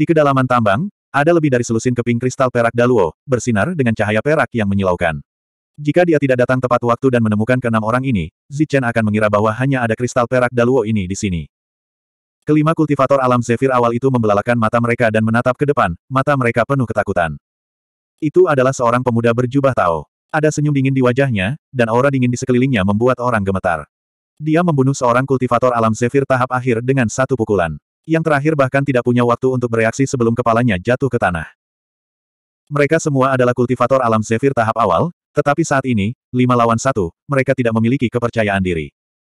Di kedalaman tambang, ada lebih dari selusin keping kristal perak Daluo, bersinar dengan cahaya perak yang menyilaukan. Jika dia tidak datang tepat waktu dan menemukan keenam orang ini, Zichen akan mengira bahwa hanya ada kristal perak Daluo ini di sini. Kelima kultivator alam Zephyr awal itu membelalakan mata mereka dan menatap ke depan, mata mereka penuh ketakutan. Itu adalah seorang pemuda berjubah Tao. Ada senyum dingin di wajahnya, dan aura dingin di sekelilingnya membuat orang gemetar. Dia membunuh seorang kultivator alam Zephyr tahap akhir dengan satu pukulan. Yang terakhir bahkan tidak punya waktu untuk bereaksi sebelum kepalanya jatuh ke tanah. Mereka semua adalah kultivator alam Zephyr tahap awal, tetapi saat ini, lima lawan satu, mereka tidak memiliki kepercayaan diri.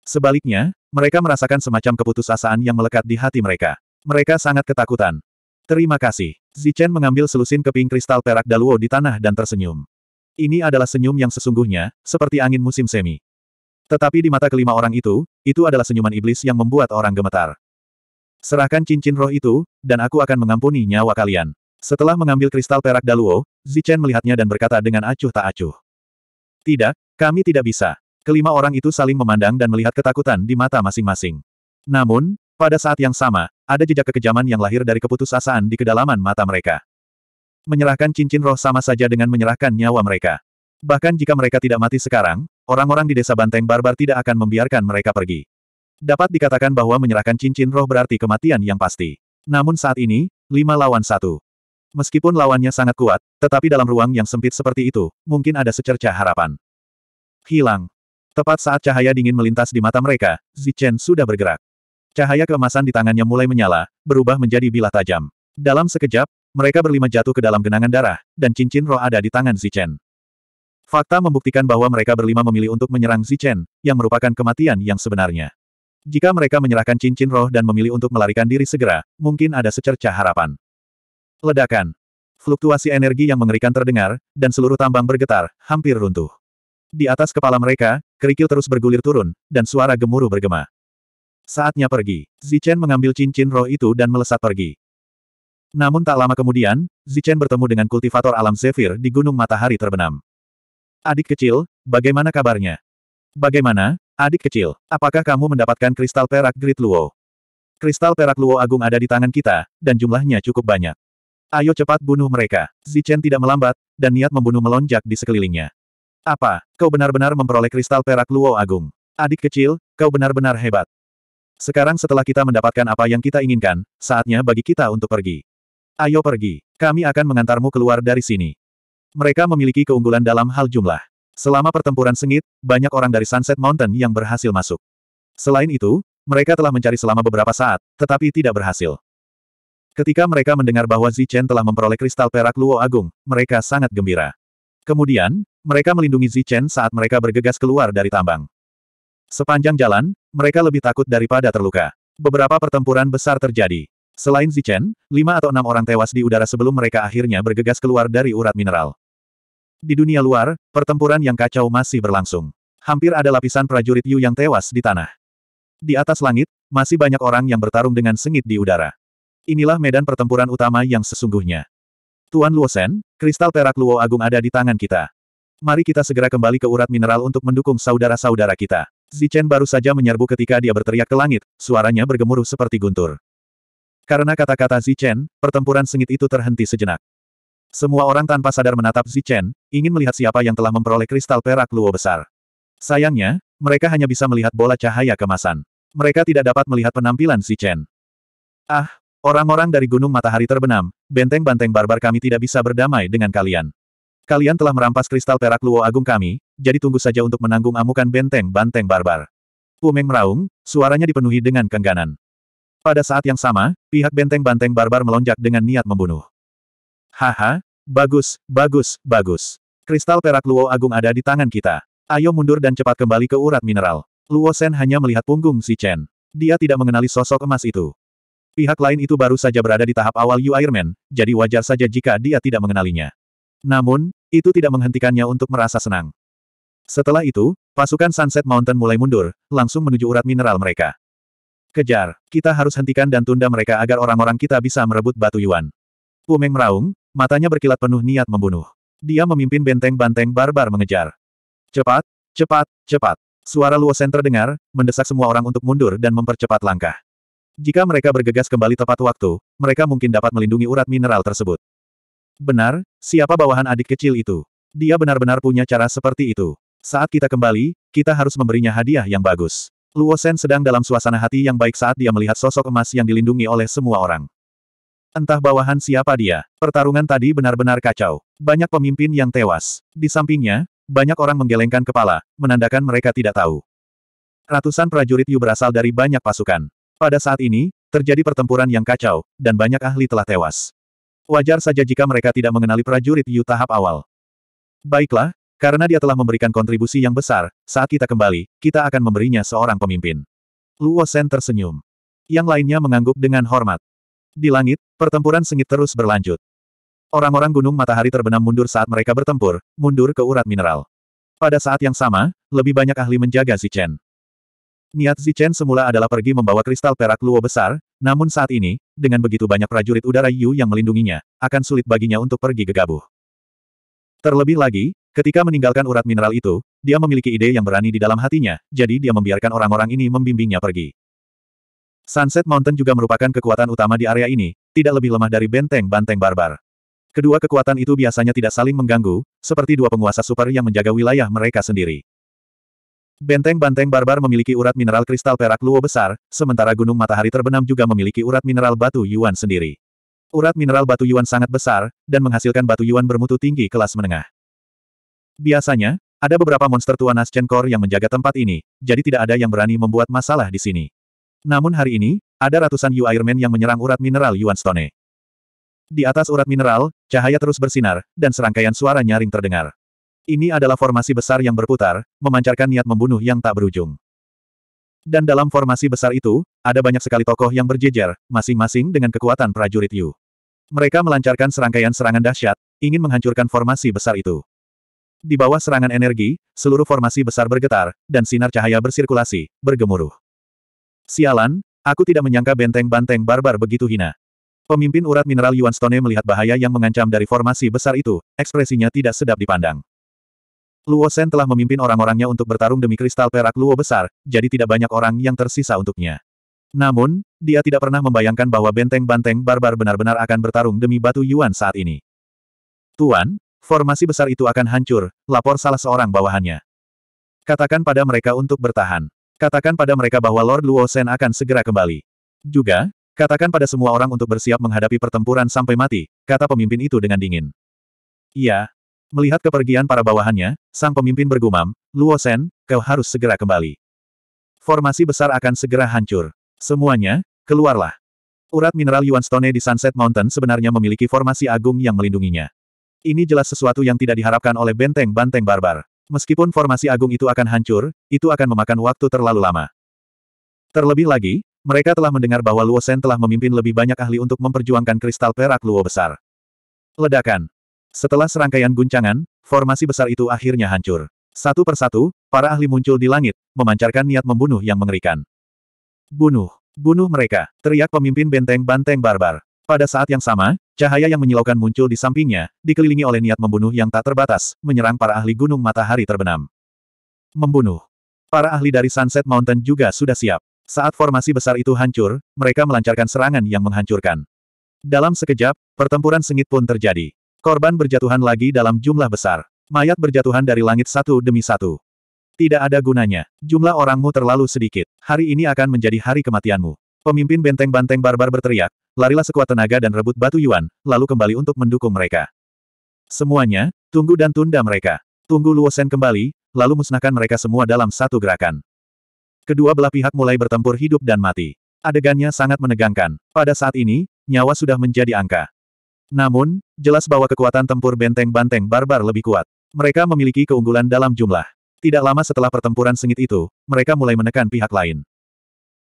Sebaliknya, mereka merasakan semacam keputusasaan yang melekat di hati mereka. Mereka sangat ketakutan. Terima kasih. Zichen mengambil selusin keping kristal perak Daluo di tanah dan tersenyum. Ini adalah senyum yang sesungguhnya, seperti angin musim semi. Tetapi di mata kelima orang itu, itu adalah senyuman iblis yang membuat orang gemetar. Serahkan cincin roh itu, dan aku akan mengampuni nyawa kalian. Setelah mengambil kristal perak Daluo, Zichen melihatnya dan berkata dengan acuh tak acuh. Tidak, kami tidak bisa. Kelima orang itu saling memandang dan melihat ketakutan di mata masing-masing. Namun, pada saat yang sama, ada jejak kekejaman yang lahir dari keputusasaan di kedalaman mata mereka. Menyerahkan cincin roh sama saja dengan menyerahkan nyawa mereka. Bahkan jika mereka tidak mati sekarang, orang-orang di desa Banteng Barbar tidak akan membiarkan mereka pergi. Dapat dikatakan bahwa menyerahkan cincin roh berarti kematian yang pasti. Namun saat ini, lima lawan satu. Meskipun lawannya sangat kuat, tetapi dalam ruang yang sempit seperti itu, mungkin ada secerca harapan. Hilang. Tepat saat cahaya dingin melintas di mata mereka, Zichen sudah bergerak. Cahaya keemasan di tangannya mulai menyala, berubah menjadi bilah tajam. Dalam sekejap, mereka berlima jatuh ke dalam genangan darah, dan cincin roh ada di tangan Zichen. Fakta membuktikan bahwa mereka berlima memilih untuk menyerang Zichen, yang merupakan kematian yang sebenarnya. Jika mereka menyerahkan cincin roh dan memilih untuk melarikan diri segera, mungkin ada secercah harapan. Ledakan. Fluktuasi energi yang mengerikan terdengar, dan seluruh tambang bergetar, hampir runtuh. Di atas kepala mereka, kerikil terus bergulir turun, dan suara gemuruh bergema. Saatnya pergi. Zichen mengambil cincin roh itu dan melesat pergi. Namun tak lama kemudian, Zichen bertemu dengan kultivator alam Zephyr di Gunung Matahari Terbenam. Adik kecil, bagaimana kabarnya? Bagaimana, Adik kecil, apakah kamu mendapatkan kristal perak Grit Luo? Kristal perak Luo Agung ada di tangan kita, dan jumlahnya cukup banyak. Ayo cepat bunuh mereka. Zichen tidak melambat, dan niat membunuh melonjak di sekelilingnya. Apa, kau benar-benar memperoleh kristal perak Luo Agung? Adik kecil, kau benar-benar hebat. Sekarang setelah kita mendapatkan apa yang kita inginkan, saatnya bagi kita untuk pergi. Ayo pergi, kami akan mengantarmu keluar dari sini. Mereka memiliki keunggulan dalam hal jumlah. Selama pertempuran sengit, banyak orang dari Sunset Mountain yang berhasil masuk. Selain itu, mereka telah mencari selama beberapa saat, tetapi tidak berhasil. Ketika mereka mendengar bahwa Zichen telah memperoleh kristal perak Luo Agung, mereka sangat gembira. Kemudian, mereka melindungi Zichen saat mereka bergegas keluar dari tambang. Sepanjang jalan, mereka lebih takut daripada terluka. Beberapa pertempuran besar terjadi. Selain Zichen, lima atau enam orang tewas di udara sebelum mereka akhirnya bergegas keluar dari urat mineral. Di dunia luar, pertempuran yang kacau masih berlangsung. Hampir ada lapisan prajurit Yu yang tewas di tanah. Di atas langit, masih banyak orang yang bertarung dengan sengit di udara. Inilah medan pertempuran utama yang sesungguhnya. Tuan Luosen, kristal perak Luo Agung ada di tangan kita. Mari kita segera kembali ke urat mineral untuk mendukung saudara-saudara kita. Zichen baru saja menyerbu ketika dia berteriak ke langit, suaranya bergemuruh seperti guntur. Karena kata-kata Zichen, pertempuran sengit itu terhenti sejenak. Semua orang tanpa sadar menatap Zichen, ingin melihat siapa yang telah memperoleh kristal perak luo besar. Sayangnya, mereka hanya bisa melihat bola cahaya kemasan. Mereka tidak dapat melihat penampilan Zichen. Ah, orang-orang dari Gunung Matahari terbenam, benteng-banteng barbar kami tidak bisa berdamai dengan kalian. Kalian telah merampas kristal perak luo agung kami, jadi tunggu saja untuk menanggung amukan benteng-banteng barbar. Pumeng meraung, suaranya dipenuhi dengan kengganan. Pada saat yang sama, pihak benteng-banteng barbar melonjak dengan niat membunuh. Haha, Bagus, bagus, bagus. Kristal perak Luo Agung ada di tangan kita. Ayo mundur dan cepat kembali ke urat mineral. Luo Sen hanya melihat punggung si Chen. Dia tidak mengenali sosok emas itu. Pihak lain itu baru saja berada di tahap awal Yu Man, jadi wajar saja jika dia tidak mengenalinya. Namun, itu tidak menghentikannya untuk merasa senang. Setelah itu, pasukan Sunset Mountain mulai mundur, langsung menuju urat mineral mereka. Kejar, kita harus hentikan dan tunda mereka agar orang-orang kita bisa merebut batu Yuan. Umeng meraung, Matanya berkilat penuh niat membunuh. Dia memimpin benteng-banteng barbar mengejar. Cepat, cepat, cepat. Suara Luosen terdengar, mendesak semua orang untuk mundur dan mempercepat langkah. Jika mereka bergegas kembali tepat waktu, mereka mungkin dapat melindungi urat mineral tersebut. Benar, siapa bawahan adik kecil itu? Dia benar-benar punya cara seperti itu. Saat kita kembali, kita harus memberinya hadiah yang bagus. Luosen sedang dalam suasana hati yang baik saat dia melihat sosok emas yang dilindungi oleh semua orang. Entah bawahan siapa dia. Pertarungan tadi benar-benar kacau. Banyak pemimpin yang tewas. Di sampingnya, banyak orang menggelengkan kepala, menandakan mereka tidak tahu. Ratusan prajurit Yu berasal dari banyak pasukan. Pada saat ini, terjadi pertempuran yang kacau, dan banyak ahli telah tewas. Wajar saja jika mereka tidak mengenali prajurit Yu tahap awal. Baiklah, karena dia telah memberikan kontribusi yang besar, saat kita kembali, kita akan memberinya seorang pemimpin. Luo Sen tersenyum. Yang lainnya mengangguk dengan hormat. Di langit, pertempuran sengit terus berlanjut. Orang-orang gunung matahari terbenam mundur saat mereka bertempur, mundur ke urat mineral. Pada saat yang sama, lebih banyak ahli menjaga Zichen. Niat Zichen semula adalah pergi membawa kristal perak luo besar, namun saat ini, dengan begitu banyak prajurit udara Yu yang melindunginya, akan sulit baginya untuk pergi ke gegabah. Terlebih lagi, ketika meninggalkan urat mineral itu, dia memiliki ide yang berani di dalam hatinya, jadi dia membiarkan orang-orang ini membimbingnya pergi. Sunset Mountain juga merupakan kekuatan utama di area ini, tidak lebih lemah dari benteng-banteng barbar. Kedua kekuatan itu biasanya tidak saling mengganggu, seperti dua penguasa super yang menjaga wilayah mereka sendiri. Benteng-banteng barbar memiliki urat mineral kristal perak luo besar, sementara gunung matahari terbenam juga memiliki urat mineral batu yuan sendiri. Urat mineral batu yuan sangat besar, dan menghasilkan batu yuan bermutu tinggi kelas menengah. Biasanya, ada beberapa monster tua Nascen Core yang menjaga tempat ini, jadi tidak ada yang berani membuat masalah di sini. Namun hari ini, ada ratusan Yu Airmen yang menyerang urat mineral Yuan Stone. Di atas urat mineral, cahaya terus bersinar, dan serangkaian suara nyaring terdengar. Ini adalah formasi besar yang berputar, memancarkan niat membunuh yang tak berujung. Dan dalam formasi besar itu, ada banyak sekali tokoh yang berjejer, masing-masing dengan kekuatan prajurit Yu. Mereka melancarkan serangkaian serangan dahsyat, ingin menghancurkan formasi besar itu. Di bawah serangan energi, seluruh formasi besar bergetar, dan sinar cahaya bersirkulasi, bergemuruh. Sialan, aku tidak menyangka benteng banteng barbar begitu hina. Pemimpin urat mineral Yuan Stone melihat bahaya yang mengancam dari formasi besar itu, ekspresinya tidak sedap dipandang. Luo Sen telah memimpin orang-orangnya untuk bertarung demi kristal perak Luo besar, jadi tidak banyak orang yang tersisa untuknya. Namun, dia tidak pernah membayangkan bahwa benteng-banteng barbar benar-benar akan bertarung demi batu Yuan saat ini. Tuan, formasi besar itu akan hancur, lapor salah seorang bawahannya. Katakan pada mereka untuk bertahan. Katakan pada mereka bahwa Lord Luo Shen akan segera kembali. Juga, katakan pada semua orang untuk bersiap menghadapi pertempuran sampai mati, kata pemimpin itu dengan dingin. Iya. Melihat kepergian para bawahannya, sang pemimpin bergumam, Luo Shen, kau harus segera kembali. Formasi besar akan segera hancur. Semuanya, keluarlah. Urat mineral Yuan Stone di Sunset Mountain sebenarnya memiliki formasi agung yang melindunginya. Ini jelas sesuatu yang tidak diharapkan oleh benteng-banteng barbar. Meskipun formasi agung itu akan hancur, itu akan memakan waktu terlalu lama. Terlebih lagi, mereka telah mendengar bahwa Luo Shen telah memimpin lebih banyak ahli untuk memperjuangkan kristal perak Luo besar. Ledakan. Setelah serangkaian guncangan, formasi besar itu akhirnya hancur. Satu persatu, para ahli muncul di langit, memancarkan niat membunuh yang mengerikan. Bunuh! Bunuh mereka! Teriak pemimpin benteng banteng barbar. Pada saat yang sama, Cahaya yang menyilaukan muncul di sampingnya, dikelilingi oleh niat membunuh yang tak terbatas, menyerang para ahli gunung matahari terbenam. Membunuh. Para ahli dari Sunset Mountain juga sudah siap. Saat formasi besar itu hancur, mereka melancarkan serangan yang menghancurkan. Dalam sekejap, pertempuran sengit pun terjadi. Korban berjatuhan lagi dalam jumlah besar. Mayat berjatuhan dari langit satu demi satu. Tidak ada gunanya. Jumlah orangmu terlalu sedikit. Hari ini akan menjadi hari kematianmu. Pemimpin benteng banteng barbar berteriak, larilah sekuat tenaga dan rebut batu Yuan, lalu kembali untuk mendukung mereka. Semuanya, tunggu dan tunda mereka. Tunggu Luosen kembali, lalu musnahkan mereka semua dalam satu gerakan. Kedua belah pihak mulai bertempur hidup dan mati. Adegannya sangat menegangkan. Pada saat ini, nyawa sudah menjadi angka. Namun, jelas bahwa kekuatan tempur benteng banteng barbar lebih kuat. Mereka memiliki keunggulan dalam jumlah. Tidak lama setelah pertempuran sengit itu, mereka mulai menekan pihak lain.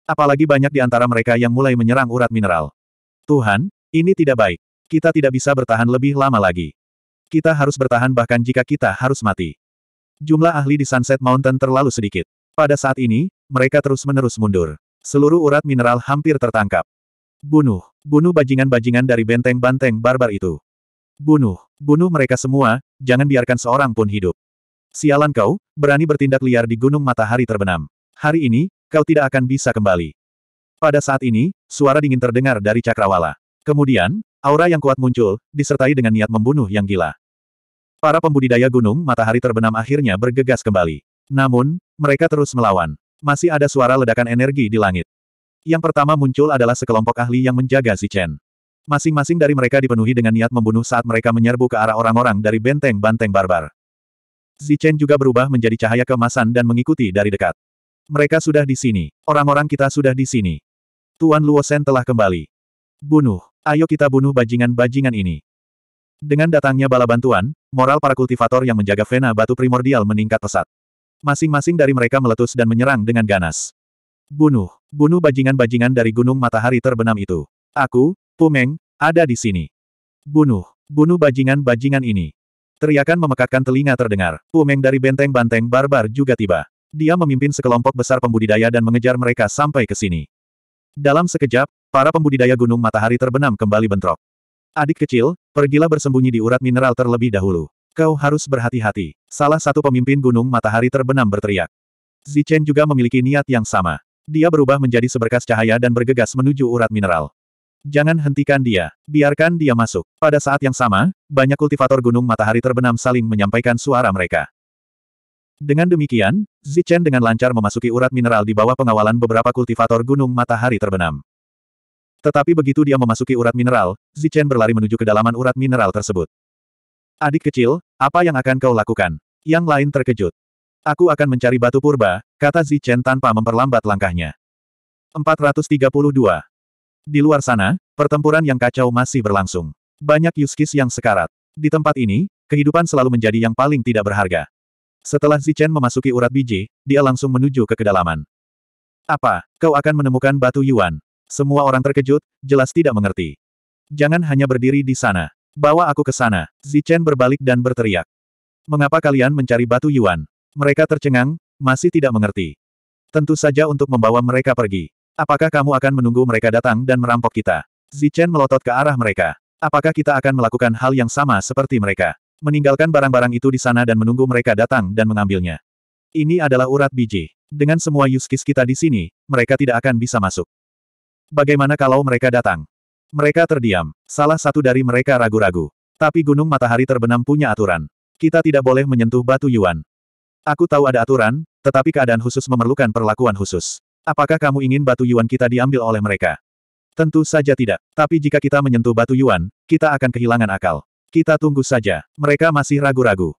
Apalagi banyak di antara mereka yang mulai menyerang urat mineral. Tuhan, ini tidak baik. Kita tidak bisa bertahan lebih lama lagi. Kita harus bertahan bahkan jika kita harus mati. Jumlah ahli di Sunset Mountain terlalu sedikit. Pada saat ini, mereka terus-menerus mundur. Seluruh urat mineral hampir tertangkap. Bunuh, bunuh bajingan-bajingan dari benteng-banteng barbar itu. Bunuh, bunuh mereka semua, jangan biarkan seorang pun hidup. Sialan kau, berani bertindak liar di Gunung Matahari Terbenam. Hari ini, Kau tidak akan bisa kembali. Pada saat ini, suara dingin terdengar dari Cakrawala. Kemudian, aura yang kuat muncul, disertai dengan niat membunuh yang gila. Para pembudidaya gunung matahari terbenam akhirnya bergegas kembali. Namun, mereka terus melawan. Masih ada suara ledakan energi di langit. Yang pertama muncul adalah sekelompok ahli yang menjaga Chen. Masing-masing dari mereka dipenuhi dengan niat membunuh saat mereka menyerbu ke arah orang-orang dari benteng banteng barbar. Zichen juga berubah menjadi cahaya kemasan dan mengikuti dari dekat. Mereka sudah di sini. Orang-orang kita sudah di sini. Tuan Luosen telah kembali. Bunuh. Ayo kita bunuh bajingan-bajingan ini. Dengan datangnya bala bantuan, moral para kultivator yang menjaga vena batu primordial meningkat pesat. Masing-masing dari mereka meletus dan menyerang dengan ganas. Bunuh. Bunuh bajingan-bajingan dari gunung matahari terbenam itu. Aku, Pumeng, ada di sini. Bunuh. Bunuh bajingan-bajingan ini. Teriakan memekakkan telinga terdengar. Pumeng dari benteng banteng barbar juga tiba. Dia memimpin sekelompok besar pembudidaya dan mengejar mereka sampai ke sini. Dalam sekejap, para pembudidaya gunung matahari terbenam kembali bentrok. Adik kecil, pergilah bersembunyi di urat mineral terlebih dahulu. Kau harus berhati-hati. Salah satu pemimpin gunung matahari terbenam berteriak. Zichen juga memiliki niat yang sama. Dia berubah menjadi seberkas cahaya dan bergegas menuju urat mineral. Jangan hentikan dia. Biarkan dia masuk. Pada saat yang sama, banyak kultivator gunung matahari terbenam saling menyampaikan suara mereka. Dengan demikian, Zichen dengan lancar memasuki urat mineral di bawah pengawalan beberapa kultivator gunung matahari terbenam. Tetapi begitu dia memasuki urat mineral, Zichen berlari menuju kedalaman urat mineral tersebut. Adik kecil, apa yang akan kau lakukan? Yang lain terkejut. Aku akan mencari batu purba, kata Zichen tanpa memperlambat langkahnya. 432. Di luar sana, pertempuran yang kacau masih berlangsung. Banyak Yuskis yang sekarat. Di tempat ini, kehidupan selalu menjadi yang paling tidak berharga. Setelah Zichen memasuki urat biji, dia langsung menuju ke kedalaman. Apa, kau akan menemukan batu Yuan? Semua orang terkejut, jelas tidak mengerti. Jangan hanya berdiri di sana. Bawa aku ke sana. Zichen berbalik dan berteriak. Mengapa kalian mencari batu Yuan? Mereka tercengang, masih tidak mengerti. Tentu saja untuk membawa mereka pergi. Apakah kamu akan menunggu mereka datang dan merampok kita? Zichen melotot ke arah mereka. Apakah kita akan melakukan hal yang sama seperti mereka? meninggalkan barang-barang itu di sana dan menunggu mereka datang dan mengambilnya. Ini adalah urat biji. Dengan semua yuskis kita di sini, mereka tidak akan bisa masuk. Bagaimana kalau mereka datang? Mereka terdiam. Salah satu dari mereka ragu-ragu. Tapi gunung matahari terbenam punya aturan. Kita tidak boleh menyentuh batu Yuan. Aku tahu ada aturan, tetapi keadaan khusus memerlukan perlakuan khusus. Apakah kamu ingin batu Yuan kita diambil oleh mereka? Tentu saja tidak. Tapi jika kita menyentuh batu Yuan, kita akan kehilangan akal. Kita tunggu saja, mereka masih ragu-ragu.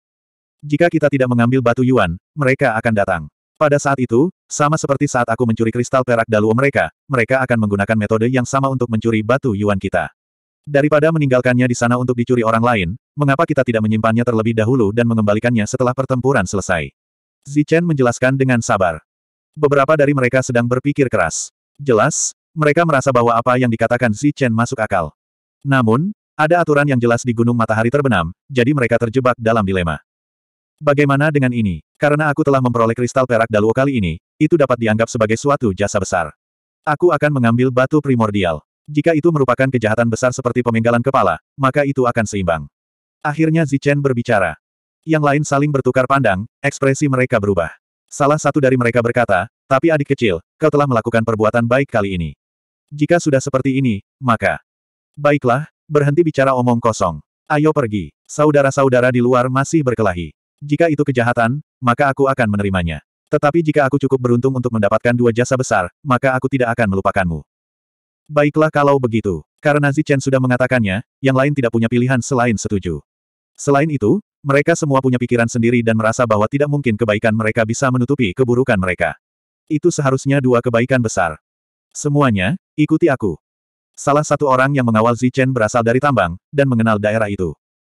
Jika kita tidak mengambil batu Yuan, mereka akan datang. Pada saat itu, sama seperti saat aku mencuri kristal perak daluo mereka, mereka akan menggunakan metode yang sama untuk mencuri batu Yuan kita. Daripada meninggalkannya di sana untuk dicuri orang lain, mengapa kita tidak menyimpannya terlebih dahulu dan mengembalikannya setelah pertempuran selesai? Zichen menjelaskan dengan sabar. Beberapa dari mereka sedang berpikir keras. Jelas, mereka merasa bahwa apa yang dikatakan Zichen masuk akal. Namun, ada aturan yang jelas di Gunung Matahari Terbenam, jadi mereka terjebak dalam dilema. Bagaimana dengan ini? Karena aku telah memperoleh kristal perak Daluo kali ini, itu dapat dianggap sebagai suatu jasa besar. Aku akan mengambil batu primordial. Jika itu merupakan kejahatan besar seperti pemenggalan kepala, maka itu akan seimbang. Akhirnya Zichen berbicara. Yang lain saling bertukar pandang, ekspresi mereka berubah. Salah satu dari mereka berkata, tapi adik kecil, kau telah melakukan perbuatan baik kali ini. Jika sudah seperti ini, maka... Baiklah, Berhenti bicara omong kosong. Ayo pergi. Saudara-saudara di luar masih berkelahi. Jika itu kejahatan, maka aku akan menerimanya. Tetapi jika aku cukup beruntung untuk mendapatkan dua jasa besar, maka aku tidak akan melupakanmu. Baiklah kalau begitu. Karena Zichen sudah mengatakannya, yang lain tidak punya pilihan selain setuju. Selain itu, mereka semua punya pikiran sendiri dan merasa bahwa tidak mungkin kebaikan mereka bisa menutupi keburukan mereka. Itu seharusnya dua kebaikan besar. Semuanya, ikuti aku. Salah satu orang yang mengawal Zichen berasal dari tambang, dan mengenal daerah itu.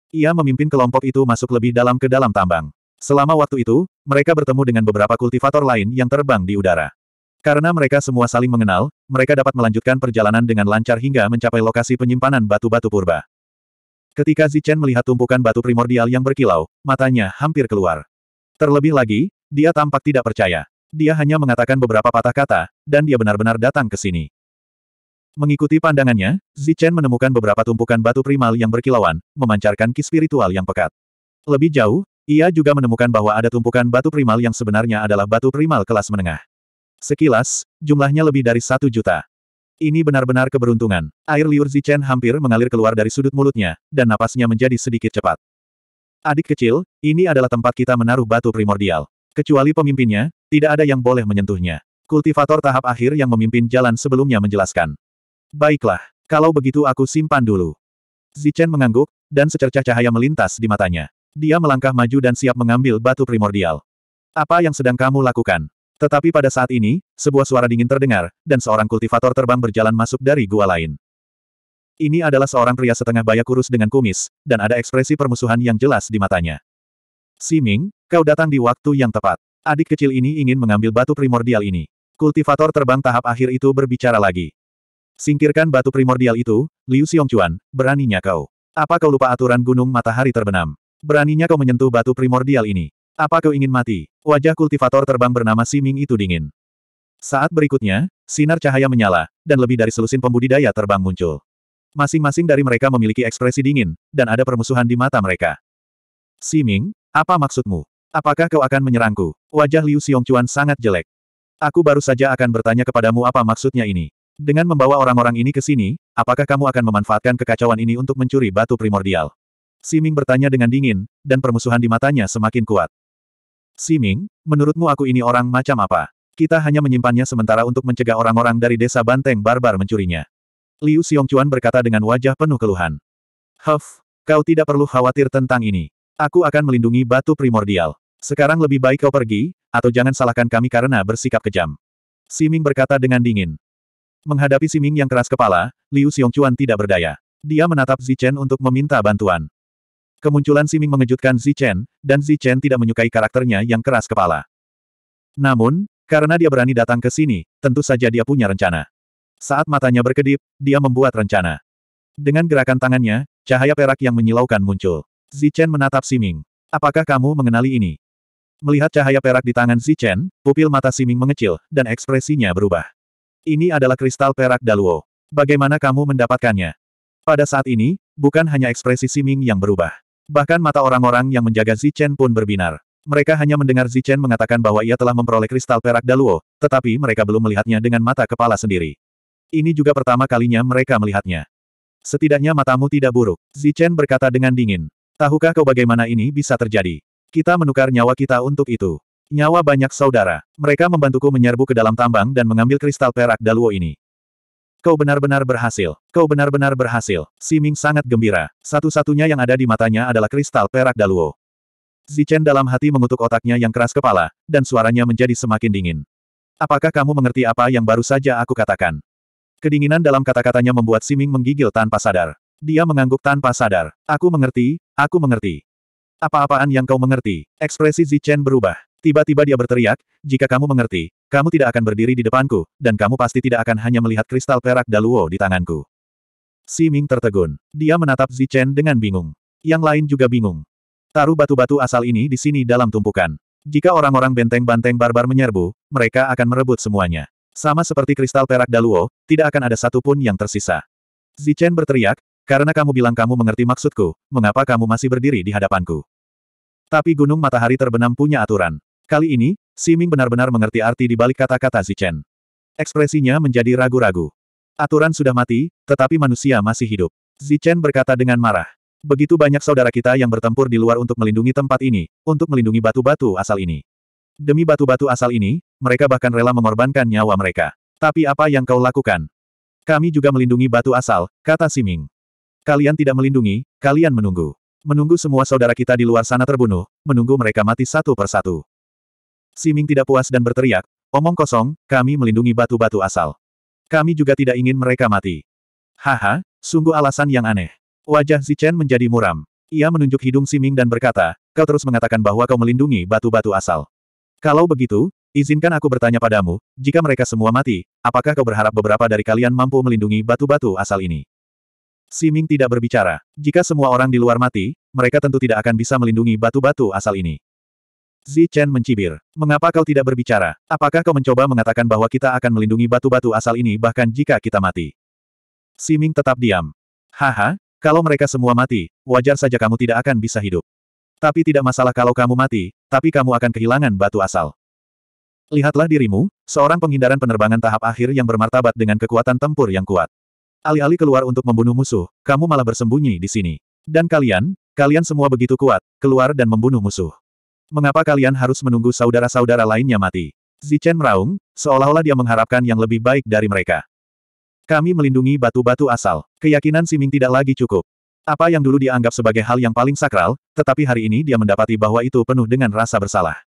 Ia memimpin kelompok itu masuk lebih dalam ke dalam tambang. Selama waktu itu, mereka bertemu dengan beberapa kultivator lain yang terbang di udara. Karena mereka semua saling mengenal, mereka dapat melanjutkan perjalanan dengan lancar hingga mencapai lokasi penyimpanan batu-batu purba. Ketika Zichen melihat tumpukan batu primordial yang berkilau, matanya hampir keluar. Terlebih lagi, dia tampak tidak percaya. Dia hanya mengatakan beberapa patah kata, dan dia benar-benar datang ke sini. Mengikuti pandangannya, Zichen menemukan beberapa tumpukan batu primal yang berkilauan, memancarkan ki spiritual yang pekat. Lebih jauh, ia juga menemukan bahwa ada tumpukan batu primal yang sebenarnya adalah batu primal kelas menengah. Sekilas, jumlahnya lebih dari satu juta. Ini benar-benar keberuntungan. Air liur Zichen hampir mengalir keluar dari sudut mulutnya, dan napasnya menjadi sedikit cepat. Adik kecil, ini adalah tempat kita menaruh batu primordial. Kecuali pemimpinnya, tidak ada yang boleh menyentuhnya. Kultivator tahap akhir yang memimpin jalan sebelumnya menjelaskan. Baiklah, kalau begitu aku simpan dulu. Zichen mengangguk, dan secercah cahaya melintas di matanya. Dia melangkah maju dan siap mengambil batu primordial. Apa yang sedang kamu lakukan? Tetapi pada saat ini, sebuah suara dingin terdengar, dan seorang kultivator terbang berjalan masuk dari gua lain. Ini adalah seorang pria setengah baya kurus dengan kumis, dan ada ekspresi permusuhan yang jelas di matanya. Si Ming, kau datang di waktu yang tepat. Adik kecil ini ingin mengambil batu primordial ini. Kultivator terbang tahap akhir itu berbicara lagi. Singkirkan batu primordial itu, Liu Xiongchuan, beraninya kau. Apa kau lupa aturan gunung matahari terbenam? Beraninya kau menyentuh batu primordial ini. Apa kau ingin mati? Wajah kultivator terbang bernama Siming itu dingin. Saat berikutnya, sinar cahaya menyala, dan lebih dari selusin pembudidaya terbang muncul. Masing-masing dari mereka memiliki ekspresi dingin, dan ada permusuhan di mata mereka. Siming, apa maksudmu? Apakah kau akan menyerangku? Wajah Liu Xiongchuan sangat jelek. Aku baru saja akan bertanya kepadamu apa maksudnya ini. Dengan membawa orang-orang ini ke sini, apakah kamu akan memanfaatkan kekacauan ini untuk mencuri batu primordial? Siming bertanya dengan dingin, dan permusuhan di matanya semakin kuat. Siming, menurutmu aku ini orang macam apa? Kita hanya menyimpannya sementara untuk mencegah orang-orang dari desa Banteng barbar mencurinya. Liu Xiongchuan berkata dengan wajah penuh keluhan. Huff, kau tidak perlu khawatir tentang ini. Aku akan melindungi batu primordial. Sekarang lebih baik kau pergi, atau jangan salahkan kami karena bersikap kejam. Siming berkata dengan dingin. Menghadapi Siming yang keras kepala, Liu Xiongchuan tidak berdaya. Dia menatap Zichen untuk meminta bantuan. Kemunculan Siming mengejutkan Zichen, dan Zichen tidak menyukai karakternya yang keras kepala. Namun, karena dia berani datang ke sini, tentu saja dia punya rencana. Saat matanya berkedip, dia membuat rencana. Dengan gerakan tangannya, cahaya perak yang menyilaukan muncul. Zichen menatap Siming. Apakah kamu mengenali ini? Melihat cahaya perak di tangan Zichen, pupil mata Siming mengecil, dan ekspresinya berubah. Ini adalah kristal perak Daluo. Bagaimana kamu mendapatkannya? Pada saat ini, bukan hanya ekspresi Siming yang berubah. Bahkan mata orang-orang yang menjaga Zichen pun berbinar. Mereka hanya mendengar Zichen mengatakan bahwa ia telah memperoleh kristal perak Daluo, tetapi mereka belum melihatnya dengan mata kepala sendiri. Ini juga pertama kalinya mereka melihatnya. Setidaknya matamu tidak buruk. Zichen berkata dengan dingin. Tahukah kau bagaimana ini bisa terjadi? Kita menukar nyawa kita untuk itu. Nyawa banyak saudara. Mereka membantuku menyerbu ke dalam tambang dan mengambil kristal perak Daluo ini. Kau benar-benar berhasil. Kau benar-benar berhasil. Siming sangat gembira. Satu-satunya yang ada di matanya adalah kristal perak Daluo. Zichen dalam hati mengutuk otaknya yang keras kepala, dan suaranya menjadi semakin dingin. Apakah kamu mengerti apa yang baru saja aku katakan? Kedinginan dalam kata-katanya membuat Siming menggigil tanpa sadar. Dia mengangguk tanpa sadar. Aku mengerti, aku mengerti. Apa-apaan yang kau mengerti? Ekspresi Zichen berubah. Tiba-tiba dia berteriak, jika kamu mengerti, kamu tidak akan berdiri di depanku, dan kamu pasti tidak akan hanya melihat kristal perak Daluo di tanganku. Si Ming tertegun. Dia menatap Zichen dengan bingung. Yang lain juga bingung. Taruh batu-batu asal ini di sini dalam tumpukan. Jika orang-orang benteng-banteng barbar menyerbu, mereka akan merebut semuanya. Sama seperti kristal perak Daluo, tidak akan ada satupun yang tersisa. Zichen berteriak, karena kamu bilang kamu mengerti maksudku, mengapa kamu masih berdiri di hadapanku? Tapi gunung matahari terbenam punya aturan. Kali ini, Siming benar-benar mengerti arti di balik kata-kata Zichen. Ekspresinya menjadi ragu-ragu. Aturan sudah mati, tetapi manusia masih hidup. Zichen berkata dengan marah. Begitu banyak saudara kita yang bertempur di luar untuk melindungi tempat ini, untuk melindungi batu-batu asal ini. Demi batu-batu asal ini, mereka bahkan rela mengorbankan nyawa mereka. Tapi apa yang kau lakukan? Kami juga melindungi batu asal, kata Siming. Kalian tidak melindungi, kalian menunggu. Menunggu semua saudara kita di luar sana terbunuh, menunggu mereka mati satu persatu. Siming tidak puas dan berteriak, omong kosong, kami melindungi batu-batu asal. Kami juga tidak ingin mereka mati. Haha, sungguh alasan yang aneh. Wajah Zichen menjadi muram. Ia menunjuk hidung Siming dan berkata, kau terus mengatakan bahwa kau melindungi batu-batu asal. Kalau begitu, izinkan aku bertanya padamu, jika mereka semua mati, apakah kau berharap beberapa dari kalian mampu melindungi batu-batu asal ini? Siming tidak berbicara. Jika semua orang di luar mati, mereka tentu tidak akan bisa melindungi batu-batu asal ini. Zi Chen mencibir. Mengapa kau tidak berbicara? Apakah kau mencoba mengatakan bahwa kita akan melindungi batu-batu asal ini bahkan jika kita mati? Siming tetap diam. Haha, kalau mereka semua mati, wajar saja kamu tidak akan bisa hidup. Tapi tidak masalah kalau kamu mati, tapi kamu akan kehilangan batu asal. Lihatlah dirimu, seorang penghindaran penerbangan tahap akhir yang bermartabat dengan kekuatan tempur yang kuat. Alih-alih keluar untuk membunuh musuh, kamu malah bersembunyi di sini. Dan kalian, kalian semua begitu kuat, keluar dan membunuh musuh. Mengapa kalian harus menunggu saudara-saudara lainnya mati? Zichen meraung, seolah-olah dia mengharapkan yang lebih baik dari mereka. Kami melindungi batu-batu asal. Keyakinan Siming tidak lagi cukup. Apa yang dulu dianggap sebagai hal yang paling sakral, tetapi hari ini dia mendapati bahwa itu penuh dengan rasa bersalah.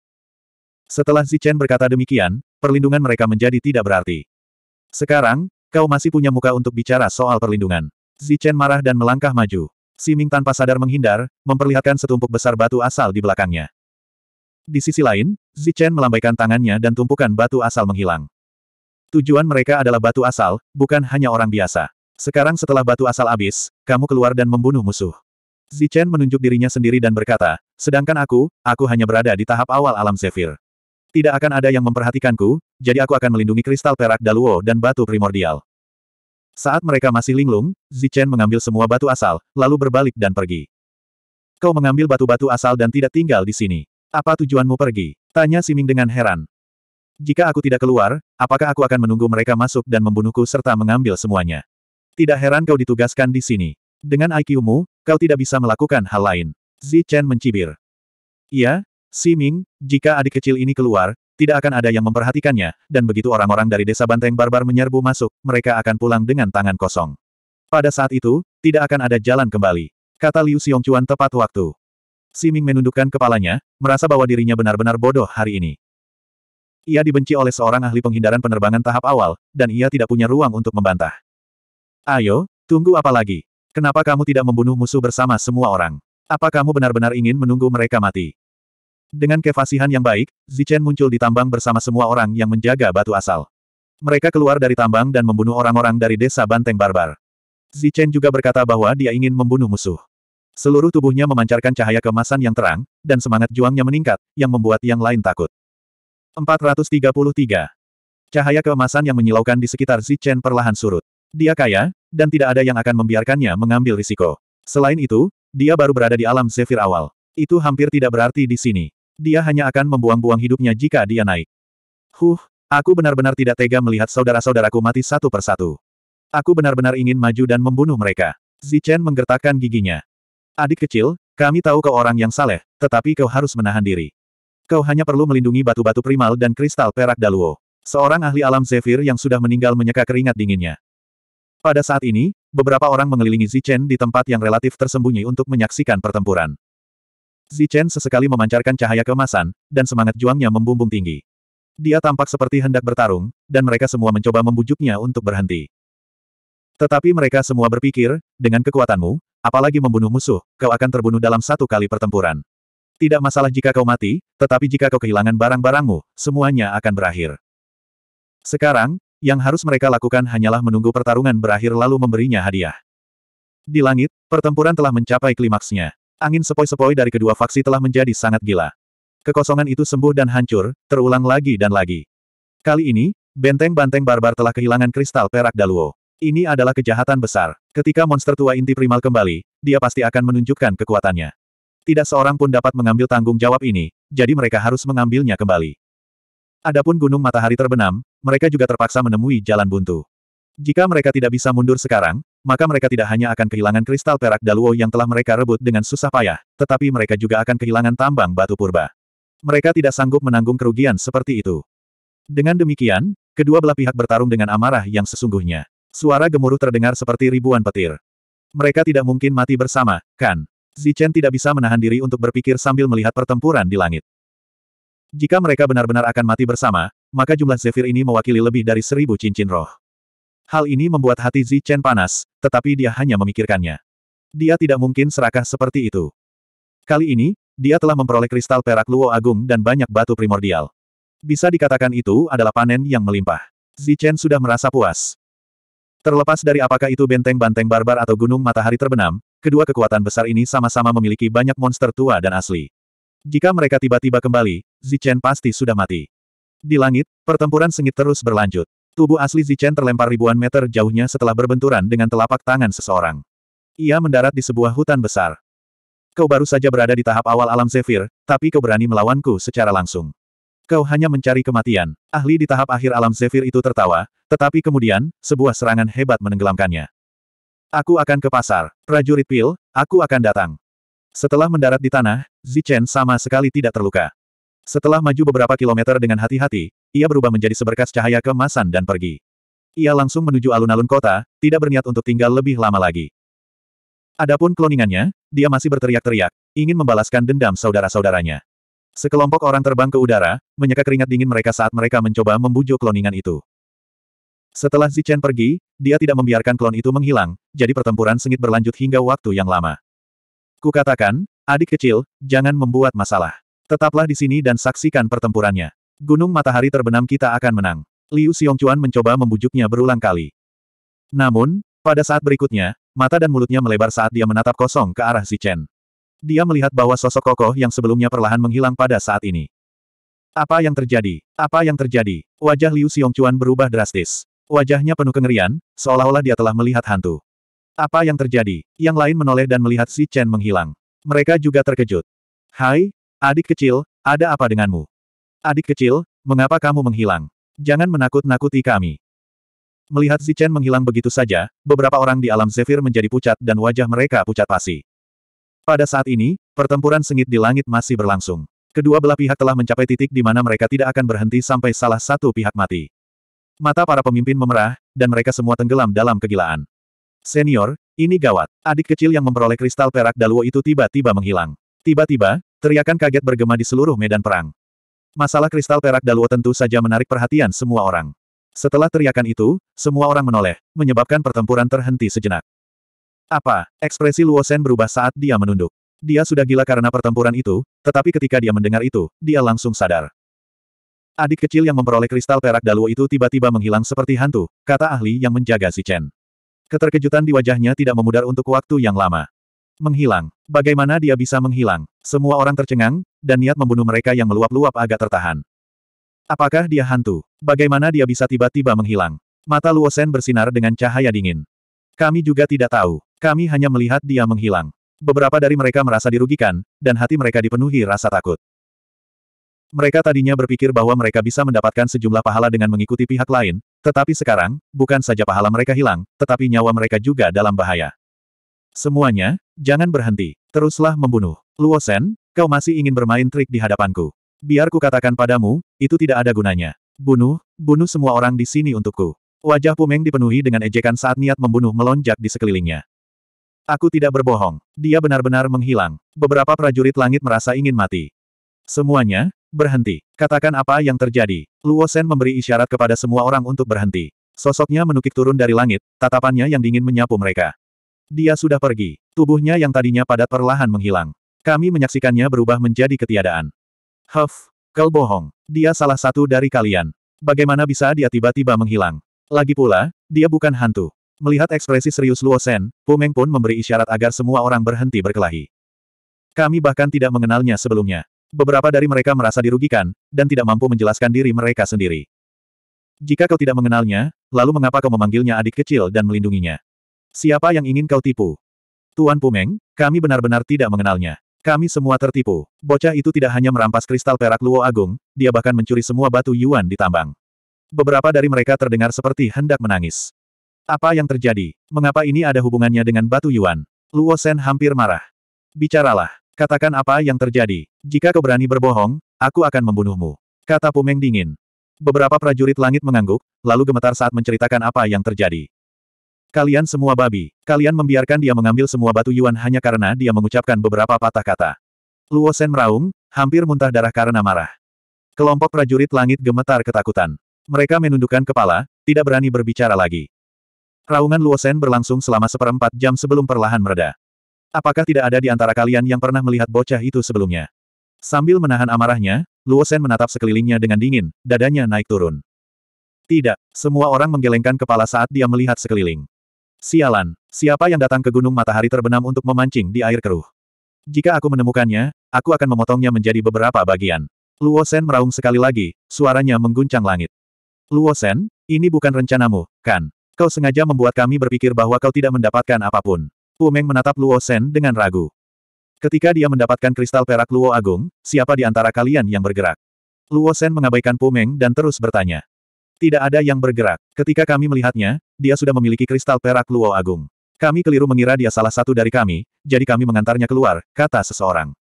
Setelah Zichen berkata demikian, perlindungan mereka menjadi tidak berarti. Sekarang, kau masih punya muka untuk bicara soal perlindungan. Zichen marah dan melangkah maju. Siming tanpa sadar menghindar, memperlihatkan setumpuk besar batu asal di belakangnya. Di sisi lain, Zichen melambaikan tangannya dan tumpukan batu asal menghilang. Tujuan mereka adalah batu asal, bukan hanya orang biasa. Sekarang setelah batu asal habis, kamu keluar dan membunuh musuh. Zichen menunjuk dirinya sendiri dan berkata, sedangkan aku, aku hanya berada di tahap awal alam Zephyr. Tidak akan ada yang memperhatikanku, jadi aku akan melindungi kristal perak Daluo dan batu primordial. Saat mereka masih linglung, Zichen mengambil semua batu asal, lalu berbalik dan pergi. Kau mengambil batu-batu asal dan tidak tinggal di sini. Apa tujuanmu pergi? Tanya Siming dengan heran. Jika aku tidak keluar, apakah aku akan menunggu mereka masuk dan membunuhku serta mengambil semuanya? Tidak heran kau ditugaskan di sini. Dengan IQ-mu, kau tidak bisa melakukan hal lain. Zi Chen mencibir. Iya, Siming, jika adik kecil ini keluar, tidak akan ada yang memperhatikannya, dan begitu orang-orang dari desa Banteng Barbar menyerbu masuk, mereka akan pulang dengan tangan kosong. Pada saat itu, tidak akan ada jalan kembali. Kata Liu Xiongchuan tepat waktu. Si Ming menundukkan kepalanya, merasa bahwa dirinya benar-benar bodoh hari ini. Ia dibenci oleh seorang ahli penghindaran penerbangan tahap awal, dan ia tidak punya ruang untuk membantah. Ayo, tunggu apa lagi? Kenapa kamu tidak membunuh musuh bersama semua orang? Apa kamu benar-benar ingin menunggu mereka mati? Dengan kefasihan yang baik, Zichen muncul di tambang bersama semua orang yang menjaga batu asal. Mereka keluar dari tambang dan membunuh orang-orang dari desa Banteng Barbar. Zichen juga berkata bahwa dia ingin membunuh musuh. Seluruh tubuhnya memancarkan cahaya kemasan yang terang, dan semangat juangnya meningkat, yang membuat yang lain takut. 433. Cahaya kemasan yang menyilaukan di sekitar Zichen perlahan surut. Dia kaya, dan tidak ada yang akan membiarkannya mengambil risiko. Selain itu, dia baru berada di alam Zephyr awal. Itu hampir tidak berarti di sini. Dia hanya akan membuang-buang hidupnya jika dia naik. Huh, aku benar-benar tidak tega melihat saudara-saudaraku mati satu persatu. Aku benar-benar ingin maju dan membunuh mereka. Zichen menggertakkan giginya. Adik kecil, kami tahu kau orang yang saleh, tetapi kau harus menahan diri. Kau hanya perlu melindungi batu-batu primal dan kristal perak Daluo. Seorang ahli alam Zephyr yang sudah meninggal menyeka keringat dinginnya. Pada saat ini, beberapa orang mengelilingi Zichen di tempat yang relatif tersembunyi untuk menyaksikan pertempuran. Zichen sesekali memancarkan cahaya kemasan, dan semangat juangnya membumbung tinggi. Dia tampak seperti hendak bertarung, dan mereka semua mencoba membujuknya untuk berhenti. Tetapi mereka semua berpikir, dengan kekuatanmu, apalagi membunuh musuh, kau akan terbunuh dalam satu kali pertempuran. Tidak masalah jika kau mati, tetapi jika kau kehilangan barang-barangmu, semuanya akan berakhir. Sekarang, yang harus mereka lakukan hanyalah menunggu pertarungan berakhir lalu memberinya hadiah. Di langit, pertempuran telah mencapai klimaksnya. Angin sepoi-sepoi dari kedua faksi telah menjadi sangat gila. Kekosongan itu sembuh dan hancur, terulang lagi dan lagi. Kali ini, benteng banteng barbar telah kehilangan kristal perak Daluo. Ini adalah kejahatan besar. Ketika monster tua inti primal kembali, dia pasti akan menunjukkan kekuatannya. Tidak seorang pun dapat mengambil tanggung jawab ini, jadi mereka harus mengambilnya kembali. Adapun gunung matahari terbenam, mereka juga terpaksa menemui jalan buntu. Jika mereka tidak bisa mundur sekarang, maka mereka tidak hanya akan kehilangan kristal perak Daluo yang telah mereka rebut dengan susah payah, tetapi mereka juga akan kehilangan tambang batu purba. Mereka tidak sanggup menanggung kerugian seperti itu. Dengan demikian, kedua belah pihak bertarung dengan amarah yang sesungguhnya. Suara gemuruh terdengar seperti ribuan petir. Mereka tidak mungkin mati bersama, kan? Zichen tidak bisa menahan diri untuk berpikir sambil melihat pertempuran di langit. Jika mereka benar-benar akan mati bersama, maka jumlah Zephyr ini mewakili lebih dari seribu cincin roh. Hal ini membuat hati Zichen panas, tetapi dia hanya memikirkannya. Dia tidak mungkin serakah seperti itu. Kali ini, dia telah memperoleh kristal perak luo agung dan banyak batu primordial. Bisa dikatakan itu adalah panen yang melimpah. Zichen sudah merasa puas. Terlepas dari apakah itu benteng banteng barbar atau gunung matahari terbenam, kedua kekuatan besar ini sama-sama memiliki banyak monster tua dan asli. Jika mereka tiba-tiba kembali, Zichen pasti sudah mati. Di langit, pertempuran sengit terus berlanjut. Tubuh asli Zichen terlempar ribuan meter jauhnya setelah berbenturan dengan telapak tangan seseorang. Ia mendarat di sebuah hutan besar. Kau baru saja berada di tahap awal alam Zephyr, tapi kau berani melawanku secara langsung. Kau hanya mencari kematian. Ahli di tahap akhir alam Zephyr itu tertawa, tetapi kemudian, sebuah serangan hebat menenggelamkannya. Aku akan ke pasar. Prajurit Pil, aku akan datang. Setelah mendarat di tanah, Zichen sama sekali tidak terluka. Setelah maju beberapa kilometer dengan hati-hati, ia berubah menjadi seberkas cahaya kemasan dan pergi. Ia langsung menuju alun-alun kota, tidak berniat untuk tinggal lebih lama lagi. Adapun kloningannya, dia masih berteriak-teriak, ingin membalaskan dendam saudara-saudaranya. Sekelompok orang terbang ke udara, menyeka keringat dingin mereka saat mereka mencoba membujuk kloningan itu. Setelah Zichen pergi, dia tidak membiarkan klon itu menghilang, jadi pertempuran sengit berlanjut hingga waktu yang lama. Kukatakan, adik kecil, jangan membuat masalah. Tetaplah di sini dan saksikan pertempurannya. Gunung matahari terbenam kita akan menang. Liu Xiongchuan mencoba membujuknya berulang kali. Namun, pada saat berikutnya, mata dan mulutnya melebar saat dia menatap kosong ke arah Zichen. Dia melihat bahwa sosok kokoh yang sebelumnya perlahan menghilang pada saat ini. Apa yang terjadi? Apa yang terjadi? Wajah Liu Xiongchuan berubah drastis. Wajahnya penuh kengerian, seolah-olah dia telah melihat hantu. Apa yang terjadi? Yang lain menoleh dan melihat si Chen menghilang. Mereka juga terkejut. Hai, adik kecil, ada apa denganmu? Adik kecil, mengapa kamu menghilang? Jangan menakut-nakuti kami. Melihat si Chen menghilang begitu saja, beberapa orang di alam Zephyr menjadi pucat dan wajah mereka pucat pasi. Pada saat ini, pertempuran sengit di langit masih berlangsung. Kedua belah pihak telah mencapai titik di mana mereka tidak akan berhenti sampai salah satu pihak mati. Mata para pemimpin memerah, dan mereka semua tenggelam dalam kegilaan. Senior, ini gawat. Adik kecil yang memperoleh kristal perak Daluo itu tiba-tiba menghilang. Tiba-tiba, teriakan kaget bergema di seluruh medan perang. Masalah kristal perak Daluo tentu saja menarik perhatian semua orang. Setelah teriakan itu, semua orang menoleh, menyebabkan pertempuran terhenti sejenak. Apa? Ekspresi Luo Sen berubah saat dia menunduk. Dia sudah gila karena pertempuran itu, tetapi ketika dia mendengar itu, dia langsung sadar. Adik kecil yang memperoleh kristal perak Daluo itu tiba-tiba menghilang seperti hantu, kata ahli yang menjaga si Chen. Keterkejutan di wajahnya tidak memudar untuk waktu yang lama. Menghilang. Bagaimana dia bisa menghilang? Semua orang tercengang, dan niat membunuh mereka yang meluap-luap agak tertahan. Apakah dia hantu? Bagaimana dia bisa tiba-tiba menghilang? Mata Luo Sen bersinar dengan cahaya dingin. Kami juga tidak tahu. Kami hanya melihat dia menghilang. Beberapa dari mereka merasa dirugikan, dan hati mereka dipenuhi rasa takut. Mereka tadinya berpikir bahwa mereka bisa mendapatkan sejumlah pahala dengan mengikuti pihak lain, tetapi sekarang, bukan saja pahala mereka hilang, tetapi nyawa mereka juga dalam bahaya. Semuanya, jangan berhenti. Teruslah membunuh. Luo kau masih ingin bermain trik di hadapanku. Biar ku katakan padamu, itu tidak ada gunanya. Bunuh, bunuh semua orang di sini untukku. Wajah Pumeng dipenuhi dengan ejekan saat niat membunuh melonjak di sekelilingnya. Aku tidak berbohong. Dia benar-benar menghilang. Beberapa prajurit langit merasa ingin mati. Semuanya, Berhenti. Katakan apa yang terjadi. Luo Shen memberi isyarat kepada semua orang untuk berhenti. Sosoknya menukik turun dari langit, tatapannya yang dingin menyapu mereka. Dia sudah pergi. Tubuhnya yang tadinya padat perlahan menghilang. Kami menyaksikannya berubah menjadi ketiadaan. Huff, kau bohong. Dia salah satu dari kalian. Bagaimana bisa dia tiba-tiba menghilang? Lagi pula, dia bukan hantu. Melihat ekspresi serius Luo Sen, Pumeng pun memberi isyarat agar semua orang berhenti berkelahi. Kami bahkan tidak mengenalnya sebelumnya. Beberapa dari mereka merasa dirugikan, dan tidak mampu menjelaskan diri mereka sendiri. Jika kau tidak mengenalnya, lalu mengapa kau memanggilnya adik kecil dan melindunginya? Siapa yang ingin kau tipu? Tuan Pumeng, kami benar-benar tidak mengenalnya. Kami semua tertipu. Bocah itu tidak hanya merampas kristal perak Luo Agung, dia bahkan mencuri semua batu Yuan di tambang. Beberapa dari mereka terdengar seperti hendak menangis. Apa yang terjadi? Mengapa ini ada hubungannya dengan batu Yuan? Luo Sen hampir marah. Bicaralah. Katakan apa yang terjadi. Jika kau berani berbohong, aku akan membunuhmu. Kata Pumeng dingin. Beberapa prajurit langit mengangguk, lalu gemetar saat menceritakan apa yang terjadi. Kalian semua babi. Kalian membiarkan dia mengambil semua batu Yuan hanya karena dia mengucapkan beberapa patah kata. Luosen meraung, hampir muntah darah karena marah. Kelompok prajurit langit gemetar ketakutan. Mereka menundukkan kepala, tidak berani berbicara lagi. Raungan Luosen berlangsung selama seperempat jam sebelum perlahan mereda. Apakah tidak ada di antara kalian yang pernah melihat bocah itu sebelumnya? Sambil menahan amarahnya, Luo Shen menatap sekelilingnya dengan dingin, dadanya naik turun. Tidak, semua orang menggelengkan kepala saat dia melihat sekeliling. Sialan, siapa yang datang ke Gunung Matahari Terbenam untuk memancing di air keruh? Jika aku menemukannya, aku akan memotongnya menjadi beberapa bagian. Luo Shen meraung sekali lagi, suaranya mengguncang langit. Luo Shen, ini bukan rencanamu, kan? Kau sengaja membuat kami berpikir bahwa kau tidak mendapatkan apapun. Meng menatap Luo Shen dengan ragu. Ketika dia mendapatkan kristal perak Luo Agung, siapa di antara kalian yang bergerak? Luo Shen mengabaikan Meng dan terus bertanya. Tidak ada yang bergerak. Ketika kami melihatnya, dia sudah memiliki kristal perak Luo Agung. Kami keliru mengira dia salah satu dari kami, jadi kami mengantarnya keluar, kata seseorang.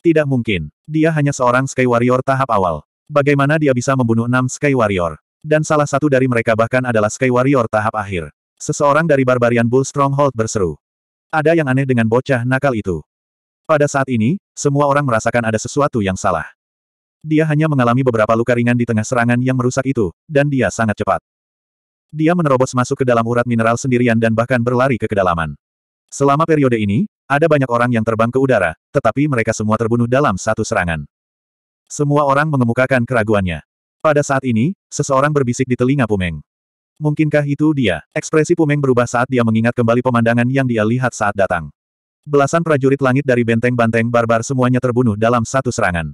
Tidak mungkin. Dia hanya seorang Sky Warrior tahap awal. Bagaimana dia bisa membunuh enam Sky Warrior? Dan salah satu dari mereka bahkan adalah Sky Warrior tahap akhir. Seseorang dari Barbarian Bull Stronghold berseru. Ada yang aneh dengan bocah nakal itu. Pada saat ini, semua orang merasakan ada sesuatu yang salah. Dia hanya mengalami beberapa luka ringan di tengah serangan yang merusak itu, dan dia sangat cepat. Dia menerobos masuk ke dalam urat mineral sendirian dan bahkan berlari ke kedalaman. Selama periode ini, ada banyak orang yang terbang ke udara, tetapi mereka semua terbunuh dalam satu serangan. Semua orang mengemukakan keraguannya. Pada saat ini, seseorang berbisik di telinga Pumeng. Mungkinkah itu dia? Ekspresi Pumeng berubah saat dia mengingat kembali pemandangan yang dia lihat saat datang. Belasan prajurit langit dari benteng-banteng barbar semuanya terbunuh dalam satu serangan.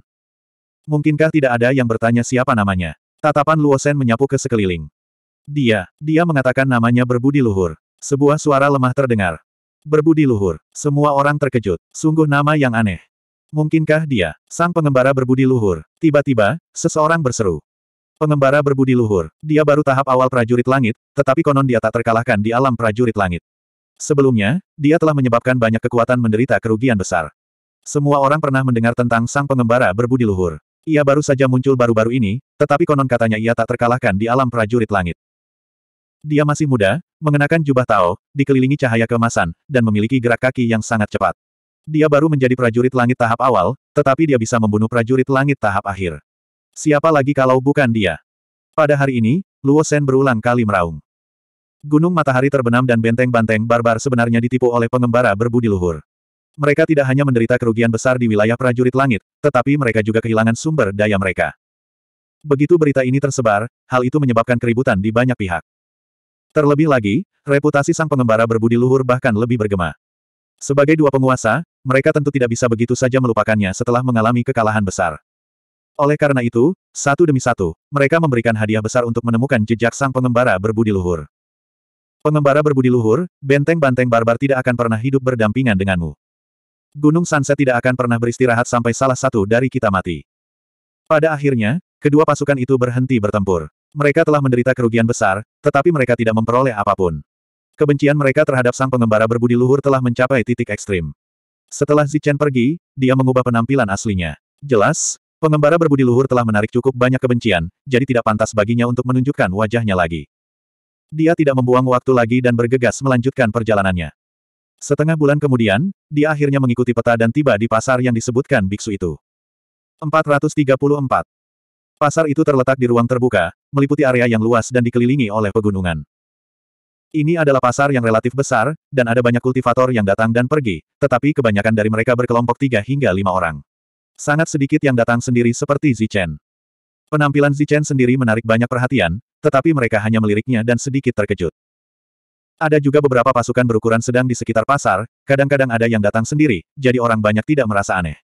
Mungkinkah tidak ada yang bertanya siapa namanya? Tatapan Luosen menyapu ke sekeliling. Dia, dia mengatakan namanya berbudi luhur. Sebuah suara lemah terdengar. Berbudi luhur. Semua orang terkejut. Sungguh nama yang aneh. Mungkinkah dia, sang pengembara berbudi luhur? Tiba-tiba, seseorang berseru. Pengembara berbudi luhur. Dia baru tahap awal prajurit langit, tetapi konon dia tak terkalahkan di alam prajurit langit. Sebelumnya, dia telah menyebabkan banyak kekuatan menderita kerugian besar. Semua orang pernah mendengar tentang sang pengembara berbudi luhur. Ia baru saja muncul baru-baru ini, tetapi konon katanya ia tak terkalahkan di alam prajurit langit. Dia masih muda, mengenakan jubah Tao, dikelilingi cahaya kemasan, dan memiliki gerak kaki yang sangat cepat. Dia baru menjadi prajurit langit tahap awal, tetapi dia bisa membunuh prajurit langit tahap akhir. Siapa lagi kalau bukan dia? Pada hari ini, Luo Sen berulang kali meraung. Gunung matahari terbenam dan benteng-banteng barbar sebenarnya ditipu oleh pengembara berbudi luhur. Mereka tidak hanya menderita kerugian besar di wilayah prajurit langit, tetapi mereka juga kehilangan sumber daya mereka. Begitu berita ini tersebar, hal itu menyebabkan keributan di banyak pihak. Terlebih lagi, reputasi sang pengembara berbudi luhur bahkan lebih bergema. Sebagai dua penguasa, mereka tentu tidak bisa begitu saja melupakannya setelah mengalami kekalahan besar. Oleh karena itu, satu demi satu, mereka memberikan hadiah besar untuk menemukan jejak sang pengembara berbudi luhur. Pengembara berbudi luhur, benteng banteng barbar tidak akan pernah hidup berdampingan denganmu. Gunung Sunset tidak akan pernah beristirahat sampai salah satu dari kita mati. Pada akhirnya, kedua pasukan itu berhenti bertempur. Mereka telah menderita kerugian besar, tetapi mereka tidak memperoleh apapun. Kebencian mereka terhadap sang pengembara berbudi luhur telah mencapai titik ekstrim. Setelah Zichen pergi, dia mengubah penampilan aslinya. Jelas, Pengembara berbudi luhur telah menarik cukup banyak kebencian, jadi tidak pantas baginya untuk menunjukkan wajahnya lagi. Dia tidak membuang waktu lagi dan bergegas melanjutkan perjalanannya. Setengah bulan kemudian, dia akhirnya mengikuti peta dan tiba di pasar yang disebutkan biksu itu. 434. Pasar itu terletak di ruang terbuka, meliputi area yang luas dan dikelilingi oleh pegunungan. Ini adalah pasar yang relatif besar, dan ada banyak kultivator yang datang dan pergi, tetapi kebanyakan dari mereka berkelompok tiga hingga lima orang. Sangat sedikit yang datang sendiri seperti Zichen. Penampilan Zichen sendiri menarik banyak perhatian, tetapi mereka hanya meliriknya dan sedikit terkejut. Ada juga beberapa pasukan berukuran sedang di sekitar pasar, kadang-kadang ada yang datang sendiri, jadi orang banyak tidak merasa aneh.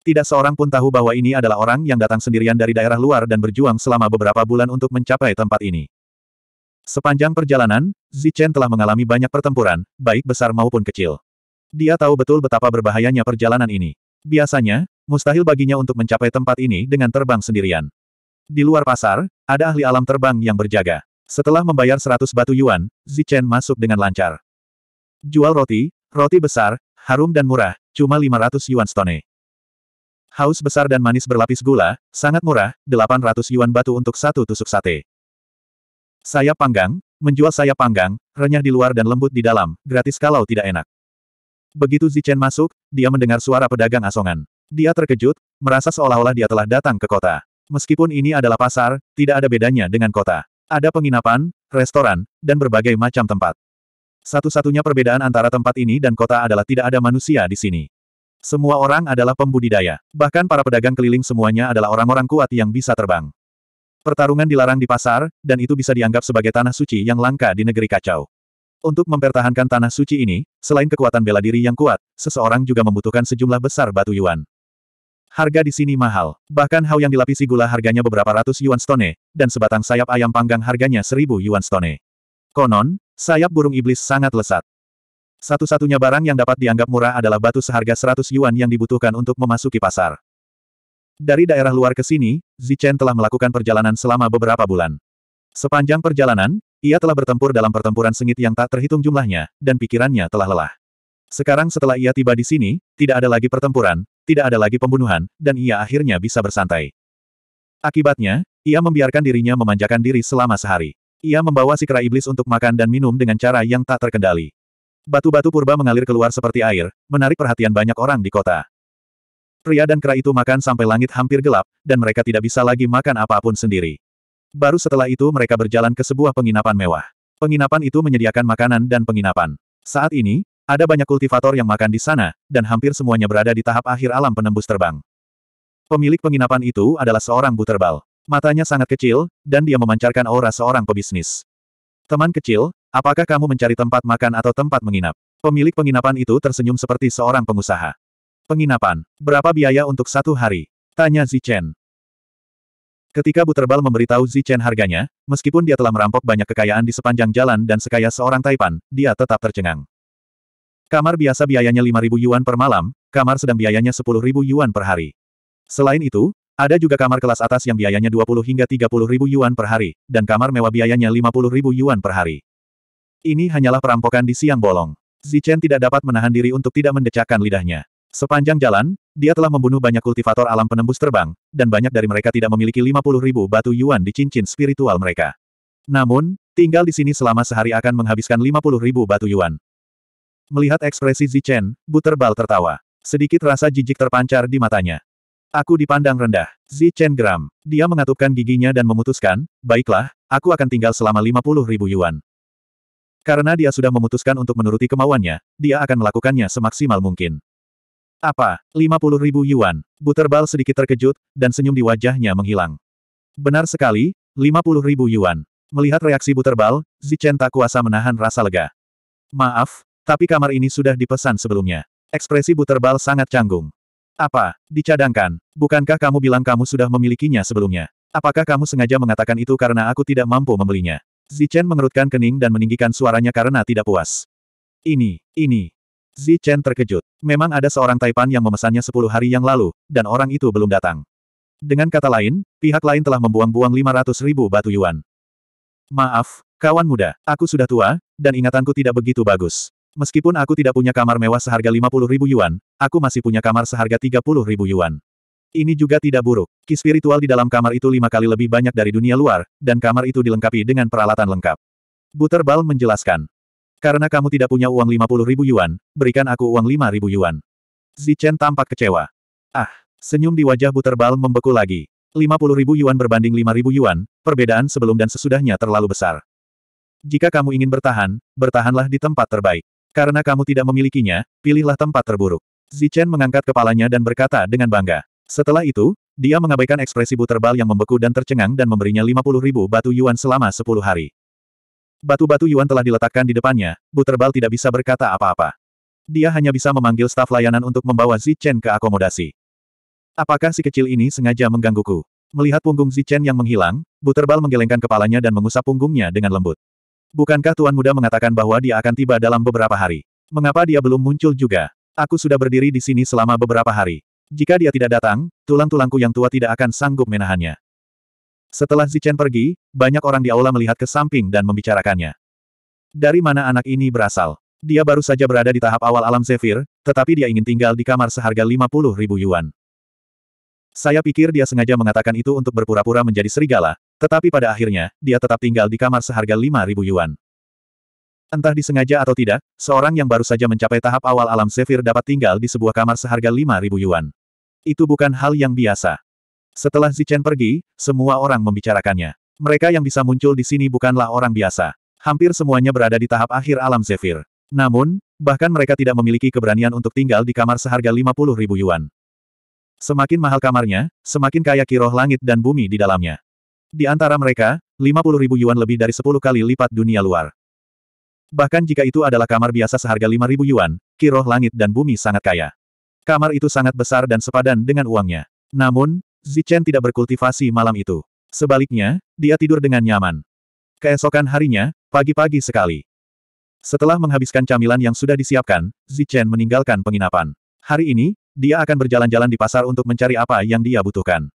Tidak seorang pun tahu bahwa ini adalah orang yang datang sendirian dari daerah luar dan berjuang selama beberapa bulan untuk mencapai tempat ini. Sepanjang perjalanan, Zichen telah mengalami banyak pertempuran, baik besar maupun kecil. Dia tahu betul betapa berbahayanya perjalanan ini. Biasanya, mustahil baginya untuk mencapai tempat ini dengan terbang sendirian. Di luar pasar, ada ahli alam terbang yang berjaga. Setelah membayar 100 batu yuan, Zichen masuk dengan lancar. Jual roti, roti besar, harum dan murah, cuma 500 yuan stone. Haus besar dan manis berlapis gula, sangat murah, 800 yuan batu untuk satu tusuk sate. Sayap panggang, menjual sayap panggang, renyah di luar dan lembut di dalam, gratis kalau tidak enak. Begitu Zichen masuk, dia mendengar suara pedagang asongan. Dia terkejut, merasa seolah-olah dia telah datang ke kota. Meskipun ini adalah pasar, tidak ada bedanya dengan kota. Ada penginapan, restoran, dan berbagai macam tempat. Satu-satunya perbedaan antara tempat ini dan kota adalah tidak ada manusia di sini. Semua orang adalah pembudidaya. Bahkan para pedagang keliling semuanya adalah orang-orang kuat yang bisa terbang. Pertarungan dilarang di pasar, dan itu bisa dianggap sebagai tanah suci yang langka di negeri kacau. Untuk mempertahankan tanah suci ini, selain kekuatan bela diri yang kuat, seseorang juga membutuhkan sejumlah besar batu yuan. Harga di sini mahal. Bahkan hau yang dilapisi gula harganya beberapa ratus yuan stone, dan sebatang sayap ayam panggang harganya seribu yuan stone. Konon, sayap burung iblis sangat lesat. Satu-satunya barang yang dapat dianggap murah adalah batu seharga seratus yuan yang dibutuhkan untuk memasuki pasar. Dari daerah luar ke sini, Zichen telah melakukan perjalanan selama beberapa bulan. Sepanjang perjalanan, ia telah bertempur dalam pertempuran sengit yang tak terhitung jumlahnya, dan pikirannya telah lelah. Sekarang setelah ia tiba di sini, tidak ada lagi pertempuran, tidak ada lagi pembunuhan, dan ia akhirnya bisa bersantai. Akibatnya, ia membiarkan dirinya memanjakan diri selama sehari. Ia membawa si kera iblis untuk makan dan minum dengan cara yang tak terkendali. Batu-batu purba mengalir keluar seperti air, menarik perhatian banyak orang di kota. Pria dan kera itu makan sampai langit hampir gelap, dan mereka tidak bisa lagi makan apapun sendiri. Baru setelah itu mereka berjalan ke sebuah penginapan mewah. Penginapan itu menyediakan makanan dan penginapan. Saat ini, ada banyak kultivator yang makan di sana, dan hampir semuanya berada di tahap akhir alam penembus terbang. Pemilik penginapan itu adalah seorang buterbal. Matanya sangat kecil, dan dia memancarkan aura seorang pebisnis. Teman kecil, apakah kamu mencari tempat makan atau tempat menginap? Pemilik penginapan itu tersenyum seperti seorang pengusaha. Penginapan, berapa biaya untuk satu hari? Tanya Zichen. Ketika Buterbal memberitahu Zichen harganya, meskipun dia telah merampok banyak kekayaan di sepanjang jalan dan sekaya seorang Taipan, dia tetap tercengang. Kamar biasa biayanya 5.000 yuan per malam, kamar sedang biayanya 10.000 yuan per hari. Selain itu, ada juga kamar kelas atas yang biayanya 20 hingga 30.000 yuan per hari, dan kamar mewah biayanya 50.000 yuan per hari. Ini hanyalah perampokan di siang bolong. Zichen tidak dapat menahan diri untuk tidak mendecakkan lidahnya. Sepanjang jalan, dia telah membunuh banyak kultivator alam penembus terbang, dan banyak dari mereka tidak memiliki 50 ribu batu yuan di cincin spiritual mereka. Namun, tinggal di sini selama sehari akan menghabiskan 50 ribu batu yuan. Melihat ekspresi Zichen, Buterbal tertawa. Sedikit rasa jijik terpancar di matanya. Aku dipandang rendah. Zichen geram. Dia mengatupkan giginya dan memutuskan, baiklah, aku akan tinggal selama 50 ribu yuan. Karena dia sudah memutuskan untuk menuruti kemauannya, dia akan melakukannya semaksimal mungkin. Apa? 50 ribu yuan. Buterbal sedikit terkejut, dan senyum di wajahnya menghilang. Benar sekali, 50 ribu yuan. Melihat reaksi Buterbal, Zichen tak kuasa menahan rasa lega. Maaf, tapi kamar ini sudah dipesan sebelumnya. Ekspresi Buterbal sangat canggung. Apa? Dicadangkan. Bukankah kamu bilang kamu sudah memilikinya sebelumnya? Apakah kamu sengaja mengatakan itu karena aku tidak mampu membelinya? Zichen mengerutkan kening dan meninggikan suaranya karena tidak puas. Ini, ini. Zichen terkejut. Memang ada seorang Taipan yang memesannya sepuluh hari yang lalu, dan orang itu belum datang. Dengan kata lain, pihak lain telah membuang-buang 500 ribu batu yuan. Maaf, kawan muda, aku sudah tua, dan ingatanku tidak begitu bagus. Meskipun aku tidak punya kamar mewah seharga 50 ribu yuan, aku masih punya kamar seharga 30 ribu yuan. Ini juga tidak buruk. Ki spiritual di dalam kamar itu lima kali lebih banyak dari dunia luar, dan kamar itu dilengkapi dengan peralatan lengkap. Buterbal menjelaskan. Karena kamu tidak punya uang 50 ribu yuan, berikan aku uang 5 ribu yuan. Zichen tampak kecewa. Ah, senyum di wajah Buterbal membeku lagi. 50 ribu yuan berbanding 5 ribu yuan, perbedaan sebelum dan sesudahnya terlalu besar. Jika kamu ingin bertahan, bertahanlah di tempat terbaik. Karena kamu tidak memilikinya, pilihlah tempat terburuk. Zichen mengangkat kepalanya dan berkata dengan bangga. Setelah itu, dia mengabaikan ekspresi buterbal yang membeku dan tercengang dan memberinya 50 ribu batu yuan selama 10 hari. Batu-batu Yuan telah diletakkan di depannya, Buterbal tidak bisa berkata apa-apa. Dia hanya bisa memanggil staf layanan untuk membawa Zichen ke akomodasi. Apakah si kecil ini sengaja menggangguku? Melihat punggung Zichen yang menghilang, Buterbal menggelengkan kepalanya dan mengusap punggungnya dengan lembut. Bukankah Tuan Muda mengatakan bahwa dia akan tiba dalam beberapa hari? Mengapa dia belum muncul juga? Aku sudah berdiri di sini selama beberapa hari. Jika dia tidak datang, tulang-tulangku yang tua tidak akan sanggup menahannya. Setelah Zichen pergi, banyak orang di aula melihat ke samping dan membicarakannya. Dari mana anak ini berasal? Dia baru saja berada di tahap awal alam Zephyr, tetapi dia ingin tinggal di kamar seharga 50 ribu yuan. Saya pikir dia sengaja mengatakan itu untuk berpura-pura menjadi serigala, tetapi pada akhirnya, dia tetap tinggal di kamar seharga 5.000 yuan. Entah disengaja atau tidak, seorang yang baru saja mencapai tahap awal alam Zephyr dapat tinggal di sebuah kamar seharga 5.000 yuan. Itu bukan hal yang biasa. Setelah Zichen pergi, semua orang membicarakannya. Mereka yang bisa muncul di sini bukanlah orang biasa. Hampir semuanya berada di tahap akhir alam Zephyr. Namun, bahkan mereka tidak memiliki keberanian untuk tinggal di kamar seharga 50 ribu yuan. Semakin mahal kamarnya, semakin kaya kiroh langit dan bumi di dalamnya. Di antara mereka, 50 ribu yuan lebih dari 10 kali lipat dunia luar. Bahkan jika itu adalah kamar biasa seharga 5 ribu yuan, kiroh langit dan bumi sangat kaya. Kamar itu sangat besar dan sepadan dengan uangnya. Namun, Zichen tidak berkultivasi malam itu. Sebaliknya, dia tidur dengan nyaman. Keesokan harinya, pagi-pagi sekali. Setelah menghabiskan camilan yang sudah disiapkan, Zichen meninggalkan penginapan. Hari ini, dia akan berjalan-jalan di pasar untuk mencari apa yang dia butuhkan.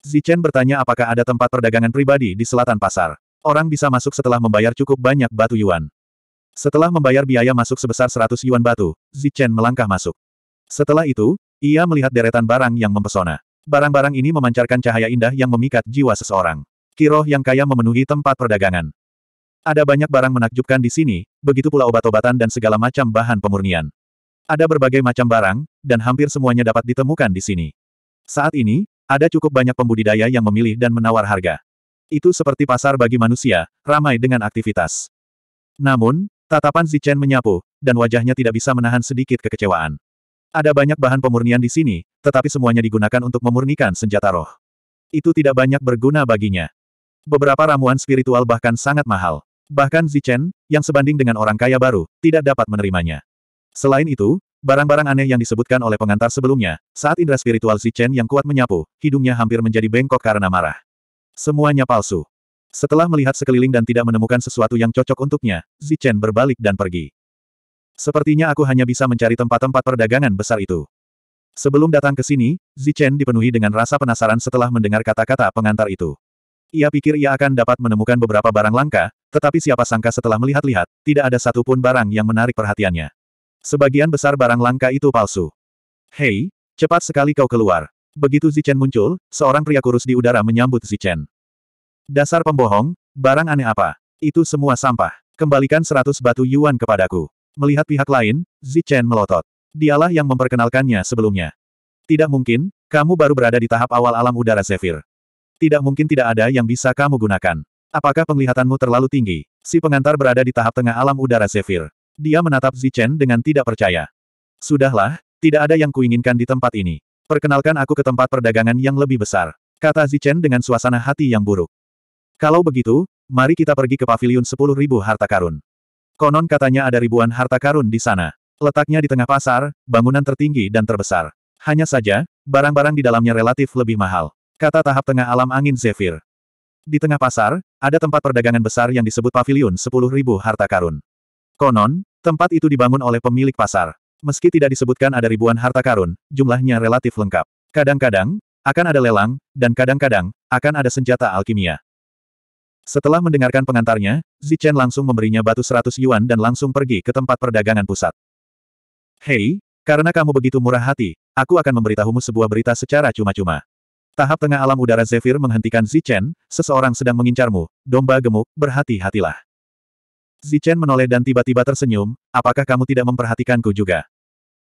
Zichen bertanya apakah ada tempat perdagangan pribadi di selatan pasar. Orang bisa masuk setelah membayar cukup banyak batu yuan. Setelah membayar biaya masuk sebesar 100 yuan batu, Zichen melangkah masuk. Setelah itu, ia melihat deretan barang yang mempesona. Barang-barang ini memancarkan cahaya indah yang memikat jiwa seseorang. Kiroh yang kaya memenuhi tempat perdagangan. Ada banyak barang menakjubkan di sini, begitu pula obat-obatan dan segala macam bahan pemurnian. Ada berbagai macam barang, dan hampir semuanya dapat ditemukan di sini. Saat ini, ada cukup banyak pembudidaya yang memilih dan menawar harga. Itu seperti pasar bagi manusia, ramai dengan aktivitas. Namun, tatapan Zichen menyapu, dan wajahnya tidak bisa menahan sedikit kekecewaan. Ada banyak bahan pemurnian di sini, tetapi semuanya digunakan untuk memurnikan senjata roh. Itu tidak banyak berguna baginya. Beberapa ramuan spiritual bahkan sangat mahal. Bahkan Zichen, yang sebanding dengan orang kaya baru, tidak dapat menerimanya. Selain itu, barang-barang aneh yang disebutkan oleh pengantar sebelumnya, saat indera spiritual Zichen yang kuat menyapu, hidungnya hampir menjadi bengkok karena marah. Semuanya palsu. Setelah melihat sekeliling dan tidak menemukan sesuatu yang cocok untuknya, Zichen berbalik dan pergi. Sepertinya aku hanya bisa mencari tempat-tempat perdagangan besar itu. Sebelum datang ke sini, Zichen dipenuhi dengan rasa penasaran setelah mendengar kata-kata pengantar itu. Ia pikir ia akan dapat menemukan beberapa barang langka, tetapi siapa sangka setelah melihat-lihat, tidak ada satupun barang yang menarik perhatiannya. Sebagian besar barang langka itu palsu. Hei, cepat sekali kau keluar. Begitu Zichen muncul, seorang pria kurus di udara menyambut Zichen. Dasar pembohong, barang aneh apa? Itu semua sampah. Kembalikan seratus batu yuan kepadaku. Melihat pihak lain, Zichen melotot. Dialah yang memperkenalkannya sebelumnya. Tidak mungkin, kamu baru berada di tahap awal alam udara Zephyr. Tidak mungkin tidak ada yang bisa kamu gunakan. Apakah penglihatanmu terlalu tinggi? Si pengantar berada di tahap tengah alam udara Zephyr. Dia menatap Zichen dengan tidak percaya. Sudahlah, tidak ada yang kuinginkan di tempat ini. Perkenalkan aku ke tempat perdagangan yang lebih besar. Kata Zichen dengan suasana hati yang buruk. Kalau begitu, mari kita pergi ke paviliun sepuluh harta karun. Konon katanya ada ribuan harta karun di sana. Letaknya di tengah pasar, bangunan tertinggi dan terbesar. Hanya saja, barang-barang di dalamnya relatif lebih mahal. Kata tahap tengah alam angin Zephyr. Di tengah pasar, ada tempat perdagangan besar yang disebut pavilion 10.000 harta karun. Konon, tempat itu dibangun oleh pemilik pasar. Meski tidak disebutkan ada ribuan harta karun, jumlahnya relatif lengkap. Kadang-kadang, akan ada lelang, dan kadang-kadang, akan ada senjata alkimia. Setelah mendengarkan pengantarnya, Zichen langsung memberinya batu 100 yuan dan langsung pergi ke tempat perdagangan pusat. Hei, karena kamu begitu murah hati, aku akan memberitahumu sebuah berita secara cuma-cuma. Tahap tengah alam udara Zephyr menghentikan Zichen, seseorang sedang mengincarmu, domba gemuk, berhati-hatilah. Zichen menoleh dan tiba-tiba tersenyum, apakah kamu tidak memperhatikanku juga?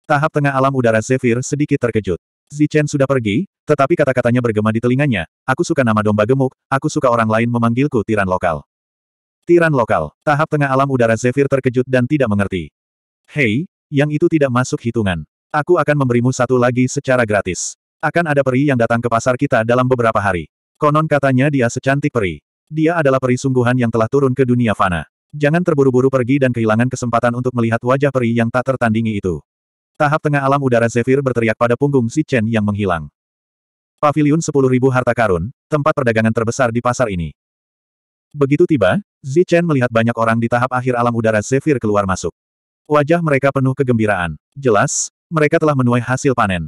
Tahap tengah alam udara Zephyr sedikit terkejut. Zichen sudah pergi, tetapi kata-katanya bergema di telinganya, aku suka nama domba gemuk, aku suka orang lain memanggilku tiran lokal. Tiran lokal, tahap tengah alam udara Zephyr terkejut dan tidak mengerti. Hei, yang itu tidak masuk hitungan. Aku akan memberimu satu lagi secara gratis. Akan ada peri yang datang ke pasar kita dalam beberapa hari. Konon katanya dia secantik peri. Dia adalah peri sungguhan yang telah turun ke dunia fana. Jangan terburu-buru pergi dan kehilangan kesempatan untuk melihat wajah peri yang tak tertandingi itu. Tahap tengah alam udara Zephyr berteriak pada punggung si Chen yang menghilang. Paviliun 10.000 harta karun, tempat perdagangan terbesar di pasar ini. Begitu tiba, Zi Chen melihat banyak orang di tahap akhir alam udara Zephyr keluar masuk. Wajah mereka penuh kegembiraan. Jelas, mereka telah menuai hasil panen.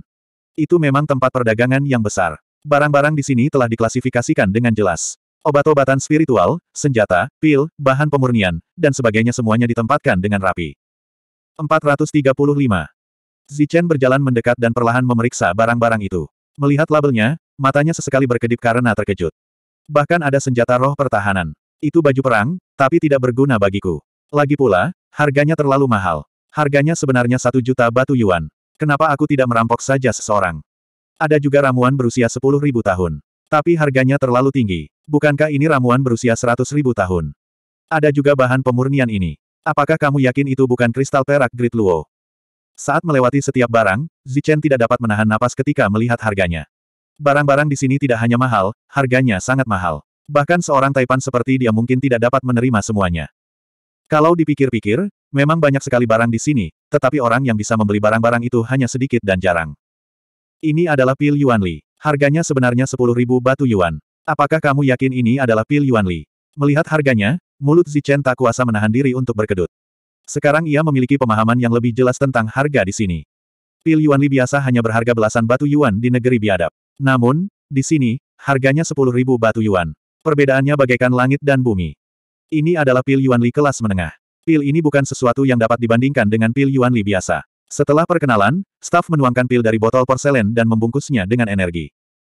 Itu memang tempat perdagangan yang besar. Barang-barang di sini telah diklasifikasikan dengan jelas. Obat-obatan spiritual, senjata, pil, bahan pemurnian, dan sebagainya semuanya ditempatkan dengan rapi. 435. Zichen berjalan mendekat dan perlahan memeriksa barang-barang itu. Melihat labelnya, matanya sesekali berkedip karena terkejut. Bahkan ada senjata roh pertahanan. Itu baju perang, tapi tidak berguna bagiku. Lagi pula, Harganya terlalu mahal. Harganya sebenarnya satu juta batu yuan. Kenapa aku tidak merampok saja seseorang? Ada juga ramuan berusia sepuluh ribu tahun. Tapi harganya terlalu tinggi. Bukankah ini ramuan berusia seratus ribu tahun? Ada juga bahan pemurnian ini. Apakah kamu yakin itu bukan kristal perak grid luo? Saat melewati setiap barang, Zichen tidak dapat menahan napas ketika melihat harganya. Barang-barang di sini tidak hanya mahal, harganya sangat mahal. Bahkan seorang Taipan seperti dia mungkin tidak dapat menerima semuanya. Kalau dipikir-pikir, memang banyak sekali barang di sini, tetapi orang yang bisa membeli barang-barang itu hanya sedikit dan jarang. Ini adalah pil Yuan Li. Harganya sebenarnya 10.000 batu yuan. Apakah kamu yakin ini adalah pil Yuan Li? Melihat harganya, mulut Zichen tak kuasa menahan diri untuk berkedut. Sekarang ia memiliki pemahaman yang lebih jelas tentang harga di sini. Pil Yuan Li biasa hanya berharga belasan batu yuan di negeri biadab. Namun, di sini, harganya 10.000 batu yuan. Perbedaannya bagaikan langit dan bumi. Ini adalah pil Yuan Li kelas menengah. Pil ini bukan sesuatu yang dapat dibandingkan dengan pil Yuan Li biasa. Setelah perkenalan, staf menuangkan pil dari botol porselen dan membungkusnya dengan energi.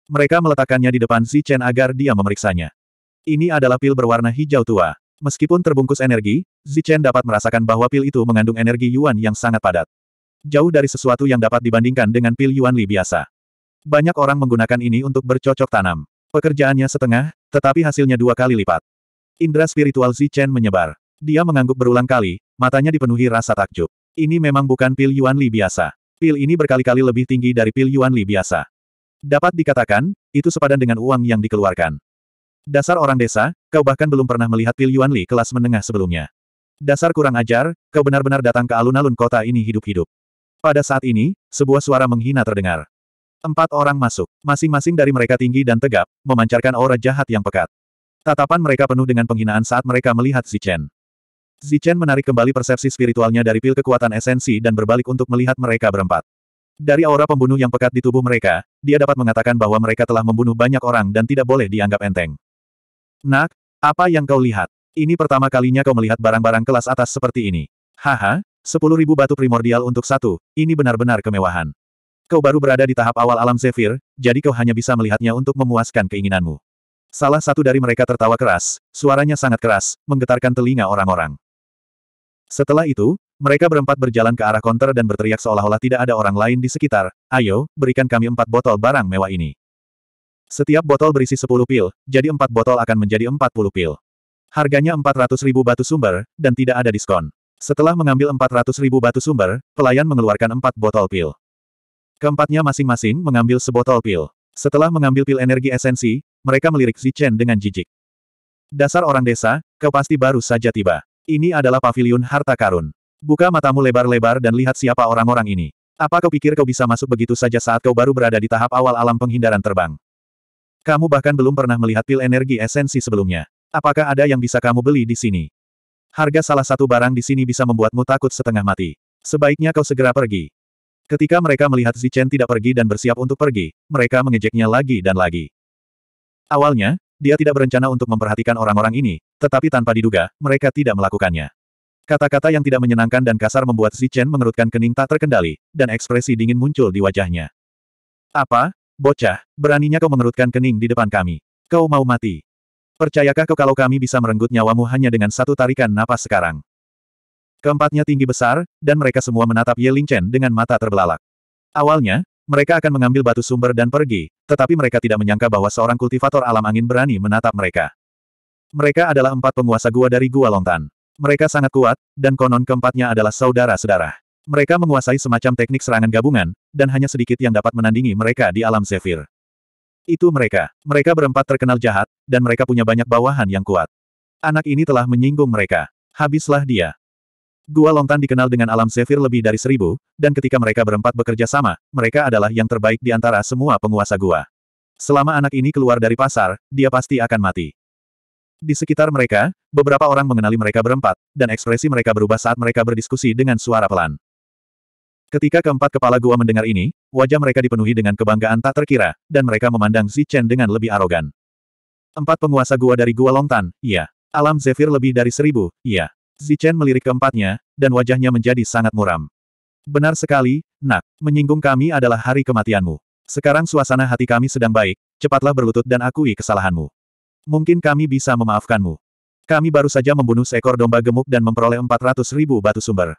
Mereka meletakkannya di depan Xi Chen agar dia memeriksanya. Ini adalah pil berwarna hijau tua. Meskipun terbungkus energi, Xi Chen dapat merasakan bahwa pil itu mengandung energi Yuan yang sangat padat. Jauh dari sesuatu yang dapat dibandingkan dengan pil Yuan Li biasa. Banyak orang menggunakan ini untuk bercocok tanam. Pekerjaannya setengah, tetapi hasilnya dua kali lipat. Indra spiritual Chen menyebar. Dia mengangguk berulang kali, matanya dipenuhi rasa takjub. Ini memang bukan pil Yuan Li biasa. Pil ini berkali-kali lebih tinggi dari pil Yuan Li biasa. Dapat dikatakan, itu sepadan dengan uang yang dikeluarkan. Dasar orang desa, kau bahkan belum pernah melihat pil Yuan Li kelas menengah sebelumnya. Dasar kurang ajar, kau benar-benar datang ke alun-alun kota ini hidup-hidup. Pada saat ini, sebuah suara menghina terdengar. Empat orang masuk, masing-masing dari mereka tinggi dan tegap, memancarkan aura jahat yang pekat. Tatapan mereka penuh dengan penghinaan saat mereka melihat Zichen. Zichen menarik kembali persepsi spiritualnya dari pil kekuatan esensi dan berbalik untuk melihat mereka berempat. Dari aura pembunuh yang pekat di tubuh mereka, dia dapat mengatakan bahwa mereka telah membunuh banyak orang dan tidak boleh dianggap enteng. Nak, apa yang kau lihat? Ini pertama kalinya kau melihat barang-barang kelas atas seperti ini. Haha, sepuluh ribu batu primordial untuk satu, ini benar-benar kemewahan. Kau baru berada di tahap awal alam Zephyr, jadi kau hanya bisa melihatnya untuk memuaskan keinginanmu. Salah satu dari mereka tertawa keras, suaranya sangat keras, menggetarkan telinga orang-orang. Setelah itu, mereka berempat berjalan ke arah konter dan berteriak seolah-olah tidak ada orang lain di sekitar, ayo, berikan kami empat botol barang mewah ini. Setiap botol berisi 10 pil, jadi empat botol akan menjadi 40 pil. Harganya 400 ribu batu sumber, dan tidak ada diskon. Setelah mengambil 400 ribu batu sumber, pelayan mengeluarkan empat botol pil. Keempatnya masing-masing mengambil sebotol pil. Setelah mengambil pil energi esensi, mereka melirik Zichen dengan jijik. Dasar orang desa, kau pasti baru saja tiba. Ini adalah pavilion harta karun. Buka matamu lebar-lebar dan lihat siapa orang-orang ini. Apa kau pikir kau bisa masuk begitu saja saat kau baru berada di tahap awal alam penghindaran terbang? Kamu bahkan belum pernah melihat pil energi esensi sebelumnya. Apakah ada yang bisa kamu beli di sini? Harga salah satu barang di sini bisa membuatmu takut setengah mati. Sebaiknya kau segera pergi. Ketika mereka melihat Zichen tidak pergi dan bersiap untuk pergi, mereka mengejeknya lagi dan lagi. Awalnya, dia tidak berencana untuk memperhatikan orang-orang ini, tetapi tanpa diduga, mereka tidak melakukannya. Kata-kata yang tidak menyenangkan dan kasar membuat Chen mengerutkan kening tak terkendali, dan ekspresi dingin muncul di wajahnya. Apa? Bocah, beraninya kau mengerutkan kening di depan kami. Kau mau mati. Percayakah kau kalau kami bisa merenggut nyawamu hanya dengan satu tarikan napas sekarang? Keempatnya tinggi besar, dan mereka semua menatap Ye Ling dengan mata terbelalak. Awalnya, mereka akan mengambil batu sumber dan pergi, tetapi mereka tidak menyangka bahwa seorang kultivator alam angin berani menatap mereka. Mereka adalah empat penguasa gua dari gua Longtan. Mereka sangat kuat, dan konon keempatnya adalah saudara-saudara. Mereka menguasai semacam teknik serangan gabungan, dan hanya sedikit yang dapat menandingi mereka di alam Zephyr. Itu mereka. Mereka berempat terkenal jahat, dan mereka punya banyak bawahan yang kuat. Anak ini telah menyinggung mereka. Habislah dia. Gua Longtan dikenal dengan alam Zephyr lebih dari seribu, dan ketika mereka berempat bekerja sama, mereka adalah yang terbaik di antara semua penguasa gua. Selama anak ini keluar dari pasar, dia pasti akan mati. Di sekitar mereka, beberapa orang mengenali mereka berempat, dan ekspresi mereka berubah saat mereka berdiskusi dengan suara pelan. Ketika keempat kepala gua mendengar ini, wajah mereka dipenuhi dengan kebanggaan tak terkira, dan mereka memandang Zichen dengan lebih arogan. Empat penguasa gua dari gua Longtan, iya. Alam Zephyr lebih dari seribu, iya. Zichen melirik keempatnya, dan wajahnya menjadi sangat muram. Benar sekali, nak, menyinggung kami adalah hari kematianmu. Sekarang suasana hati kami sedang baik, cepatlah berlutut dan akui kesalahanmu. Mungkin kami bisa memaafkanmu. Kami baru saja membunuh seekor domba gemuk dan memperoleh 400 ribu batu sumber.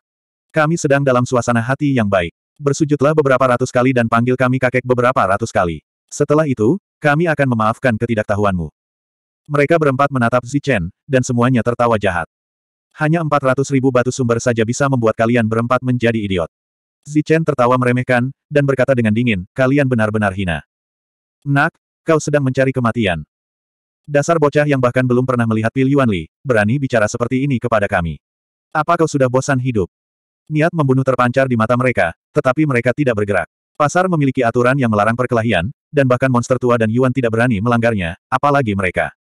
Kami sedang dalam suasana hati yang baik. Bersujudlah beberapa ratus kali dan panggil kami kakek beberapa ratus kali. Setelah itu, kami akan memaafkan ketidaktahuanmu. Mereka berempat menatap Zichen, dan semuanya tertawa jahat. Hanya 400 ribu batu sumber saja bisa membuat kalian berempat menjadi idiot. Zichen tertawa meremehkan, dan berkata dengan dingin, kalian benar-benar hina. Nak, kau sedang mencari kematian. Dasar bocah yang bahkan belum pernah melihat Pil Yuan Li, berani bicara seperti ini kepada kami. Apa kau sudah bosan hidup? Niat membunuh terpancar di mata mereka, tetapi mereka tidak bergerak. Pasar memiliki aturan yang melarang perkelahian, dan bahkan monster tua dan Yuan tidak berani melanggarnya, apalagi mereka.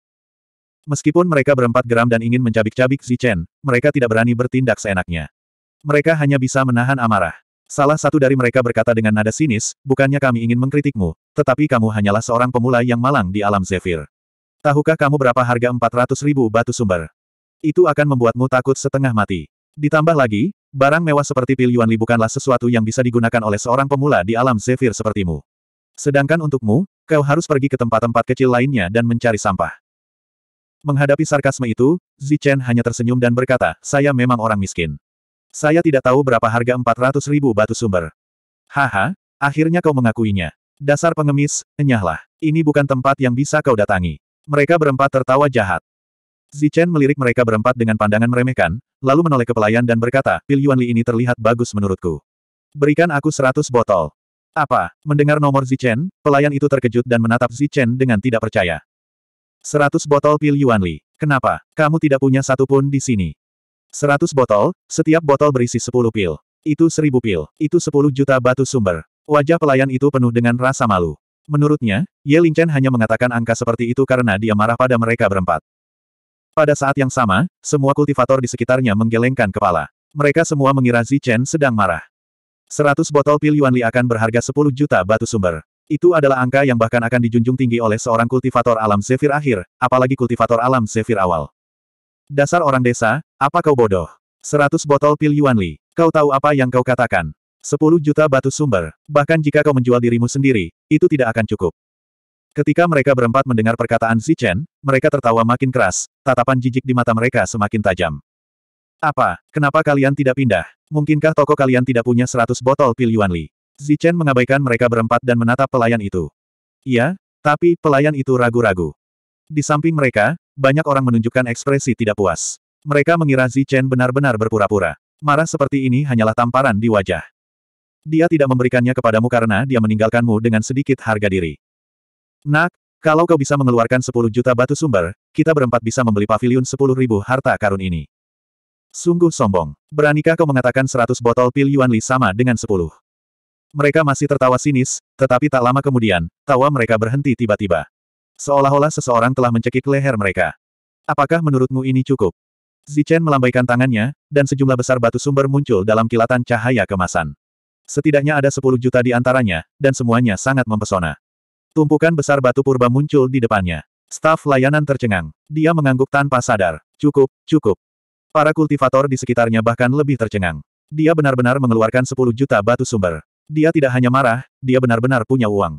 Meskipun mereka berempat geram dan ingin mencabik-cabik Zichen, mereka tidak berani bertindak seenaknya. Mereka hanya bisa menahan amarah. Salah satu dari mereka berkata dengan nada sinis, bukannya kami ingin mengkritikmu, tetapi kamu hanyalah seorang pemula yang malang di alam Zephyr. Tahukah kamu berapa harga 400 ribu batu sumber? Itu akan membuatmu takut setengah mati. Ditambah lagi, barang mewah seperti pil Yuan Li bukanlah sesuatu yang bisa digunakan oleh seorang pemula di alam Zephyr sepertimu. Sedangkan untukmu, kau harus pergi ke tempat-tempat kecil lainnya dan mencari sampah. Menghadapi sarkasme itu, Zichen hanya tersenyum dan berkata, saya memang orang miskin. Saya tidak tahu berapa harga 400 ribu batu sumber. Haha, akhirnya kau mengakuinya. Dasar pengemis, enyahlah. Ini bukan tempat yang bisa kau datangi. Mereka berempat tertawa jahat. Zichen melirik mereka berempat dengan pandangan meremehkan, lalu menoleh ke pelayan dan berkata, Pil Yuan ini terlihat bagus menurutku. Berikan aku 100 botol. Apa? Mendengar nomor Zichen, pelayan itu terkejut dan menatap Zichen dengan tidak percaya. Seratus botol pil Yuanli, Kenapa? Kamu tidak punya satu pun di sini. Seratus botol, setiap botol berisi sepuluh pil. Itu seribu pil. Itu sepuluh juta batu sumber. Wajah pelayan itu penuh dengan rasa malu. Menurutnya, Ye Lingchen hanya mengatakan angka seperti itu karena dia marah pada mereka berempat. Pada saat yang sama, semua kultivator di sekitarnya menggelengkan kepala. Mereka semua mengira Zichen sedang marah. Seratus botol pil Yuanli akan berharga sepuluh juta batu sumber. Itu adalah angka yang bahkan akan dijunjung tinggi oleh seorang kultivator alam Zephyr akhir, apalagi kultivator alam Zephyr awal. Dasar orang desa, apa kau bodoh? Seratus botol pil Yuanli. Kau tahu apa yang kau katakan? Sepuluh juta batu sumber. Bahkan jika kau menjual dirimu sendiri, itu tidak akan cukup. Ketika mereka berempat mendengar perkataan Si Chen, mereka tertawa makin keras, tatapan jijik di mata mereka semakin tajam. Apa, kenapa kalian tidak pindah? Mungkinkah toko kalian tidak punya seratus botol pil Yuanli? Zichen mengabaikan mereka berempat dan menatap pelayan itu. Iya, tapi pelayan itu ragu-ragu. Di samping mereka, banyak orang menunjukkan ekspresi tidak puas. Mereka mengira Zichen benar-benar berpura-pura. Marah seperti ini hanyalah tamparan di wajah. Dia tidak memberikannya kepadamu karena dia meninggalkanmu dengan sedikit harga diri. Nak, kalau kau bisa mengeluarkan 10 juta batu sumber, kita berempat bisa membeli pavilion 10 ribu harta karun ini. Sungguh sombong. Beranikah kau mengatakan 100 botol pil Yuan Li sama dengan 10? Mereka masih tertawa sinis, tetapi tak lama kemudian, tawa mereka berhenti tiba-tiba. Seolah-olah seseorang telah mencekik leher mereka. Apakah menurutmu ini cukup? Zichen melambaikan tangannya, dan sejumlah besar batu sumber muncul dalam kilatan cahaya kemasan. Setidaknya ada 10 juta di antaranya, dan semuanya sangat mempesona. Tumpukan besar batu purba muncul di depannya. Staf layanan tercengang. Dia mengangguk tanpa sadar. Cukup, cukup. Para kultivator di sekitarnya bahkan lebih tercengang. Dia benar-benar mengeluarkan 10 juta batu sumber. Dia tidak hanya marah, dia benar-benar punya uang.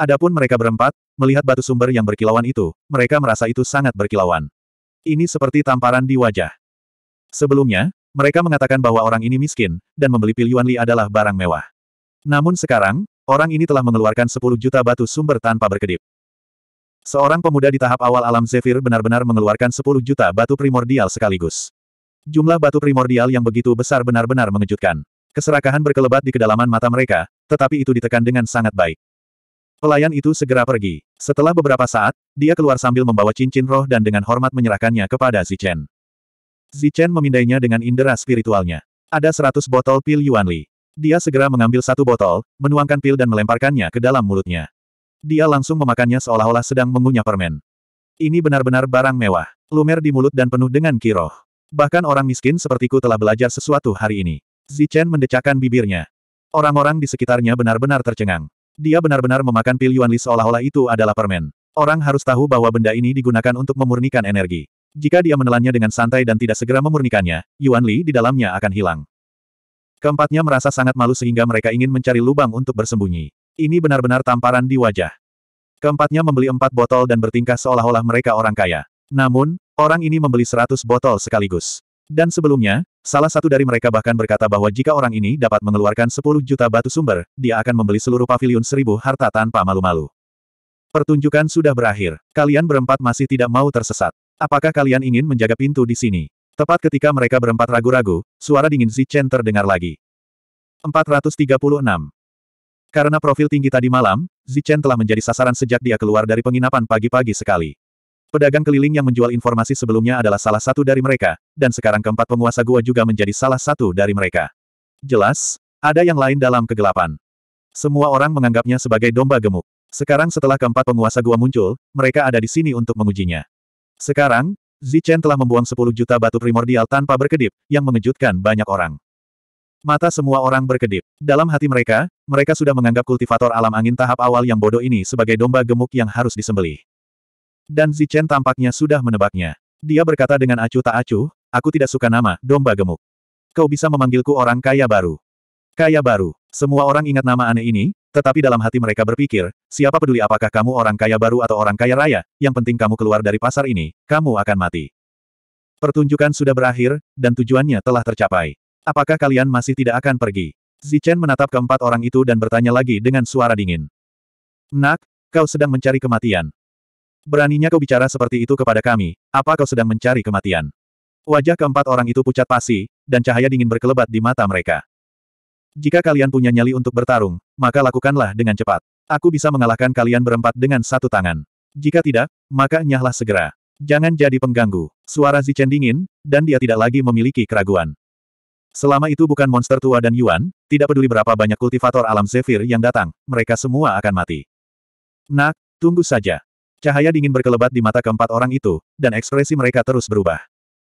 Adapun mereka berempat, melihat batu sumber yang berkilauan itu, mereka merasa itu sangat berkilauan. Ini seperti tamparan di wajah. Sebelumnya, mereka mengatakan bahwa orang ini miskin, dan membeli pilihan Li adalah barang mewah. Namun sekarang, orang ini telah mengeluarkan 10 juta batu sumber tanpa berkedip. Seorang pemuda di tahap awal alam Zephyr benar-benar mengeluarkan 10 juta batu primordial sekaligus. Jumlah batu primordial yang begitu besar benar-benar mengejutkan. Keserakahan berkelebat di kedalaman mata mereka, tetapi itu ditekan dengan sangat baik. Pelayan itu segera pergi. Setelah beberapa saat, dia keluar sambil membawa cincin roh dan dengan hormat menyerahkannya kepada Zichen. Zichen memindainya dengan indera spiritualnya. Ada seratus botol pil Yuanli. Dia segera mengambil satu botol, menuangkan pil dan melemparkannya ke dalam mulutnya. Dia langsung memakannya seolah-olah sedang mengunyah permen. Ini benar-benar barang mewah, lumer di mulut dan penuh dengan kiroh. Bahkan orang miskin sepertiku telah belajar sesuatu hari ini. Zichen mendecakkan bibirnya. Orang-orang di sekitarnya benar-benar tercengang. Dia benar-benar memakan pil Yuan Li seolah-olah itu adalah permen. Orang harus tahu bahwa benda ini digunakan untuk memurnikan energi. Jika dia menelannya dengan santai dan tidak segera memurnikannya, Yuan Li di dalamnya akan hilang. Keempatnya merasa sangat malu sehingga mereka ingin mencari lubang untuk bersembunyi. Ini benar-benar tamparan di wajah. Keempatnya membeli empat botol dan bertingkah seolah-olah mereka orang kaya. Namun, orang ini membeli seratus botol sekaligus. Dan sebelumnya, Salah satu dari mereka bahkan berkata bahwa jika orang ini dapat mengeluarkan 10 juta batu sumber, dia akan membeli seluruh pavilion seribu harta tanpa malu-malu. Pertunjukan sudah berakhir. Kalian berempat masih tidak mau tersesat. Apakah kalian ingin menjaga pintu di sini? Tepat ketika mereka berempat ragu-ragu, suara dingin Zichen terdengar lagi. 436. Karena profil tinggi tadi malam, Zichen telah menjadi sasaran sejak dia keluar dari penginapan pagi-pagi sekali. Pedagang keliling yang menjual informasi sebelumnya adalah salah satu dari mereka, dan sekarang keempat penguasa gua juga menjadi salah satu dari mereka. Jelas, ada yang lain dalam kegelapan. Semua orang menganggapnya sebagai domba gemuk. Sekarang setelah keempat penguasa gua muncul, mereka ada di sini untuk mengujinya. Sekarang, Zichen telah membuang 10 juta batu primordial tanpa berkedip, yang mengejutkan banyak orang. Mata semua orang berkedip. Dalam hati mereka, mereka sudah menganggap kultivator alam angin tahap awal yang bodoh ini sebagai domba gemuk yang harus disembelih. Dan Zichen tampaknya sudah menebaknya. Dia berkata dengan acuh tak acuh, aku tidak suka nama, domba gemuk. Kau bisa memanggilku orang kaya baru. Kaya baru. Semua orang ingat nama aneh ini, tetapi dalam hati mereka berpikir, siapa peduli apakah kamu orang kaya baru atau orang kaya raya, yang penting kamu keluar dari pasar ini, kamu akan mati. Pertunjukan sudah berakhir, dan tujuannya telah tercapai. Apakah kalian masih tidak akan pergi? Zichen menatap keempat orang itu dan bertanya lagi dengan suara dingin. Nak, kau sedang mencari kematian. Beraninya kau bicara seperti itu kepada kami, apa kau sedang mencari kematian? Wajah keempat orang itu pucat pasi, dan cahaya dingin berkelebat di mata mereka. Jika kalian punya nyali untuk bertarung, maka lakukanlah dengan cepat. Aku bisa mengalahkan kalian berempat dengan satu tangan. Jika tidak, maka nyahlah segera. Jangan jadi pengganggu. Suara Zichen dingin, dan dia tidak lagi memiliki keraguan. Selama itu bukan monster tua dan Yuan, tidak peduli berapa banyak kultivator alam Zephyr yang datang, mereka semua akan mati. Nak, tunggu saja. Cahaya dingin berkelebat di mata keempat orang itu, dan ekspresi mereka terus berubah.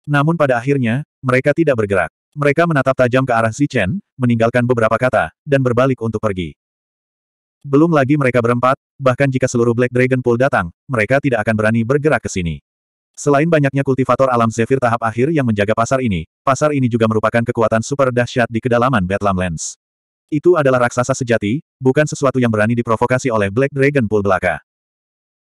Namun pada akhirnya, mereka tidak bergerak. Mereka menatap tajam ke arah Zichen, meninggalkan beberapa kata, dan berbalik untuk pergi. Belum lagi mereka berempat, bahkan jika seluruh Black Dragon Pool datang, mereka tidak akan berani bergerak ke sini. Selain banyaknya kultivator alam Zephyr tahap akhir yang menjaga pasar ini, pasar ini juga merupakan kekuatan super dahsyat di kedalaman Bedlam Lands. Itu adalah raksasa sejati, bukan sesuatu yang berani diprovokasi oleh Black Dragon Pool belaka.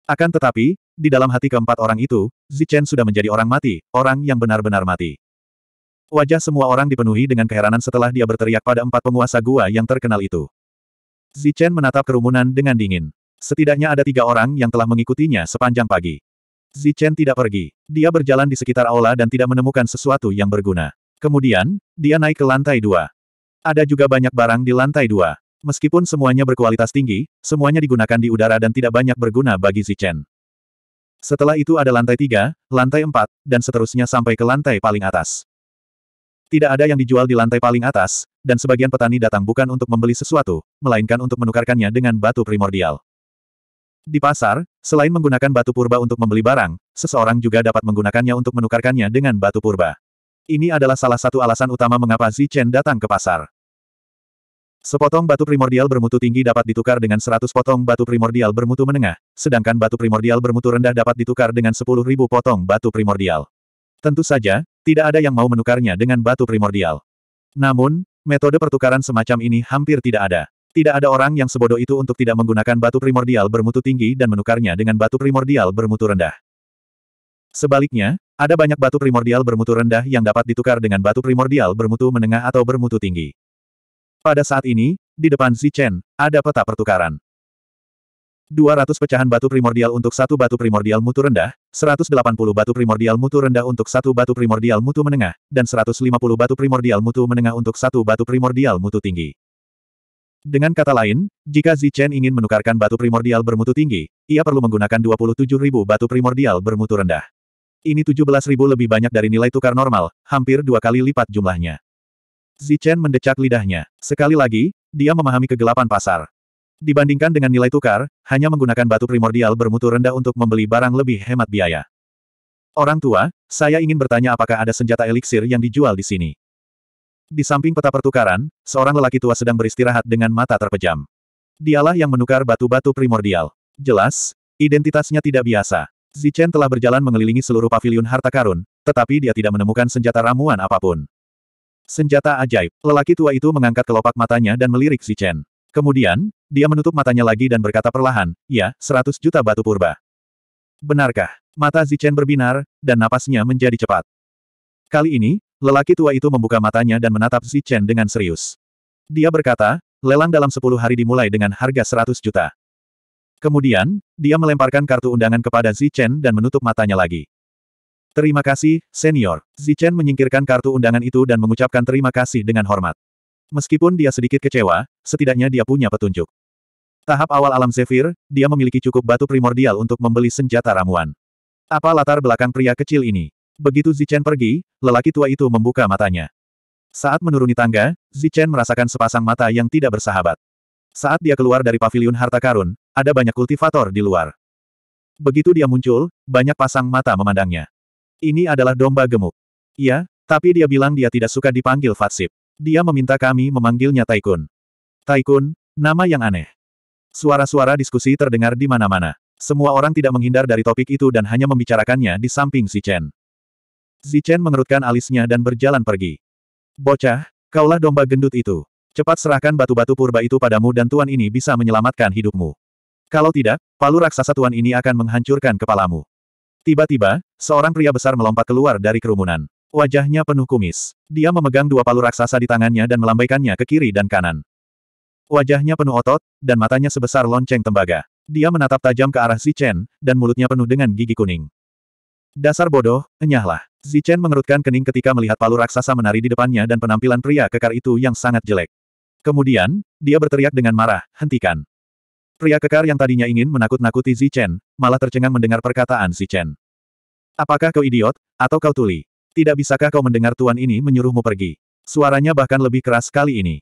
Akan tetapi, di dalam hati keempat orang itu, Zichen sudah menjadi orang mati, orang yang benar-benar mati. Wajah semua orang dipenuhi dengan keheranan setelah dia berteriak pada empat penguasa gua yang terkenal itu. Zichen menatap kerumunan dengan dingin. Setidaknya ada tiga orang yang telah mengikutinya sepanjang pagi. Zichen tidak pergi. Dia berjalan di sekitar aula dan tidak menemukan sesuatu yang berguna. Kemudian, dia naik ke lantai dua. Ada juga banyak barang di lantai dua. Meskipun semuanya berkualitas tinggi, semuanya digunakan di udara dan tidak banyak berguna bagi Zichen. Setelah itu ada lantai tiga, lantai empat, dan seterusnya sampai ke lantai paling atas. Tidak ada yang dijual di lantai paling atas, dan sebagian petani datang bukan untuk membeli sesuatu, melainkan untuk menukarkannya dengan batu primordial. Di pasar, selain menggunakan batu purba untuk membeli barang, seseorang juga dapat menggunakannya untuk menukarkannya dengan batu purba. Ini adalah salah satu alasan utama mengapa Zichen datang ke pasar. Sepotong batu primordial bermutu tinggi dapat ditukar dengan 100 potong batu primordial bermutu menengah, sedangkan batu primordial bermutu rendah dapat ditukar dengan 10.000 potong batu primordial. Tentu saja, tidak ada yang mau menukarnya dengan batu primordial. Namun, metode pertukaran semacam ini hampir tidak ada. Tidak ada orang yang sebodoh itu untuk tidak menggunakan batu primordial bermutu tinggi dan menukarnya dengan batu primordial bermutu rendah. Sebaliknya, ada banyak batu primordial bermutu rendah yang dapat ditukar dengan batu primordial bermutu menengah atau bermutu tinggi. Pada saat ini, di depan Zichen, ada peta pertukaran. 200 pecahan batu primordial untuk satu batu primordial mutu rendah, 180 batu primordial mutu rendah untuk satu batu primordial mutu menengah, dan 150 batu primordial mutu menengah untuk satu batu primordial mutu tinggi. Dengan kata lain, jika Zichen ingin menukarkan batu primordial bermutu tinggi, ia perlu menggunakan 27.000 batu primordial bermutu rendah. Ini 17.000 lebih banyak dari nilai tukar normal, hampir dua kali lipat jumlahnya. Zichen mendecak lidahnya. Sekali lagi, dia memahami kegelapan pasar. Dibandingkan dengan nilai tukar, hanya menggunakan batu primordial bermutu rendah untuk membeli barang lebih hemat biaya. Orang tua, saya ingin bertanya apakah ada senjata eliksir yang dijual di sini. Di samping peta pertukaran, seorang lelaki tua sedang beristirahat dengan mata terpejam. Dialah yang menukar batu-batu primordial. Jelas, identitasnya tidak biasa. Zichen telah berjalan mengelilingi seluruh paviliun harta karun, tetapi dia tidak menemukan senjata ramuan apapun. Senjata ajaib. Lelaki tua itu mengangkat kelopak matanya dan melirik Chen. Kemudian, dia menutup matanya lagi dan berkata perlahan, ya, 100 juta batu purba. Benarkah? Mata Chen berbinar, dan napasnya menjadi cepat. Kali ini, lelaki tua itu membuka matanya dan menatap Chen dengan serius. Dia berkata, lelang dalam 10 hari dimulai dengan harga 100 juta. Kemudian, dia melemparkan kartu undangan kepada Chen dan menutup matanya lagi. Terima kasih, senior. Zichen menyingkirkan kartu undangan itu dan mengucapkan terima kasih dengan hormat. Meskipun dia sedikit kecewa, setidaknya dia punya petunjuk. Tahap awal alam Zephyr, dia memiliki cukup batu primordial untuk membeli senjata ramuan. Apa latar belakang pria kecil ini? Begitu Zichen pergi, lelaki tua itu membuka matanya. Saat menuruni tangga, Zichen merasakan sepasang mata yang tidak bersahabat. Saat dia keluar dari pavilion harta karun, ada banyak kultivator di luar. Begitu dia muncul, banyak pasang mata memandangnya. Ini adalah domba gemuk. Ya, tapi dia bilang dia tidak suka dipanggil Fatsip. Dia meminta kami memanggilnya Taikun. Taikun, nama yang aneh. Suara-suara diskusi terdengar di mana-mana. Semua orang tidak menghindar dari topik itu dan hanya membicarakannya di samping si Chen. Si Chen mengerutkan alisnya dan berjalan pergi. Bocah, kaulah domba gendut itu. Cepat serahkan batu-batu purba itu padamu dan tuan ini bisa menyelamatkan hidupmu. Kalau tidak, palu raksasa tuan ini akan menghancurkan kepalamu. Tiba-tiba, seorang pria besar melompat keluar dari kerumunan. Wajahnya penuh kumis. Dia memegang dua palu raksasa di tangannya dan melambaikannya ke kiri dan kanan. Wajahnya penuh otot, dan matanya sebesar lonceng tembaga. Dia menatap tajam ke arah Zichen, dan mulutnya penuh dengan gigi kuning. Dasar bodoh, enyahlah. Zichen mengerutkan kening ketika melihat palu raksasa menari di depannya dan penampilan pria kekar itu yang sangat jelek. Kemudian, dia berteriak dengan marah, hentikan. Pria kekar yang tadinya ingin menakut-nakuti Zichen, malah tercengang mendengar perkataan Zichen. Apakah kau idiot, atau kau tuli? Tidak bisakah kau mendengar tuan ini menyuruhmu pergi? Suaranya bahkan lebih keras kali ini.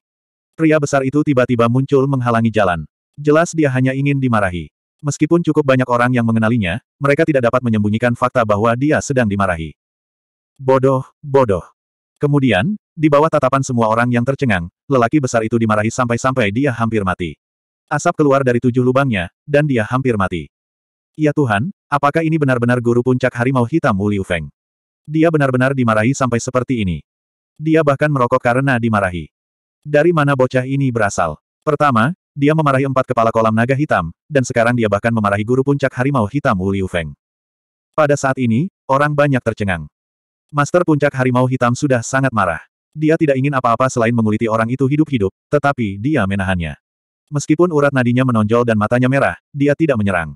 Pria besar itu tiba-tiba muncul menghalangi jalan. Jelas dia hanya ingin dimarahi. Meskipun cukup banyak orang yang mengenalinya, mereka tidak dapat menyembunyikan fakta bahwa dia sedang dimarahi. Bodoh, bodoh. Kemudian, di bawah tatapan semua orang yang tercengang, lelaki besar itu dimarahi sampai-sampai dia hampir mati. Asap keluar dari tujuh lubangnya, dan dia hampir mati. Ya Tuhan, apakah ini benar-benar guru puncak harimau hitam Wu Liu Feng? Dia benar-benar dimarahi sampai seperti ini. Dia bahkan merokok karena dimarahi. Dari mana bocah ini berasal? Pertama, dia memarahi empat kepala kolam naga hitam, dan sekarang dia bahkan memarahi guru puncak harimau hitam Wu Liu Feng. Pada saat ini, orang banyak tercengang. Master puncak harimau hitam sudah sangat marah. Dia tidak ingin apa-apa selain menguliti orang itu hidup-hidup, tetapi dia menahannya. Meskipun urat nadinya menonjol dan matanya merah, dia tidak menyerang.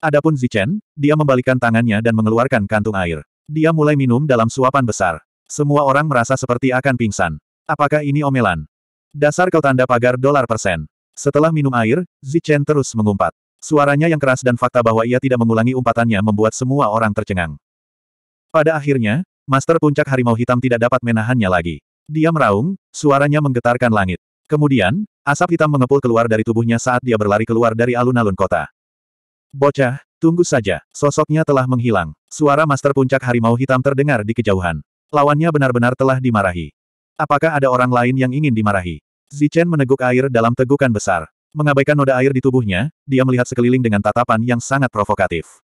Adapun Zichen, dia membalikan tangannya dan mengeluarkan kantung air. Dia mulai minum dalam suapan besar. Semua orang merasa seperti akan pingsan. Apakah ini omelan? Dasar kau tanda pagar dolar persen. Setelah minum air, Zichen terus mengumpat. Suaranya yang keras dan fakta bahwa ia tidak mengulangi umpatannya membuat semua orang tercengang. Pada akhirnya, Master Puncak Harimau Hitam tidak dapat menahannya lagi. Dia meraung, suaranya menggetarkan langit. Kemudian, asap hitam mengepul keluar dari tubuhnya saat dia berlari keluar dari alun-alun kota. Bocah, tunggu saja, sosoknya telah menghilang. Suara Master Puncak Harimau Hitam terdengar di kejauhan. Lawannya benar-benar telah dimarahi. Apakah ada orang lain yang ingin dimarahi? Zichen meneguk air dalam tegukan besar. Mengabaikan noda air di tubuhnya, dia melihat sekeliling dengan tatapan yang sangat provokatif.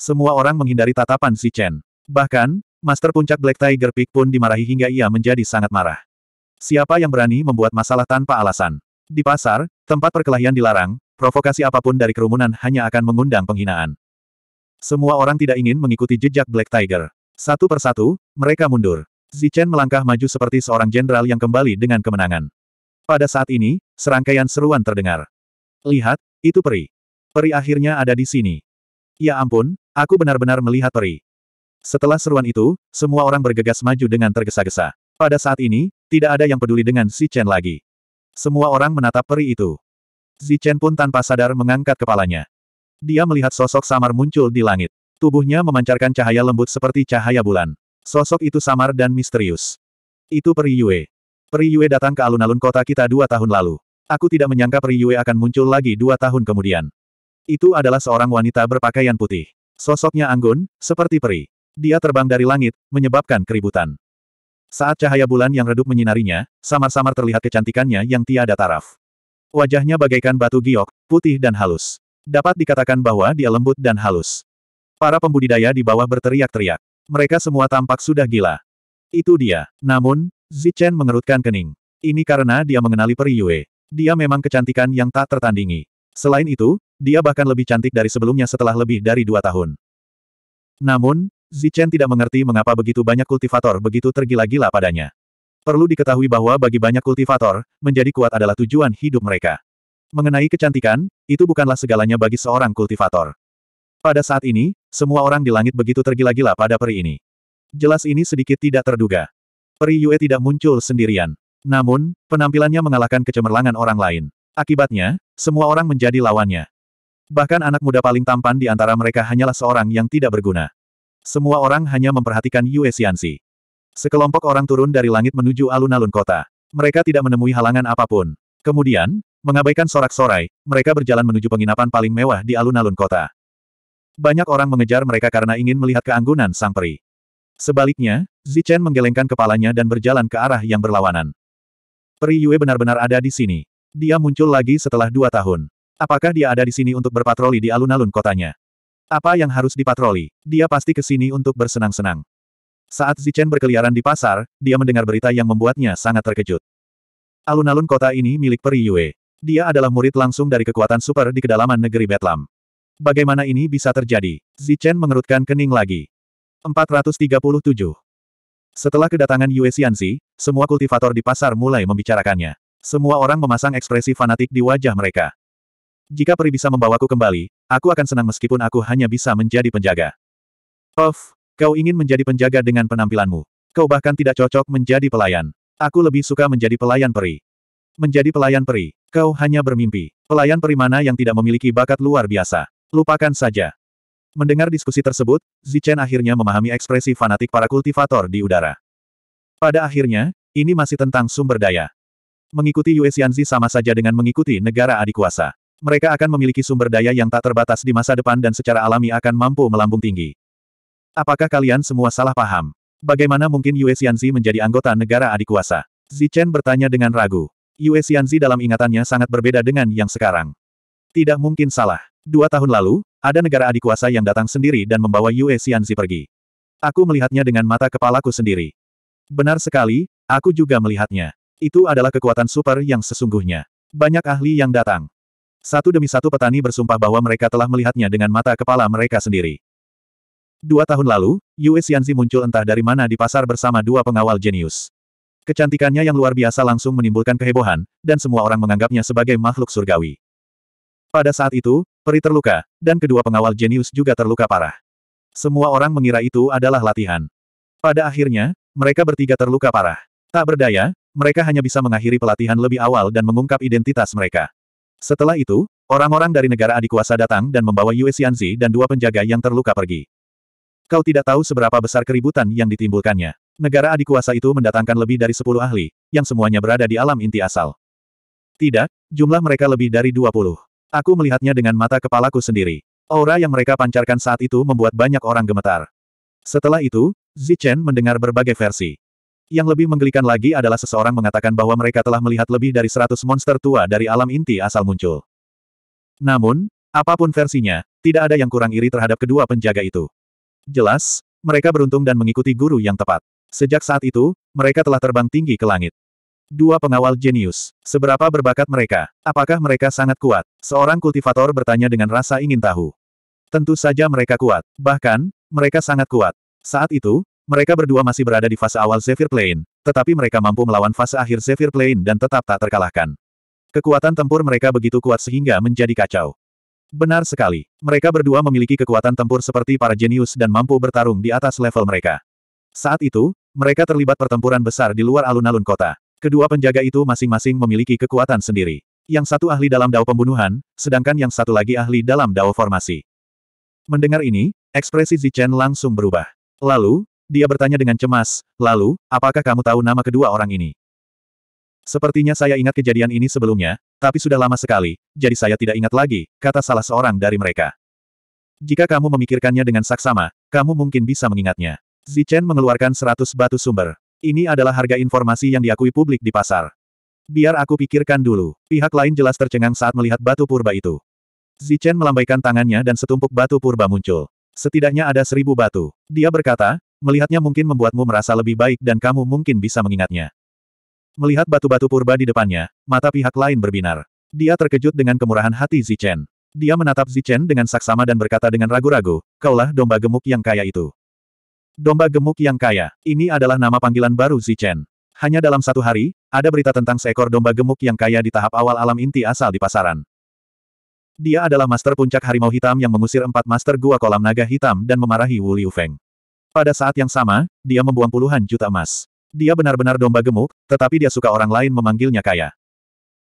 Semua orang menghindari tatapan Zichen. Bahkan, Master Puncak Black Tiger Peak pun dimarahi hingga ia menjadi sangat marah. Siapa yang berani membuat masalah tanpa alasan? Di pasar, tempat perkelahian dilarang, provokasi apapun dari kerumunan hanya akan mengundang penghinaan. Semua orang tidak ingin mengikuti jejak Black Tiger. Satu persatu, mereka mundur. Zichen melangkah maju seperti seorang jenderal yang kembali dengan kemenangan. Pada saat ini, serangkaian seruan terdengar. Lihat, itu peri. Peri akhirnya ada di sini. Ya ampun, aku benar-benar melihat peri. Setelah seruan itu, semua orang bergegas maju dengan tergesa-gesa. Pada saat ini, tidak ada yang peduli dengan Si Chen lagi. Semua orang menatap peri itu. Si Chen pun tanpa sadar mengangkat kepalanya. Dia melihat sosok samar muncul di langit. Tubuhnya memancarkan cahaya lembut seperti cahaya bulan. Sosok itu samar dan misterius. Itu Peri Yue. Peri Yue datang ke alun-alun kota kita dua tahun lalu. Aku tidak menyangka Peri Yue akan muncul lagi dua tahun kemudian. Itu adalah seorang wanita berpakaian putih. Sosoknya anggun, seperti peri. Dia terbang dari langit, menyebabkan keributan. Saat cahaya bulan yang redup menyinarinya, samar-samar terlihat kecantikannya yang tiada taraf. Wajahnya bagaikan batu giok, putih dan halus. Dapat dikatakan bahwa dia lembut dan halus. Para pembudidaya di bawah berteriak-teriak. Mereka semua tampak sudah gila. Itu dia. Namun, Zichen mengerutkan kening. Ini karena dia mengenali Peri Yue. Dia memang kecantikan yang tak tertandingi. Selain itu, dia bahkan lebih cantik dari sebelumnya setelah lebih dari dua tahun. Namun, Zichen tidak mengerti mengapa begitu banyak kultivator begitu tergila-gila padanya. Perlu diketahui bahwa bagi banyak kultivator, menjadi kuat adalah tujuan hidup mereka. Mengenai kecantikan, itu bukanlah segalanya bagi seorang kultivator. Pada saat ini, semua orang di langit begitu tergila-gila pada peri ini. Jelas ini sedikit tidak terduga. Peri Yue tidak muncul sendirian. Namun, penampilannya mengalahkan kecemerlangan orang lain. Akibatnya, semua orang menjadi lawannya. Bahkan anak muda paling tampan di antara mereka hanyalah seorang yang tidak berguna. Semua orang hanya memperhatikan Yue Xianxi. Sekelompok orang turun dari langit menuju alun-alun kota. Mereka tidak menemui halangan apapun. Kemudian, mengabaikan sorak-sorai, mereka berjalan menuju penginapan paling mewah di alun-alun kota. Banyak orang mengejar mereka karena ingin melihat keanggunan sang peri. Sebaliknya, Zichen menggelengkan kepalanya dan berjalan ke arah yang berlawanan. Peri Yue benar-benar ada di sini. Dia muncul lagi setelah dua tahun. Apakah dia ada di sini untuk berpatroli di alun-alun kotanya? Apa yang harus dipatroli? Dia pasti ke sini untuk bersenang-senang. Saat Zichen berkeliaran di pasar, dia mendengar berita yang membuatnya sangat terkejut. Alun-alun kota ini milik Peri Yue. Dia adalah murid langsung dari kekuatan super di kedalaman negeri Betlam. Bagaimana ini bisa terjadi? Zichen mengerutkan kening lagi. 437. Setelah kedatangan Yue Xianzi, semua kultivator di pasar mulai membicarakannya. Semua orang memasang ekspresi fanatik di wajah mereka. Jika peri bisa membawaku kembali, aku akan senang meskipun aku hanya bisa menjadi penjaga. Of, kau ingin menjadi penjaga dengan penampilanmu. Kau bahkan tidak cocok menjadi pelayan. Aku lebih suka menjadi pelayan peri. Menjadi pelayan peri, kau hanya bermimpi. Pelayan peri mana yang tidak memiliki bakat luar biasa. Lupakan saja. Mendengar diskusi tersebut, Zichen akhirnya memahami ekspresi fanatik para kultivator di udara. Pada akhirnya, ini masih tentang sumber daya. Mengikuti Yue Xianzi sama saja dengan mengikuti negara adikuasa. kuasa mereka akan memiliki sumber daya yang tak terbatas di masa depan dan secara alami akan mampu melambung tinggi. Apakah kalian semua salah paham? Bagaimana mungkin Yue Xianzi menjadi anggota negara adik kuasa? Zichen bertanya dengan ragu. Yue Xianzi dalam ingatannya sangat berbeda dengan yang sekarang. Tidak mungkin salah. Dua tahun lalu, ada negara adik kuasa yang datang sendiri dan membawa Yue Xianzi pergi. Aku melihatnya dengan mata kepalaku sendiri. Benar sekali, aku juga melihatnya. Itu adalah kekuatan super yang sesungguhnya. Banyak ahli yang datang. Satu demi satu petani bersumpah bahwa mereka telah melihatnya dengan mata kepala mereka sendiri. Dua tahun lalu, Yue Xianzi muncul entah dari mana di pasar bersama dua pengawal jenius. Kecantikannya yang luar biasa langsung menimbulkan kehebohan, dan semua orang menganggapnya sebagai makhluk surgawi. Pada saat itu, peri terluka, dan kedua pengawal jenius juga terluka parah. Semua orang mengira itu adalah latihan. Pada akhirnya, mereka bertiga terluka parah. Tak berdaya, mereka hanya bisa mengakhiri pelatihan lebih awal dan mengungkap identitas mereka. Setelah itu, orang-orang dari negara adik kuasa datang dan membawa Yue Xianzi dan dua penjaga yang terluka pergi. Kau tidak tahu seberapa besar keributan yang ditimbulkannya. Negara adik kuasa itu mendatangkan lebih dari sepuluh ahli, yang semuanya berada di alam inti asal. Tidak, jumlah mereka lebih dari dua puluh. Aku melihatnya dengan mata kepalaku sendiri. Aura yang mereka pancarkan saat itu membuat banyak orang gemetar. Setelah itu, Zichen mendengar berbagai versi. Yang lebih menggelikan lagi adalah seseorang mengatakan bahwa mereka telah melihat lebih dari 100 monster tua dari alam inti asal muncul. Namun, apapun versinya, tidak ada yang kurang iri terhadap kedua penjaga itu. Jelas, mereka beruntung dan mengikuti guru yang tepat. Sejak saat itu, mereka telah terbang tinggi ke langit. Dua pengawal jenius. Seberapa berbakat mereka? Apakah mereka sangat kuat? Seorang kultivator bertanya dengan rasa ingin tahu. Tentu saja mereka kuat. Bahkan, mereka sangat kuat. Saat itu, mereka berdua masih berada di fase awal Zephyr Plane, tetapi mereka mampu melawan fase akhir Zephyr Plane dan tetap tak terkalahkan. Kekuatan tempur mereka begitu kuat sehingga menjadi kacau. Benar sekali, mereka berdua memiliki kekuatan tempur seperti para jenius dan mampu bertarung di atas level mereka. Saat itu, mereka terlibat pertempuran besar di luar alun-alun kota. Kedua penjaga itu masing-masing memiliki kekuatan sendiri. Yang satu ahli dalam dao pembunuhan, sedangkan yang satu lagi ahli dalam dao formasi. Mendengar ini, ekspresi Zichen langsung berubah. Lalu, dia bertanya dengan cemas, lalu, apakah kamu tahu nama kedua orang ini? Sepertinya saya ingat kejadian ini sebelumnya, tapi sudah lama sekali, jadi saya tidak ingat lagi, kata salah seorang dari mereka. Jika kamu memikirkannya dengan saksama, kamu mungkin bisa mengingatnya. Zichen mengeluarkan seratus batu sumber. Ini adalah harga informasi yang diakui publik di pasar. Biar aku pikirkan dulu. Pihak lain jelas tercengang saat melihat batu purba itu. Zichen melambaikan tangannya dan setumpuk batu purba muncul. Setidaknya ada seribu batu. Dia berkata, Melihatnya mungkin membuatmu merasa lebih baik dan kamu mungkin bisa mengingatnya. Melihat batu-batu purba di depannya, mata pihak lain berbinar. Dia terkejut dengan kemurahan hati Zichen. Dia menatap Zichen dengan saksama dan berkata dengan ragu-ragu, kaulah domba gemuk yang kaya itu. Domba gemuk yang kaya, ini adalah nama panggilan baru Zichen. Hanya dalam satu hari, ada berita tentang seekor domba gemuk yang kaya di tahap awal alam inti asal di pasaran. Dia adalah master puncak harimau hitam yang mengusir empat master gua kolam naga hitam dan memarahi Wu Liu Feng. Pada saat yang sama, dia membuang puluhan juta emas. Dia benar-benar domba gemuk, tetapi dia suka orang lain memanggilnya kaya.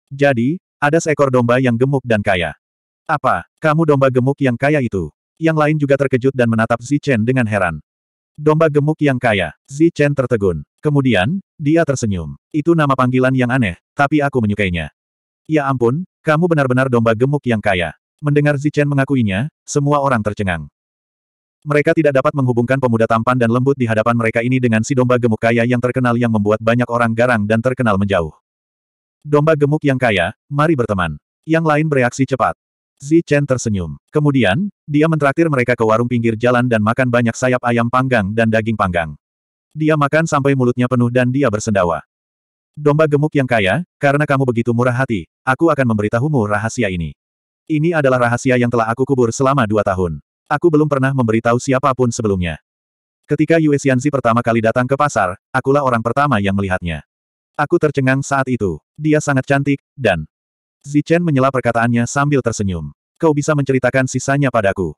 Jadi, ada seekor domba yang gemuk dan kaya. Apa, kamu domba gemuk yang kaya itu? Yang lain juga terkejut dan menatap Zichen dengan heran. Domba gemuk yang kaya, Zichen tertegun. Kemudian, dia tersenyum. Itu nama panggilan yang aneh, tapi aku menyukainya. Ya ampun, kamu benar-benar domba gemuk yang kaya. Mendengar Zichen mengakuinya, semua orang tercengang. Mereka tidak dapat menghubungkan pemuda tampan dan lembut di hadapan mereka ini dengan si domba gemuk kaya yang terkenal yang membuat banyak orang garang dan terkenal menjauh. Domba gemuk yang kaya, mari berteman. Yang lain bereaksi cepat. Zi Chen tersenyum. Kemudian, dia mentraktir mereka ke warung pinggir jalan dan makan banyak sayap ayam panggang dan daging panggang. Dia makan sampai mulutnya penuh dan dia bersendawa. Domba gemuk yang kaya, karena kamu begitu murah hati, aku akan memberitahumu rahasia ini. Ini adalah rahasia yang telah aku kubur selama dua tahun. Aku belum pernah memberitahu siapapun sebelumnya. Ketika Yue Xianzi pertama kali datang ke pasar, akulah orang pertama yang melihatnya. Aku tercengang saat itu. Dia sangat cantik, dan... Zichen menyela perkataannya sambil tersenyum. Kau bisa menceritakan sisanya padaku.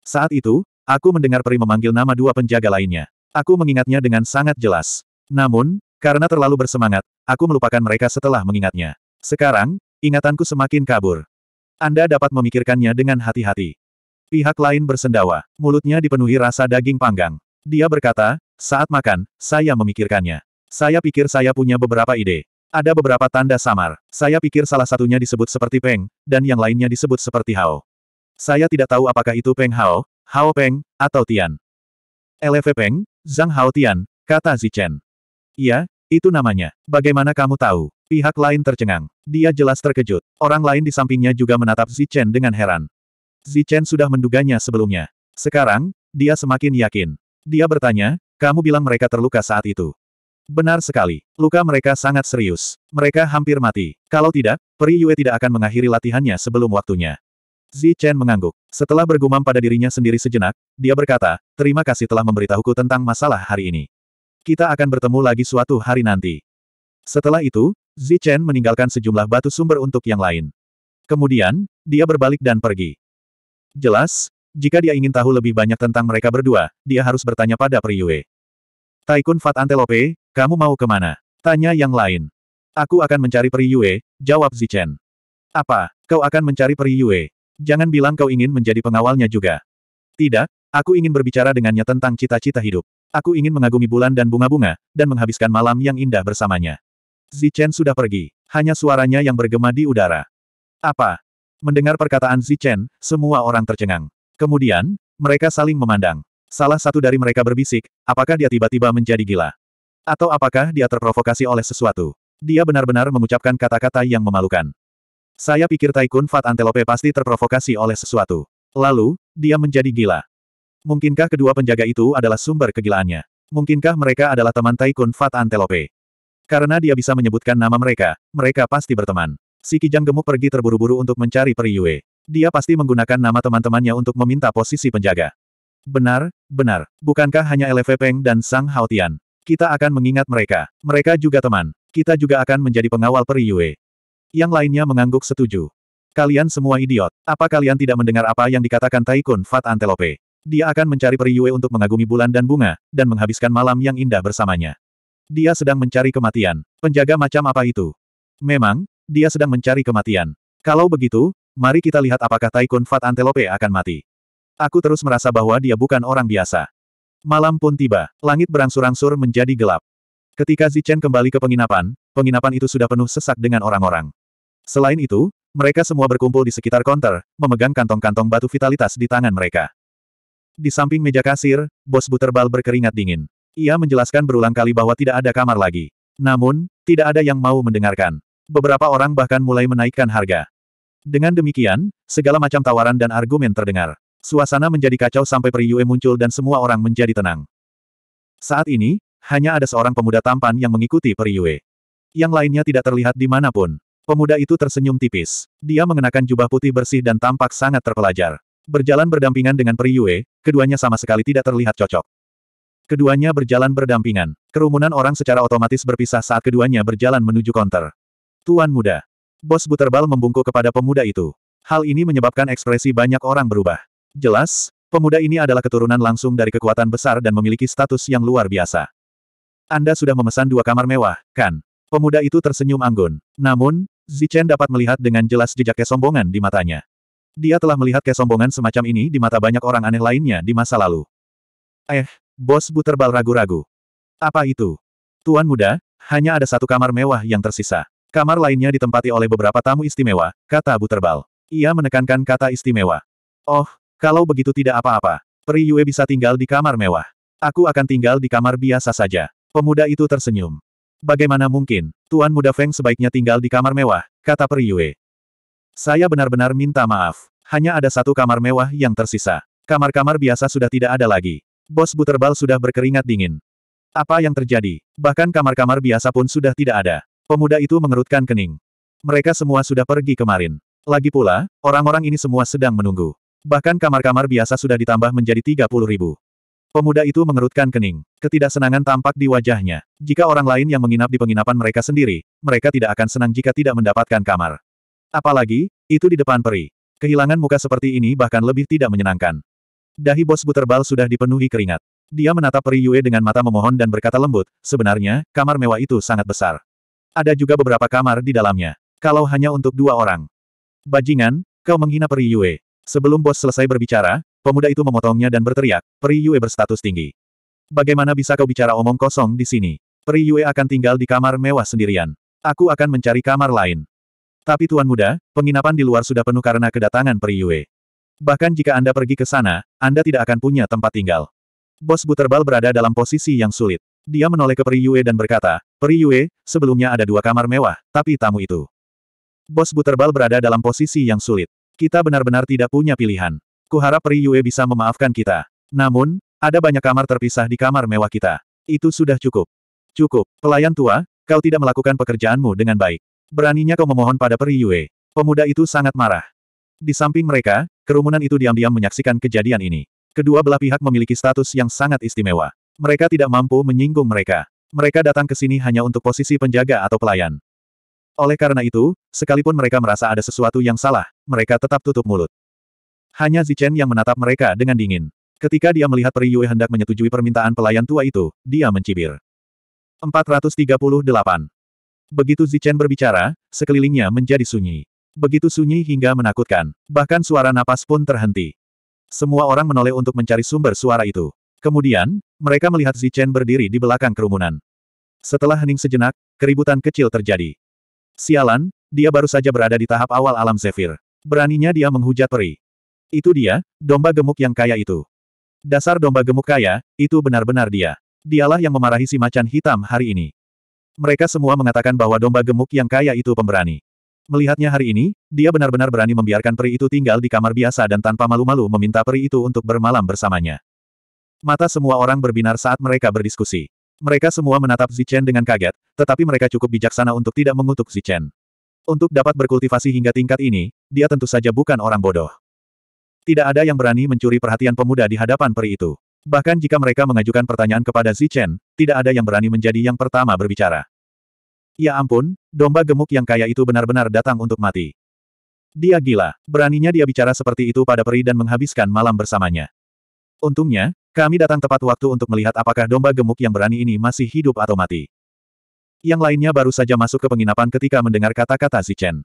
Saat itu, aku mendengar peri memanggil nama dua penjaga lainnya. Aku mengingatnya dengan sangat jelas. Namun, karena terlalu bersemangat, aku melupakan mereka setelah mengingatnya. Sekarang, ingatanku semakin kabur. Anda dapat memikirkannya dengan hati-hati. Pihak lain bersendawa. Mulutnya dipenuhi rasa daging panggang. Dia berkata, saat makan, saya memikirkannya. Saya pikir saya punya beberapa ide. Ada beberapa tanda samar. Saya pikir salah satunya disebut seperti Peng, dan yang lainnya disebut seperti Hao. Saya tidak tahu apakah itu Peng Hao, Hao Peng, atau Tian. LV Peng, Zhang Hao Tian, kata Zichen. Iya, itu namanya. Bagaimana kamu tahu? Pihak lain tercengang. Dia jelas terkejut. Orang lain di sampingnya juga menatap Zichen dengan heran. Zichen sudah menduganya sebelumnya. Sekarang, dia semakin yakin. Dia bertanya, kamu bilang mereka terluka saat itu. Benar sekali. Luka mereka sangat serius. Mereka hampir mati. Kalau tidak, Peri Yue tidak akan mengakhiri latihannya sebelum waktunya. Zi Chen mengangguk. Setelah bergumam pada dirinya sendiri sejenak, dia berkata, terima kasih telah memberitahuku tentang masalah hari ini. Kita akan bertemu lagi suatu hari nanti. Setelah itu, Zi Chen meninggalkan sejumlah batu sumber untuk yang lain. Kemudian, dia berbalik dan pergi. Jelas, jika dia ingin tahu lebih banyak tentang mereka berdua, dia harus bertanya pada Priyue. Taikun Fat Antelope, kamu mau kemana? Tanya yang lain. Aku akan mencari Priyue, jawab Zichen. Apa, kau akan mencari Priyue? Jangan bilang kau ingin menjadi pengawalnya juga. Tidak, aku ingin berbicara dengannya tentang cita-cita hidup. Aku ingin mengagumi bulan dan bunga-bunga, dan menghabiskan malam yang indah bersamanya. Zichen sudah pergi. Hanya suaranya yang bergema di udara. Apa, Mendengar perkataan Zichen, semua orang tercengang. Kemudian, mereka saling memandang. Salah satu dari mereka berbisik, apakah dia tiba-tiba menjadi gila? Atau apakah dia terprovokasi oleh sesuatu? Dia benar-benar mengucapkan kata-kata yang memalukan. Saya pikir Taikun Fat Antelope pasti terprovokasi oleh sesuatu. Lalu, dia menjadi gila. Mungkinkah kedua penjaga itu adalah sumber kegilaannya? Mungkinkah mereka adalah teman Taikun Fat Antelope? Karena dia bisa menyebutkan nama mereka, mereka pasti berteman. Si Kijang gemuk pergi terburu-buru untuk mencari Yue. Dia pasti menggunakan nama teman-temannya untuk meminta posisi penjaga. Benar, benar. Bukankah hanya Lefe Peng dan Sang Haotian? Kita akan mengingat mereka. Mereka juga teman. Kita juga akan menjadi pengawal Yue. Yang lainnya mengangguk setuju. Kalian semua idiot. Apa kalian tidak mendengar apa yang dikatakan Taikun Fat Antelope? Dia akan mencari Yue untuk mengagumi bulan dan bunga, dan menghabiskan malam yang indah bersamanya. Dia sedang mencari kematian. Penjaga macam apa itu? Memang, dia sedang mencari kematian. Kalau begitu, mari kita lihat apakah Taikun Fat Antelope akan mati. Aku terus merasa bahwa dia bukan orang biasa. Malam pun tiba, langit berangsur-angsur menjadi gelap. Ketika Zichen kembali ke penginapan, penginapan itu sudah penuh sesak dengan orang-orang. Selain itu, mereka semua berkumpul di sekitar konter, memegang kantong-kantong batu vitalitas di tangan mereka. Di samping meja kasir, bos Buterbal berkeringat dingin. Ia menjelaskan berulang kali bahwa tidak ada kamar lagi. Namun, tidak ada yang mau mendengarkan. Beberapa orang bahkan mulai menaikkan harga. Dengan demikian, segala macam tawaran dan argumen terdengar. Suasana menjadi kacau sampai Pri Yue muncul dan semua orang menjadi tenang. Saat ini, hanya ada seorang pemuda tampan yang mengikuti Pri Yue. Yang lainnya tidak terlihat di dimanapun. Pemuda itu tersenyum tipis. Dia mengenakan jubah putih bersih dan tampak sangat terpelajar. Berjalan berdampingan dengan Pri Yue, keduanya sama sekali tidak terlihat cocok. Keduanya berjalan berdampingan. Kerumunan orang secara otomatis berpisah saat keduanya berjalan menuju konter. Tuan muda. Bos Buterbal membungkuk kepada pemuda itu. Hal ini menyebabkan ekspresi banyak orang berubah. Jelas, pemuda ini adalah keturunan langsung dari kekuatan besar dan memiliki status yang luar biasa. Anda sudah memesan dua kamar mewah, kan? Pemuda itu tersenyum anggun. Namun, Zichen dapat melihat dengan jelas jejak kesombongan di matanya. Dia telah melihat kesombongan semacam ini di mata banyak orang aneh lainnya di masa lalu. Eh, bos Buterbal ragu-ragu. Apa itu? Tuan muda, hanya ada satu kamar mewah yang tersisa. Kamar lainnya ditempati oleh beberapa tamu istimewa, kata Terbal. Ia menekankan kata istimewa. Oh, kalau begitu tidak apa-apa. Peri Yue bisa tinggal di kamar mewah. Aku akan tinggal di kamar biasa saja. Pemuda itu tersenyum. Bagaimana mungkin, Tuan Muda Feng sebaiknya tinggal di kamar mewah, kata Peri Yue. Saya benar-benar minta maaf. Hanya ada satu kamar mewah yang tersisa. Kamar-kamar biasa sudah tidak ada lagi. Bos Buterbal sudah berkeringat dingin. Apa yang terjadi? Bahkan kamar-kamar biasa pun sudah tidak ada. Pemuda itu mengerutkan kening. Mereka semua sudah pergi kemarin. Lagi pula, orang-orang ini semua sedang menunggu. Bahkan kamar-kamar biasa sudah ditambah menjadi 30 ribu. Pemuda itu mengerutkan kening. Ketidaksenangan tampak di wajahnya. Jika orang lain yang menginap di penginapan mereka sendiri, mereka tidak akan senang jika tidak mendapatkan kamar. Apalagi, itu di depan peri. Kehilangan muka seperti ini bahkan lebih tidak menyenangkan. Dahi bos buterbal sudah dipenuhi keringat. Dia menatap peri Yue dengan mata memohon dan berkata lembut, sebenarnya, kamar mewah itu sangat besar. Ada juga beberapa kamar di dalamnya. Kalau hanya untuk dua orang. Bajingan, kau menghina Peri Yue. Sebelum bos selesai berbicara, pemuda itu memotongnya dan berteriak, Peri Yue berstatus tinggi. Bagaimana bisa kau bicara omong kosong di sini? Peri Yue akan tinggal di kamar mewah sendirian. Aku akan mencari kamar lain. Tapi Tuan Muda, penginapan di luar sudah penuh karena kedatangan Peri Yue. Bahkan jika Anda pergi ke sana, Anda tidak akan punya tempat tinggal. Bos Buterbal berada dalam posisi yang sulit. Dia menoleh ke Peri Yue dan berkata, Peri Yue, sebelumnya ada dua kamar mewah, tapi tamu itu. Bos Buterbal berada dalam posisi yang sulit. Kita benar-benar tidak punya pilihan. Kuharap Peri Yue bisa memaafkan kita. Namun, ada banyak kamar terpisah di kamar mewah kita. Itu sudah cukup. Cukup, pelayan tua, kau tidak melakukan pekerjaanmu dengan baik. Beraninya kau memohon pada Peri Yue? Pemuda itu sangat marah. Di samping mereka, kerumunan itu diam-diam menyaksikan kejadian ini. Kedua belah pihak memiliki status yang sangat istimewa. Mereka tidak mampu menyinggung mereka. Mereka datang ke sini hanya untuk posisi penjaga atau pelayan. Oleh karena itu, sekalipun mereka merasa ada sesuatu yang salah, mereka tetap tutup mulut. Hanya Zichen yang menatap mereka dengan dingin. Ketika dia melihat Peri Yue hendak menyetujui permintaan pelayan tua itu, dia mencibir. 438. Begitu Zichen berbicara, sekelilingnya menjadi sunyi. Begitu sunyi hingga menakutkan. Bahkan suara napas pun terhenti. Semua orang menoleh untuk mencari sumber suara itu. Kemudian, mereka melihat Zichen berdiri di belakang kerumunan. Setelah hening sejenak, keributan kecil terjadi. Sialan, dia baru saja berada di tahap awal alam Zephyr. Beraninya dia menghujat peri. Itu dia, domba gemuk yang kaya itu. Dasar domba gemuk kaya, itu benar-benar dia. Dialah yang memarahi si macan hitam hari ini. Mereka semua mengatakan bahwa domba gemuk yang kaya itu pemberani. Melihatnya hari ini, dia benar-benar berani membiarkan peri itu tinggal di kamar biasa dan tanpa malu-malu meminta peri itu untuk bermalam bersamanya. Mata semua orang berbinar saat mereka berdiskusi. Mereka semua menatap Zichen dengan kaget, tetapi mereka cukup bijaksana untuk tidak mengutuk Zichen. Untuk dapat berkultivasi hingga tingkat ini, dia tentu saja bukan orang bodoh. Tidak ada yang berani mencuri perhatian pemuda di hadapan peri itu. Bahkan jika mereka mengajukan pertanyaan kepada Zichen, tidak ada yang berani menjadi yang pertama berbicara. Ya ampun, domba gemuk yang kaya itu benar-benar datang untuk mati. Dia gila, beraninya dia bicara seperti itu pada peri dan menghabiskan malam bersamanya. Untungnya, kami datang tepat waktu untuk melihat apakah domba gemuk yang berani ini masih hidup atau mati. Yang lainnya baru saja masuk ke penginapan ketika mendengar kata-kata Zichen.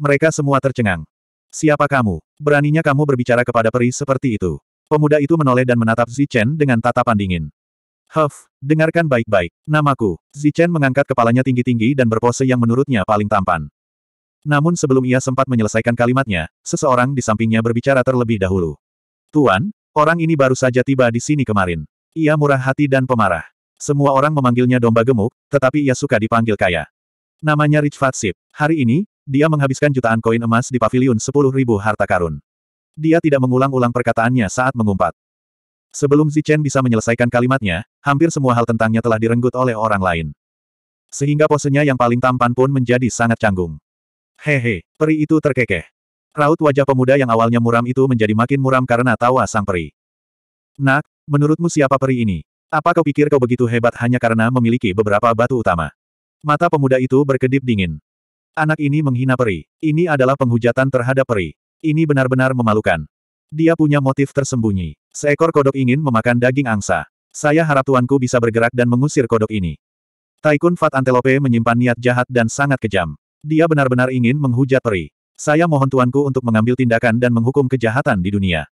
Mereka semua tercengang. Siapa kamu? Beraninya kamu berbicara kepada peri seperti itu. Pemuda itu menoleh dan menatap Zichen dengan tatapan dingin. Huff, dengarkan baik-baik. Namaku. Zichen mengangkat kepalanya tinggi-tinggi dan berpose yang menurutnya paling tampan. Namun sebelum ia sempat menyelesaikan kalimatnya, seseorang di sampingnya berbicara terlebih dahulu. Tuan, Orang ini baru saja tiba di sini kemarin. Ia murah hati dan pemarah. Semua orang memanggilnya domba gemuk, tetapi ia suka dipanggil kaya. Namanya Rich Fatsip. Hari ini, dia menghabiskan jutaan koin emas di pavilion 10.000 harta karun. Dia tidak mengulang-ulang perkataannya saat mengumpat. Sebelum Zichen bisa menyelesaikan kalimatnya, hampir semua hal tentangnya telah direnggut oleh orang lain. Sehingga posenya yang paling tampan pun menjadi sangat canggung. Hehe, peri itu terkekeh. Raut wajah pemuda yang awalnya muram itu menjadi makin muram karena tawa sang peri. Nak, menurutmu siapa peri ini? Apa kau pikir kau begitu hebat hanya karena memiliki beberapa batu utama? Mata pemuda itu berkedip dingin. Anak ini menghina peri. Ini adalah penghujatan terhadap peri. Ini benar-benar memalukan. Dia punya motif tersembunyi. Seekor kodok ingin memakan daging angsa. Saya harap tuanku bisa bergerak dan mengusir kodok ini. Taikun Fat Antelope menyimpan niat jahat dan sangat kejam. Dia benar-benar ingin menghujat peri. Saya mohon tuanku untuk mengambil tindakan dan menghukum kejahatan di dunia.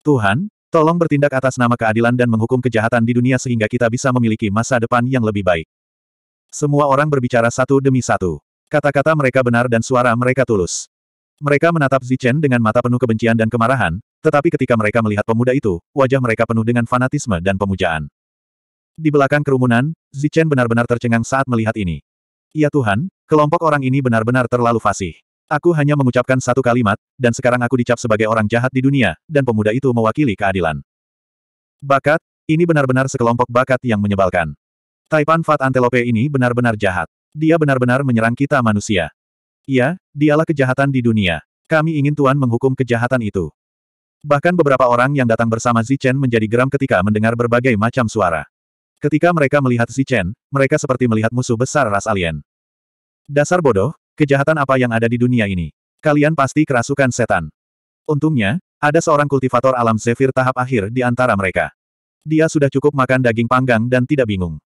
Tuhan, tolong bertindak atas nama keadilan dan menghukum kejahatan di dunia sehingga kita bisa memiliki masa depan yang lebih baik. Semua orang berbicara satu demi satu. Kata-kata mereka benar dan suara mereka tulus. Mereka menatap Zichen dengan mata penuh kebencian dan kemarahan, tetapi ketika mereka melihat pemuda itu, wajah mereka penuh dengan fanatisme dan pemujaan. Di belakang kerumunan, Zichen benar-benar tercengang saat melihat ini. Ya Tuhan, kelompok orang ini benar-benar terlalu fasih. Aku hanya mengucapkan satu kalimat, dan sekarang aku dicap sebagai orang jahat di dunia, dan pemuda itu mewakili keadilan. Bakat, ini benar-benar sekelompok bakat yang menyebalkan. Taipan Fat Antelope ini benar-benar jahat. Dia benar-benar menyerang kita manusia. Iya, dialah kejahatan di dunia. Kami ingin Tuan menghukum kejahatan itu. Bahkan beberapa orang yang datang bersama Zichen menjadi geram ketika mendengar berbagai macam suara. Ketika mereka melihat Zichen, mereka seperti melihat musuh besar ras alien. Dasar bodoh, Kejahatan apa yang ada di dunia ini? Kalian pasti kerasukan setan. Untungnya, ada seorang kultivator alam Zephyr tahap akhir di antara mereka. Dia sudah cukup makan daging panggang dan tidak bingung.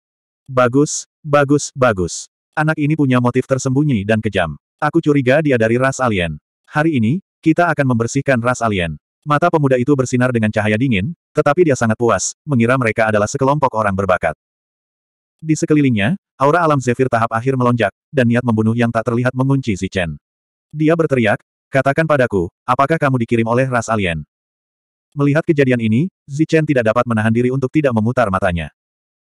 Bagus, bagus, bagus. Anak ini punya motif tersembunyi dan kejam. Aku curiga dia dari ras alien. Hari ini, kita akan membersihkan ras alien. Mata pemuda itu bersinar dengan cahaya dingin, tetapi dia sangat puas, mengira mereka adalah sekelompok orang berbakat. Di sekelilingnya, aura alam Zephyr tahap akhir melonjak, dan niat membunuh yang tak terlihat mengunci Zichen. Dia berteriak, katakan padaku, apakah kamu dikirim oleh ras alien? Melihat kejadian ini, Zichen tidak dapat menahan diri untuk tidak memutar matanya.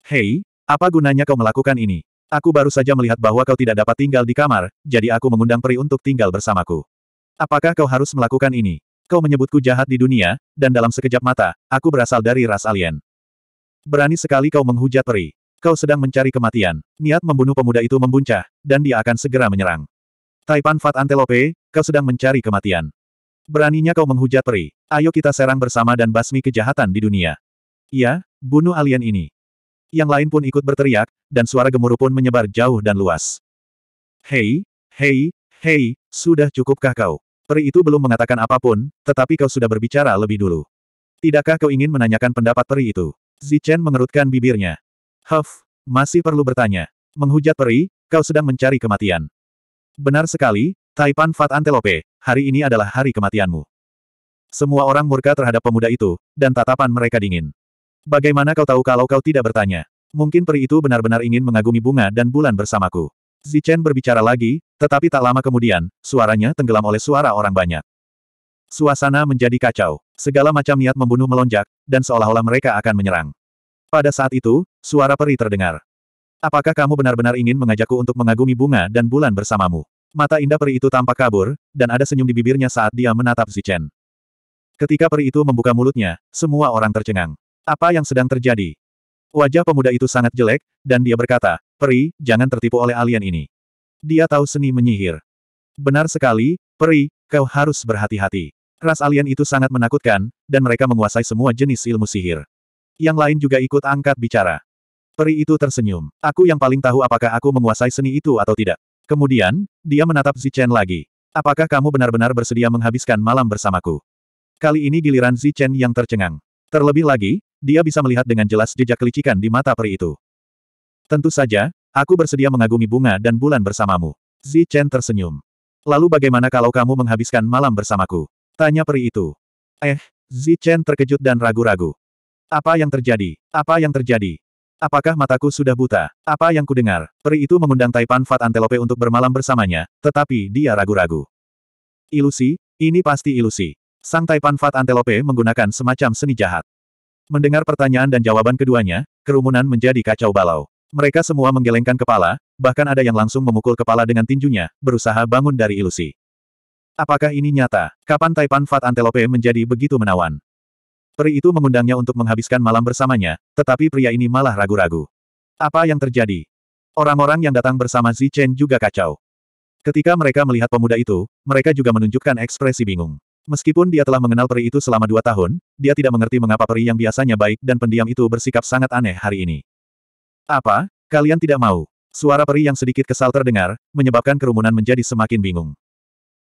Hei, apa gunanya kau melakukan ini? Aku baru saja melihat bahwa kau tidak dapat tinggal di kamar, jadi aku mengundang peri untuk tinggal bersamaku. Apakah kau harus melakukan ini? Kau menyebutku jahat di dunia, dan dalam sekejap mata, aku berasal dari ras alien. Berani sekali kau menghujat peri. Kau sedang mencari kematian. Niat membunuh pemuda itu membuncah, dan dia akan segera menyerang. Taipan Fat Antelope, kau sedang mencari kematian. Beraninya kau menghujat peri. Ayo kita serang bersama dan basmi kejahatan di dunia. Iya, bunuh alien ini. Yang lain pun ikut berteriak, dan suara gemuruh pun menyebar jauh dan luas. Hei, hei, hei, sudah cukupkah kau? Peri itu belum mengatakan apapun, tetapi kau sudah berbicara lebih dulu. Tidakkah kau ingin menanyakan pendapat peri itu? Zichen mengerutkan bibirnya. Huff, masih perlu bertanya. Menghujat peri, kau sedang mencari kematian. Benar sekali, Taipan Fat Antelope, hari ini adalah hari kematianmu. Semua orang murka terhadap pemuda itu, dan tatapan mereka dingin. Bagaimana kau tahu kalau kau tidak bertanya? Mungkin peri itu benar-benar ingin mengagumi bunga dan bulan bersamaku. Zichen berbicara lagi, tetapi tak lama kemudian, suaranya tenggelam oleh suara orang banyak. Suasana menjadi kacau. Segala macam niat membunuh melonjak, dan seolah-olah mereka akan menyerang. Pada saat itu, suara peri terdengar. Apakah kamu benar-benar ingin mengajakku untuk mengagumi bunga dan bulan bersamamu? Mata indah peri itu tampak kabur, dan ada senyum di bibirnya saat dia menatap Zichen. Ketika peri itu membuka mulutnya, semua orang tercengang. Apa yang sedang terjadi? Wajah pemuda itu sangat jelek, dan dia berkata, Peri, jangan tertipu oleh alien ini. Dia tahu seni menyihir. Benar sekali, Peri, kau harus berhati-hati. Ras alien itu sangat menakutkan, dan mereka menguasai semua jenis ilmu sihir yang lain juga ikut angkat bicara. Peri itu tersenyum. Aku yang paling tahu apakah aku menguasai seni itu atau tidak. Kemudian, dia menatap Zichen lagi. Apakah kamu benar-benar bersedia menghabiskan malam bersamaku? Kali ini giliran Zichen yang tercengang. Terlebih lagi, dia bisa melihat dengan jelas jejak kelicikan di mata peri itu. Tentu saja, aku bersedia mengagumi bunga dan bulan bersamamu. Zichen tersenyum. Lalu bagaimana kalau kamu menghabiskan malam bersamaku? Tanya peri itu. Eh, Zichen terkejut dan ragu-ragu. Apa yang terjadi? Apa yang terjadi? Apakah mataku sudah buta? Apa yang kudengar? Peri itu mengundang Taipan Fat Antelope untuk bermalam bersamanya, tetapi dia ragu-ragu. Ilusi? Ini pasti ilusi. Sang Taipan Fat Antelope menggunakan semacam seni jahat. Mendengar pertanyaan dan jawaban keduanya, kerumunan menjadi kacau balau. Mereka semua menggelengkan kepala, bahkan ada yang langsung memukul kepala dengan tinjunya, berusaha bangun dari ilusi. Apakah ini nyata? Kapan Taipan Fat Antelope menjadi begitu menawan? Peri itu mengundangnya untuk menghabiskan malam bersamanya, tetapi pria ini malah ragu-ragu. Apa yang terjadi? Orang-orang yang datang bersama Zi Chen juga kacau. Ketika mereka melihat pemuda itu, mereka juga menunjukkan ekspresi bingung. Meskipun dia telah mengenal peri itu selama dua tahun, dia tidak mengerti mengapa peri yang biasanya baik dan pendiam itu bersikap sangat aneh hari ini. Apa? Kalian tidak mau? Suara peri yang sedikit kesal terdengar, menyebabkan kerumunan menjadi semakin bingung.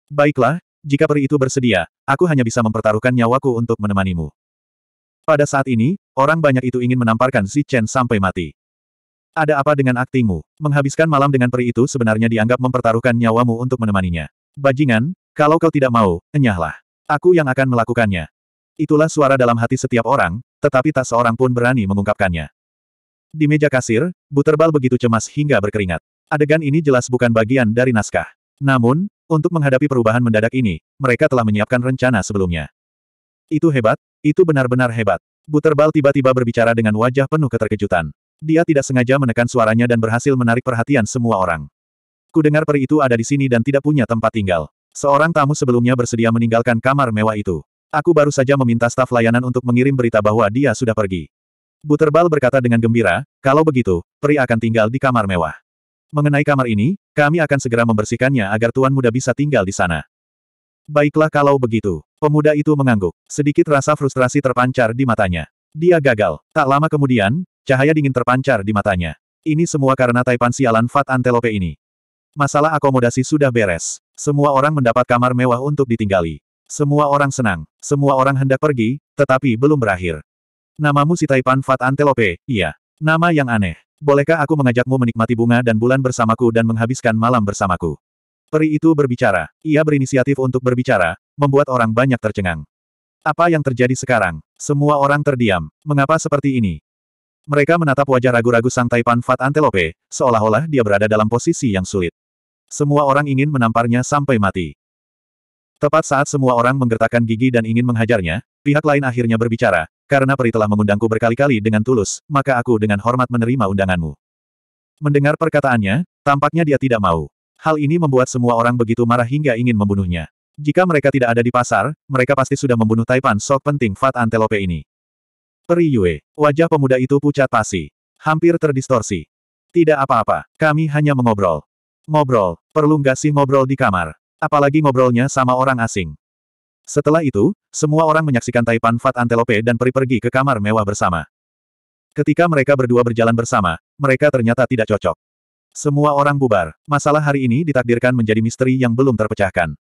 Baiklah, jika peri itu bersedia, aku hanya bisa mempertaruhkan nyawaku untuk menemanimu. Pada saat ini, orang banyak itu ingin menamparkan Si Chen sampai mati. Ada apa dengan aktingmu? Menghabiskan malam dengan peri itu sebenarnya dianggap mempertaruhkan nyawamu untuk menemaninya. Bajingan, kalau kau tidak mau, enyahlah. Aku yang akan melakukannya. Itulah suara dalam hati setiap orang, tetapi tak seorang pun berani mengungkapkannya. Di meja kasir, Buterbal begitu cemas hingga berkeringat. Adegan ini jelas bukan bagian dari naskah. Namun, untuk menghadapi perubahan mendadak ini, mereka telah menyiapkan rencana sebelumnya. Itu hebat, itu benar-benar hebat. Buterbal tiba-tiba berbicara dengan wajah penuh keterkejutan. Dia tidak sengaja menekan suaranya dan berhasil menarik perhatian semua orang. Kudengar peri itu ada di sini dan tidak punya tempat tinggal. Seorang tamu sebelumnya bersedia meninggalkan kamar mewah itu. Aku baru saja meminta staf layanan untuk mengirim berita bahwa dia sudah pergi. Buterbal berkata dengan gembira, kalau begitu, peri akan tinggal di kamar mewah. Mengenai kamar ini, kami akan segera membersihkannya agar tuan muda bisa tinggal di sana. Baiklah kalau begitu. Pemuda itu mengangguk. Sedikit rasa frustrasi terpancar di matanya. Dia gagal. Tak lama kemudian, cahaya dingin terpancar di matanya. Ini semua karena taipan sialan Fat Antelope ini. Masalah akomodasi sudah beres. Semua orang mendapat kamar mewah untuk ditinggali. Semua orang senang. Semua orang hendak pergi, tetapi belum berakhir. Namamu si Taipan Fat Antelope, iya. Nama yang aneh. Bolehkah aku mengajakmu menikmati bunga dan bulan bersamaku dan menghabiskan malam bersamaku? Peri itu berbicara. Ia berinisiatif untuk berbicara, membuat orang banyak tercengang. Apa yang terjadi sekarang? Semua orang terdiam. Mengapa seperti ini? Mereka menatap wajah ragu-ragu sang Taipan Fat Antelope, seolah-olah dia berada dalam posisi yang sulit. Semua orang ingin menamparnya sampai mati. Tepat saat semua orang menggertakkan gigi dan ingin menghajarnya, pihak lain akhirnya berbicara, karena peri telah mengundangku berkali-kali dengan tulus, maka aku dengan hormat menerima undanganmu. Mendengar perkataannya, tampaknya dia tidak mau. Hal ini membuat semua orang begitu marah hingga ingin membunuhnya. Jika mereka tidak ada di pasar, mereka pasti sudah membunuh Taipan Sok penting Fat Antelope ini. Peri Yue, wajah pemuda itu pucat pasi. Hampir terdistorsi. Tidak apa-apa, kami hanya mengobrol. Ngobrol, perlu nggak sih ngobrol di kamar? Apalagi ngobrolnya sama orang asing. Setelah itu, semua orang menyaksikan Taipan Fat Antelope dan Peri pergi ke kamar mewah bersama. Ketika mereka berdua berjalan bersama, mereka ternyata tidak cocok. Semua orang bubar. Masalah hari ini ditakdirkan menjadi misteri yang belum terpecahkan.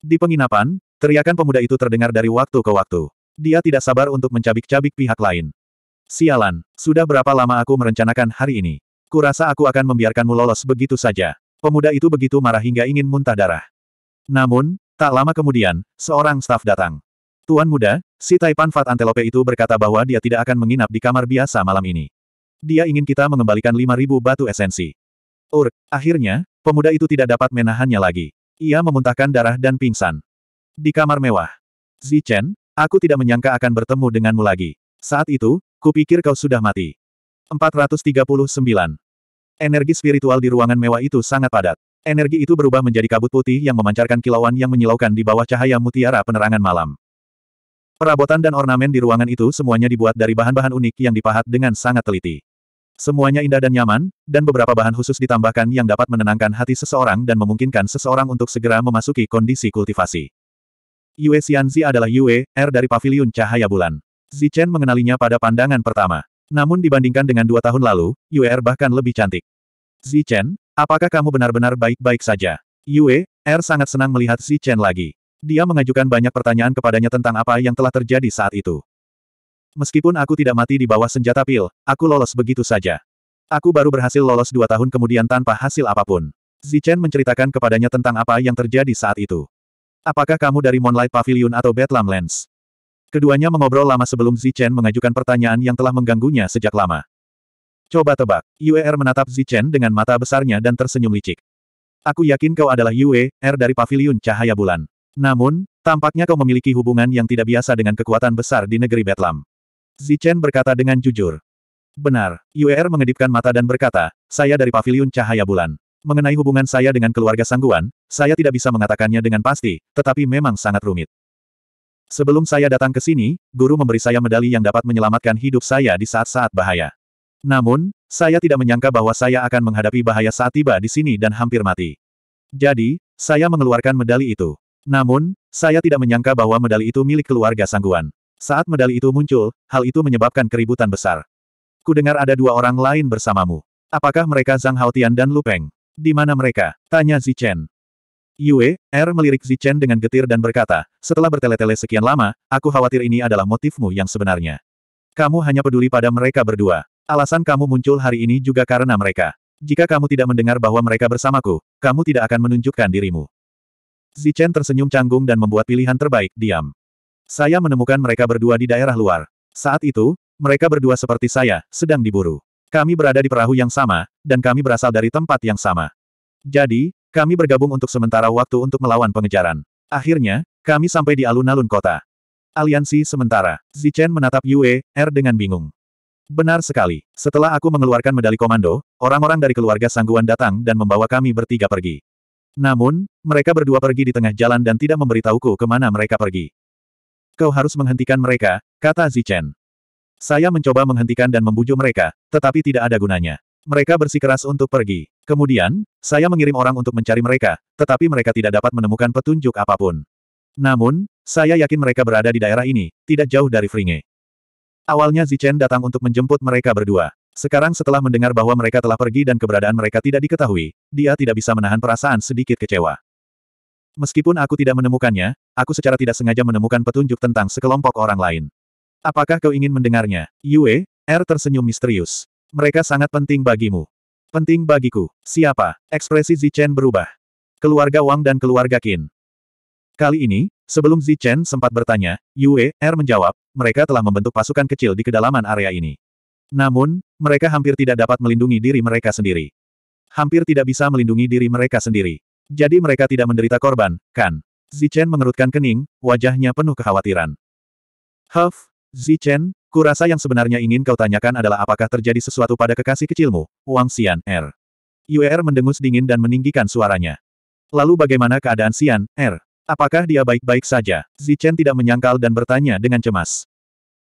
Di penginapan, teriakan pemuda itu terdengar dari waktu ke waktu. Dia tidak sabar untuk mencabik-cabik pihak lain. Sialan, sudah berapa lama aku merencanakan hari ini? Kurasa aku akan membiarkanmu lolos begitu saja. Pemuda itu begitu marah hingga ingin muntah darah. Namun, tak lama kemudian, seorang staf datang. Tuan muda, si Taipan Fat Antelope itu berkata bahwa dia tidak akan menginap di kamar biasa malam ini. Dia ingin kita mengembalikan 5.000 batu esensi. Ur, akhirnya, pemuda itu tidak dapat menahannya lagi. Ia memuntahkan darah dan pingsan. Di kamar mewah. Zichen, aku tidak menyangka akan bertemu denganmu lagi. Saat itu, kupikir kau sudah mati. 439. Energi spiritual di ruangan mewah itu sangat padat. Energi itu berubah menjadi kabut putih yang memancarkan kilauan yang menyilaukan di bawah cahaya mutiara penerangan malam. Perabotan dan ornamen di ruangan itu semuanya dibuat dari bahan-bahan unik yang dipahat dengan sangat teliti. Semuanya indah dan nyaman, dan beberapa bahan khusus ditambahkan yang dapat menenangkan hati seseorang dan memungkinkan seseorang untuk segera memasuki kondisi kultivasi. Yue Xianzi adalah Yue, R dari Paviliun Cahaya Bulan. Zichen mengenalinya pada pandangan pertama. Namun dibandingkan dengan dua tahun lalu, Yue R bahkan lebih cantik. Zichen, apakah kamu benar-benar baik-baik saja? Yue, R sangat senang melihat Zichen lagi. Dia mengajukan banyak pertanyaan kepadanya tentang apa yang telah terjadi saat itu. Meskipun aku tidak mati di bawah senjata pil, aku lolos begitu saja. Aku baru berhasil lolos dua tahun kemudian tanpa hasil apapun. Zichen menceritakan kepadanya tentang apa yang terjadi saat itu. Apakah kamu dari Moonlight Pavilion atau Bedlam Lands? Keduanya mengobrol lama sebelum Zichen mengajukan pertanyaan yang telah mengganggunya sejak lama. Coba tebak, UER menatap Zichen dengan mata besarnya dan tersenyum licik. Aku yakin kau adalah UER dari Pavilion Cahaya Bulan. Namun, tampaknya kau memiliki hubungan yang tidak biasa dengan kekuatan besar di negeri Bedlam. Zichen berkata dengan jujur. Benar, Yuer er mengedipkan mata dan berkata, saya dari Paviliun Cahaya Bulan. Mengenai hubungan saya dengan keluarga Sangguan, saya tidak bisa mengatakannya dengan pasti, tetapi memang sangat rumit. Sebelum saya datang ke sini, guru memberi saya medali yang dapat menyelamatkan hidup saya di saat-saat bahaya. Namun, saya tidak menyangka bahwa saya akan menghadapi bahaya saat tiba di sini dan hampir mati. Jadi, saya mengeluarkan medali itu. Namun, saya tidak menyangka bahwa medali itu milik keluarga Sangguan. Saat medali itu muncul, hal itu menyebabkan keributan besar. Ku dengar ada dua orang lain bersamamu. Apakah mereka Zhang Haotian dan Lu Peng? Di mana mereka? Tanya Zichen. Yue, Er melirik Zichen dengan getir dan berkata, setelah bertele-tele sekian lama, aku khawatir ini adalah motifmu yang sebenarnya. Kamu hanya peduli pada mereka berdua. Alasan kamu muncul hari ini juga karena mereka. Jika kamu tidak mendengar bahwa mereka bersamaku, kamu tidak akan menunjukkan dirimu. Zichen tersenyum canggung dan membuat pilihan terbaik, diam. Saya menemukan mereka berdua di daerah luar. Saat itu, mereka berdua seperti saya, sedang diburu. Kami berada di perahu yang sama, dan kami berasal dari tempat yang sama. Jadi, kami bergabung untuk sementara waktu untuk melawan pengejaran. Akhirnya, kami sampai di alun-alun kota. Aliansi sementara, Zichen menatap Yue, R er dengan bingung. Benar sekali. Setelah aku mengeluarkan medali komando, orang-orang dari keluarga Sangguan datang dan membawa kami bertiga pergi. Namun, mereka berdua pergi di tengah jalan dan tidak memberitahuku kemana mereka pergi. Kau harus menghentikan mereka, kata Zichen. Saya mencoba menghentikan dan membujuk mereka, tetapi tidak ada gunanya. Mereka bersikeras untuk pergi. Kemudian, saya mengirim orang untuk mencari mereka, tetapi mereka tidak dapat menemukan petunjuk apapun. Namun, saya yakin mereka berada di daerah ini, tidak jauh dari Fringe. Awalnya Zichen datang untuk menjemput mereka berdua. Sekarang setelah mendengar bahwa mereka telah pergi dan keberadaan mereka tidak diketahui, dia tidak bisa menahan perasaan sedikit kecewa. Meskipun aku tidak menemukannya, aku secara tidak sengaja menemukan petunjuk tentang sekelompok orang lain. Apakah kau ingin mendengarnya? Yue, R er tersenyum misterius. Mereka sangat penting bagimu. Penting bagiku. Siapa? Ekspresi Zichen berubah. Keluarga Wang dan keluarga Qin. Kali ini, sebelum Zichen sempat bertanya, Yue, R er menjawab, mereka telah membentuk pasukan kecil di kedalaman area ini. Namun, mereka hampir tidak dapat melindungi diri mereka sendiri. Hampir tidak bisa melindungi diri mereka sendiri. Jadi mereka tidak menderita korban, kan? Zichen mengerutkan kening, wajahnya penuh kekhawatiran. Huff, Zichen, kurasa yang sebenarnya ingin kau tanyakan adalah apakah terjadi sesuatu pada kekasih kecilmu, Wang Xian R. Er. Yuer er mendengus dingin dan meninggikan suaranya. Lalu bagaimana keadaan Xian R? Er? Apakah dia baik-baik saja? Zichen tidak menyangkal dan bertanya dengan cemas.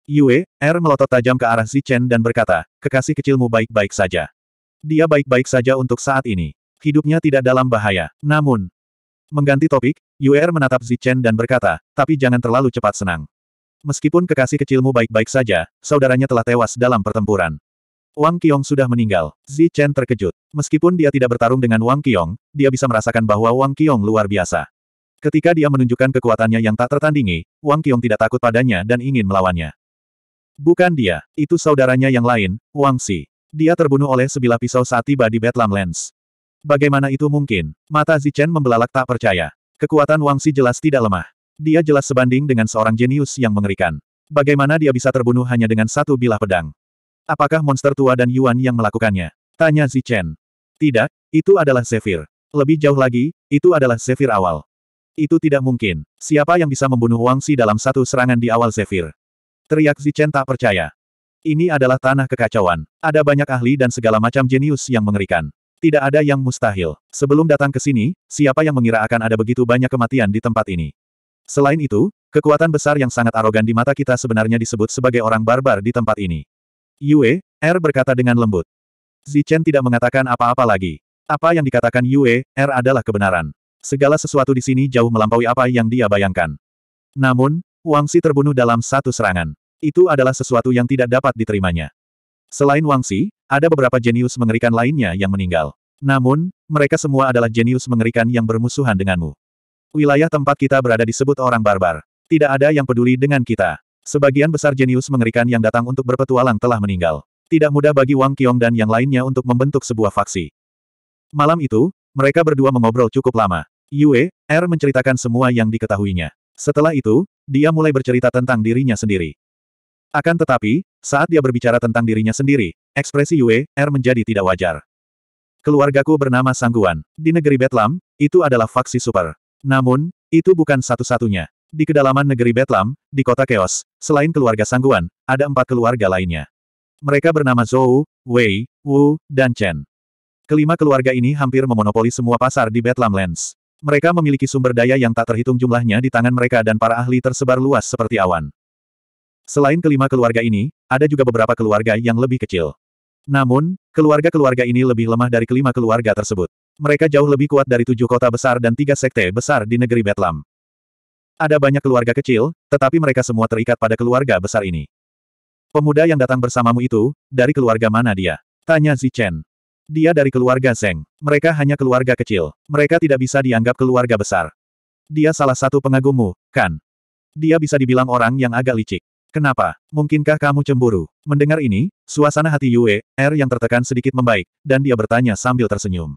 Yue, R melotot tajam ke arah Zichen dan berkata, kekasih kecilmu baik-baik saja. Dia baik-baik saja untuk saat ini. Hidupnya tidak dalam bahaya. Namun, mengganti topik, Yuer menatap Zichen dan berkata, tapi jangan terlalu cepat senang. Meskipun kekasih kecilmu baik-baik saja, saudaranya telah tewas dalam pertempuran. Wang Qiong sudah meninggal. Zichen terkejut. Meskipun dia tidak bertarung dengan Wang Qiong, dia bisa merasakan bahwa Wang Qiong luar biasa. Ketika dia menunjukkan kekuatannya yang tak tertandingi, Wang Qiong tidak takut padanya dan ingin melawannya. Bukan dia, itu saudaranya yang lain, Wang Si. Dia terbunuh oleh sebilah pisau saat tiba di Bedlam Lands. Bagaimana itu mungkin? Mata Zichen membelalak tak percaya. Kekuatan Wang Si jelas tidak lemah. Dia jelas sebanding dengan seorang jenius yang mengerikan. Bagaimana dia bisa terbunuh hanya dengan satu bilah pedang? Apakah monster tua dan Yuan yang melakukannya? Tanya Zichen. Tidak, itu adalah Zephyr. Lebih jauh lagi, itu adalah Zephyr awal. Itu tidak mungkin. Siapa yang bisa membunuh Wang Si dalam satu serangan di awal Zephyr? Teriak Zichen tak percaya. Ini adalah tanah kekacauan. Ada banyak ahli dan segala macam jenius yang mengerikan. Tidak ada yang mustahil. Sebelum datang ke sini, siapa yang mengira akan ada begitu banyak kematian di tempat ini? Selain itu, kekuatan besar yang sangat arogan di mata kita sebenarnya disebut sebagai orang barbar di tempat ini. Yue, R er berkata dengan lembut. Zichen tidak mengatakan apa-apa lagi. Apa yang dikatakan Yue, R er adalah kebenaran. Segala sesuatu di sini jauh melampaui apa yang dia bayangkan. Namun, Wangsi terbunuh dalam satu serangan. Itu adalah sesuatu yang tidak dapat diterimanya. Selain Wangsi, ada beberapa jenius mengerikan lainnya yang meninggal. Namun, mereka semua adalah jenius mengerikan yang bermusuhan denganmu. Wilayah tempat kita berada disebut orang barbar. Tidak ada yang peduli dengan kita. Sebagian besar jenius mengerikan yang datang untuk berpetualang telah meninggal. Tidak mudah bagi Wang Qiong dan yang lainnya untuk membentuk sebuah faksi. Malam itu, mereka berdua mengobrol cukup lama. Yue, Er menceritakan semua yang diketahuinya. Setelah itu, dia mulai bercerita tentang dirinya sendiri. Akan tetapi, saat dia berbicara tentang dirinya sendiri, ekspresi Yue, Er menjadi tidak wajar. Keluargaku bernama Sangguan. Di negeri Betlam, itu adalah faksi super. Namun, itu bukan satu-satunya. Di kedalaman negeri Betlam, di kota Chaos, selain keluarga Sangguan, ada empat keluarga lainnya. Mereka bernama Zhou, Wei, Wu, dan Chen. Kelima keluarga ini hampir memonopoli semua pasar di Betlam Lands. Mereka memiliki sumber daya yang tak terhitung jumlahnya di tangan mereka dan para ahli tersebar luas seperti awan. Selain kelima keluarga ini, ada juga beberapa keluarga yang lebih kecil. Namun, keluarga-keluarga ini lebih lemah dari kelima keluarga tersebut. Mereka jauh lebih kuat dari tujuh kota besar dan tiga sekte besar di negeri Betlam. Ada banyak keluarga kecil, tetapi mereka semua terikat pada keluarga besar ini. Pemuda yang datang bersamamu itu, dari keluarga mana dia? Tanya Zichen. Dia dari keluarga Zeng. Mereka hanya keluarga kecil. Mereka tidak bisa dianggap keluarga besar. Dia salah satu pengagummu, kan? Dia bisa dibilang orang yang agak licik. Kenapa? Mungkinkah kamu cemburu? Mendengar ini, suasana hati Yue, R er yang tertekan sedikit membaik, dan dia bertanya sambil tersenyum.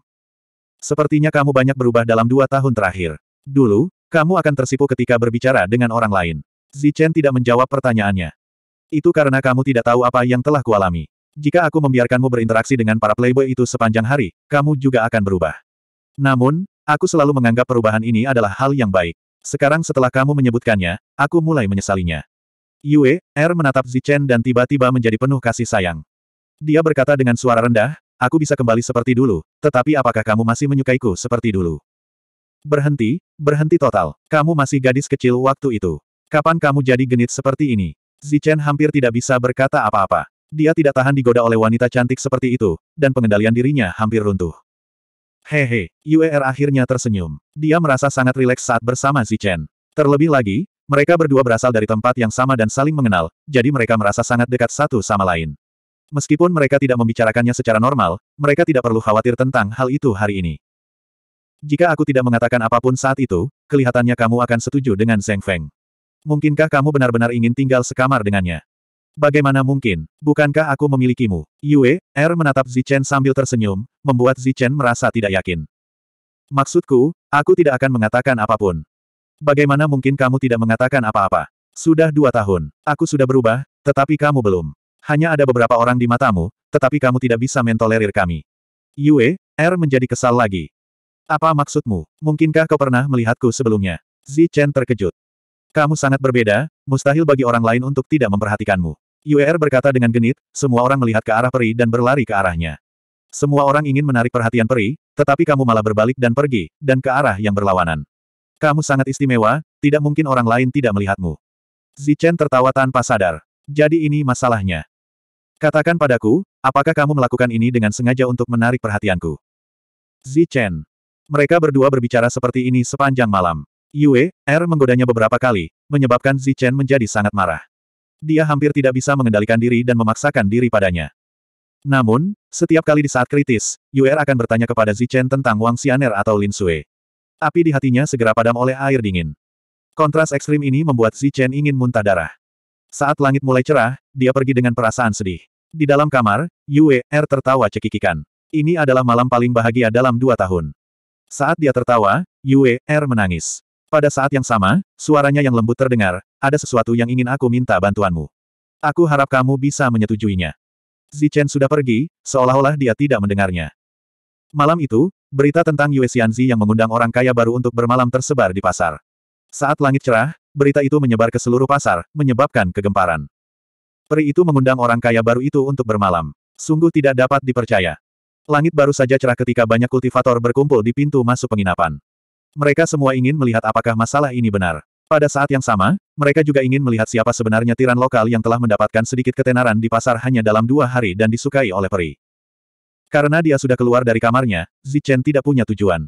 Sepertinya kamu banyak berubah dalam dua tahun terakhir. Dulu, kamu akan tersipu ketika berbicara dengan orang lain. Zichen tidak menjawab pertanyaannya. Itu karena kamu tidak tahu apa yang telah kualami. Jika aku membiarkanmu berinteraksi dengan para playboy itu sepanjang hari, kamu juga akan berubah. Namun, aku selalu menganggap perubahan ini adalah hal yang baik. Sekarang setelah kamu menyebutkannya, aku mulai menyesalinya. Yue, Er menatap Zichen dan tiba-tiba menjadi penuh kasih sayang. Dia berkata dengan suara rendah, aku bisa kembali seperti dulu, tetapi apakah kamu masih menyukaiku seperti dulu? Berhenti, berhenti total. Kamu masih gadis kecil waktu itu. Kapan kamu jadi genit seperti ini? Zichen hampir tidak bisa berkata apa-apa. Dia tidak tahan digoda oleh wanita cantik seperti itu, dan pengendalian dirinya hampir runtuh. Hehe, er akhirnya tersenyum. Dia merasa sangat rileks saat bersama Zichen. Terlebih lagi, mereka berdua berasal dari tempat yang sama dan saling mengenal, jadi mereka merasa sangat dekat satu sama lain. Meskipun mereka tidak membicarakannya secara normal, mereka tidak perlu khawatir tentang hal itu hari ini. Jika aku tidak mengatakan apapun saat itu, kelihatannya kamu akan setuju dengan Zeng Feng. Mungkinkah kamu benar-benar ingin tinggal sekamar dengannya? Bagaimana mungkin? Bukankah aku memilikimu? Yue, Er menatap Zichen sambil tersenyum, membuat Zichen merasa tidak yakin. Maksudku, aku tidak akan mengatakan apapun. Bagaimana mungkin kamu tidak mengatakan apa-apa? Sudah dua tahun, aku sudah berubah, tetapi kamu belum. Hanya ada beberapa orang di matamu, tetapi kamu tidak bisa mentolerir kami. Yue, Er menjadi kesal lagi. Apa maksudmu? Mungkinkah kau pernah melihatku sebelumnya? Zi Chen terkejut. Kamu sangat berbeda, mustahil bagi orang lain untuk tidak memperhatikanmu. Yue Er berkata dengan genit, semua orang melihat ke arah peri dan berlari ke arahnya. Semua orang ingin menarik perhatian peri, tetapi kamu malah berbalik dan pergi, dan ke arah yang berlawanan. Kamu sangat istimewa, tidak mungkin orang lain tidak melihatmu. Zichen tertawa tanpa sadar. Jadi ini masalahnya. Katakan padaku, apakah kamu melakukan ini dengan sengaja untuk menarik perhatianku? Zichen. Mereka berdua berbicara seperti ini sepanjang malam. Yue, Er menggodanya beberapa kali, menyebabkan Zichen menjadi sangat marah. Dia hampir tidak bisa mengendalikan diri dan memaksakan diri padanya. Namun, setiap kali di saat kritis, Yue er akan bertanya kepada Zichen tentang Wang Xianer atau Lin Sui. Api di hatinya segera padam oleh air dingin. Kontras ekstrim ini membuat Chen ingin muntah darah. Saat langit mulai cerah, dia pergi dengan perasaan sedih. Di dalam kamar, Yue Er tertawa cekikikan. Ini adalah malam paling bahagia dalam dua tahun. Saat dia tertawa, Yue Er menangis. Pada saat yang sama, suaranya yang lembut terdengar, ada sesuatu yang ingin aku minta bantuanmu. Aku harap kamu bisa menyetujuinya. Zichen sudah pergi, seolah-olah dia tidak mendengarnya. Malam itu, Berita tentang Yue Xianzi yang mengundang orang kaya baru untuk bermalam tersebar di pasar. Saat langit cerah, berita itu menyebar ke seluruh pasar, menyebabkan kegemparan. Peri itu mengundang orang kaya baru itu untuk bermalam. Sungguh tidak dapat dipercaya. Langit baru saja cerah ketika banyak kultivator berkumpul di pintu masuk penginapan. Mereka semua ingin melihat apakah masalah ini benar. Pada saat yang sama, mereka juga ingin melihat siapa sebenarnya tiran lokal yang telah mendapatkan sedikit ketenaran di pasar hanya dalam dua hari dan disukai oleh peri. Karena dia sudah keluar dari kamarnya, Zichen tidak punya tujuan.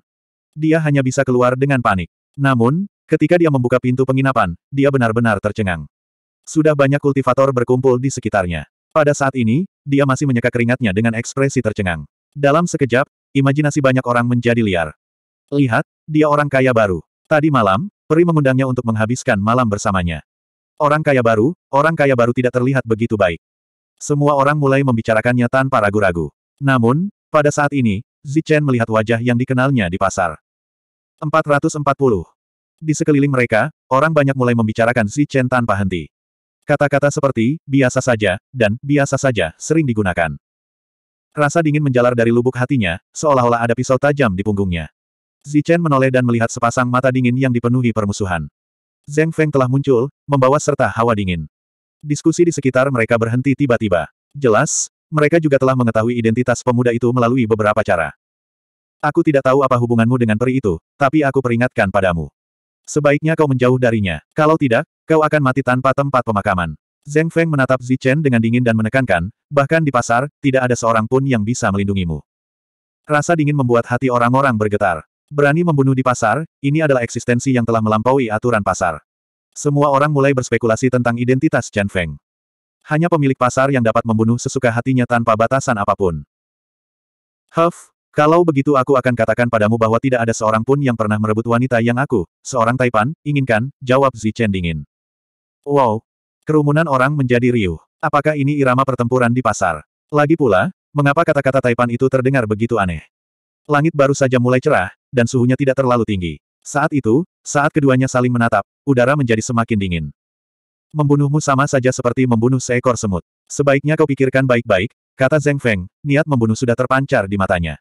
Dia hanya bisa keluar dengan panik. Namun, ketika dia membuka pintu penginapan, dia benar-benar tercengang. Sudah banyak kultivator berkumpul di sekitarnya. Pada saat ini, dia masih menyeka keringatnya dengan ekspresi tercengang. Dalam sekejap, imajinasi banyak orang menjadi liar. Lihat, dia orang kaya baru. Tadi malam, peri mengundangnya untuk menghabiskan malam bersamanya. Orang kaya baru, orang kaya baru tidak terlihat begitu baik. Semua orang mulai membicarakannya tanpa ragu-ragu. Namun, pada saat ini, Zichen melihat wajah yang dikenalnya di pasar. 440. Di sekeliling mereka, orang banyak mulai membicarakan Zichen tanpa henti. Kata-kata seperti, biasa saja, dan biasa saja, sering digunakan. Rasa dingin menjalar dari lubuk hatinya, seolah-olah ada pisau tajam di punggungnya. Zichen menoleh dan melihat sepasang mata dingin yang dipenuhi permusuhan. Zeng Feng telah muncul, membawa serta hawa dingin. Diskusi di sekitar mereka berhenti tiba-tiba. Jelas, mereka juga telah mengetahui identitas pemuda itu melalui beberapa cara. Aku tidak tahu apa hubunganmu dengan peri itu, tapi aku peringatkan padamu. Sebaiknya kau menjauh darinya. Kalau tidak, kau akan mati tanpa tempat pemakaman. Zeng Feng menatap Zichen dengan dingin dan menekankan, bahkan di pasar, tidak ada seorang pun yang bisa melindungimu. Rasa dingin membuat hati orang-orang bergetar. Berani membunuh di pasar, ini adalah eksistensi yang telah melampaui aturan pasar. Semua orang mulai berspekulasi tentang identitas Chen Feng. Hanya pemilik pasar yang dapat membunuh sesuka hatinya tanpa batasan apapun. Huff, kalau begitu aku akan katakan padamu bahwa tidak ada seorang pun yang pernah merebut wanita yang aku, seorang Taipan, inginkan, jawab Zi Chen dingin. Wow. Kerumunan orang menjadi riuh. Apakah ini irama pertempuran di pasar? Lagi pula, mengapa kata-kata Taipan itu terdengar begitu aneh? Langit baru saja mulai cerah, dan suhunya tidak terlalu tinggi. Saat itu, saat keduanya saling menatap, udara menjadi semakin dingin. Membunuhmu sama saja seperti membunuh seekor semut. Sebaiknya kau pikirkan baik-baik, kata Zeng Feng, niat membunuh sudah terpancar di matanya.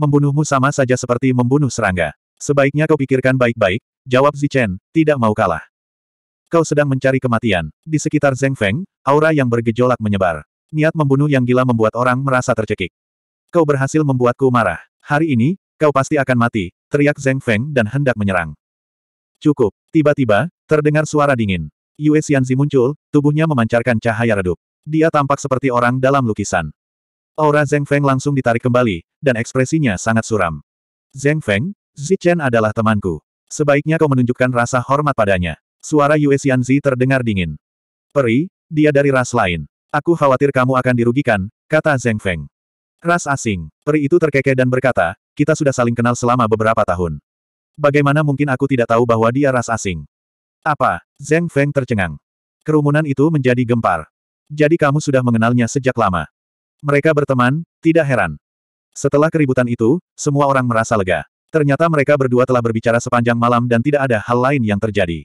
Membunuhmu sama saja seperti membunuh serangga. Sebaiknya kau pikirkan baik-baik, jawab Zichen, tidak mau kalah. Kau sedang mencari kematian. Di sekitar Zeng Feng, aura yang bergejolak menyebar. Niat membunuh yang gila membuat orang merasa tercekik. Kau berhasil membuatku marah. Hari ini, kau pasti akan mati, teriak Zeng Feng dan hendak menyerang. Cukup, tiba-tiba, terdengar suara dingin. Yue Xianzi muncul, tubuhnya memancarkan cahaya redup. Dia tampak seperti orang dalam lukisan. Aura Zeng Feng langsung ditarik kembali, dan ekspresinya sangat suram. Zeng Feng, Zichen adalah temanku. Sebaiknya kau menunjukkan rasa hormat padanya. Suara Yue Xianzi terdengar dingin. Peri, dia dari ras lain. Aku khawatir kamu akan dirugikan, kata Zeng Feng. Ras asing, peri itu terkekeh dan berkata, kita sudah saling kenal selama beberapa tahun. Bagaimana mungkin aku tidak tahu bahwa dia ras asing? Apa? Zeng Feng tercengang. Kerumunan itu menjadi gempar. Jadi kamu sudah mengenalnya sejak lama. Mereka berteman, tidak heran. Setelah keributan itu, semua orang merasa lega. Ternyata mereka berdua telah berbicara sepanjang malam dan tidak ada hal lain yang terjadi.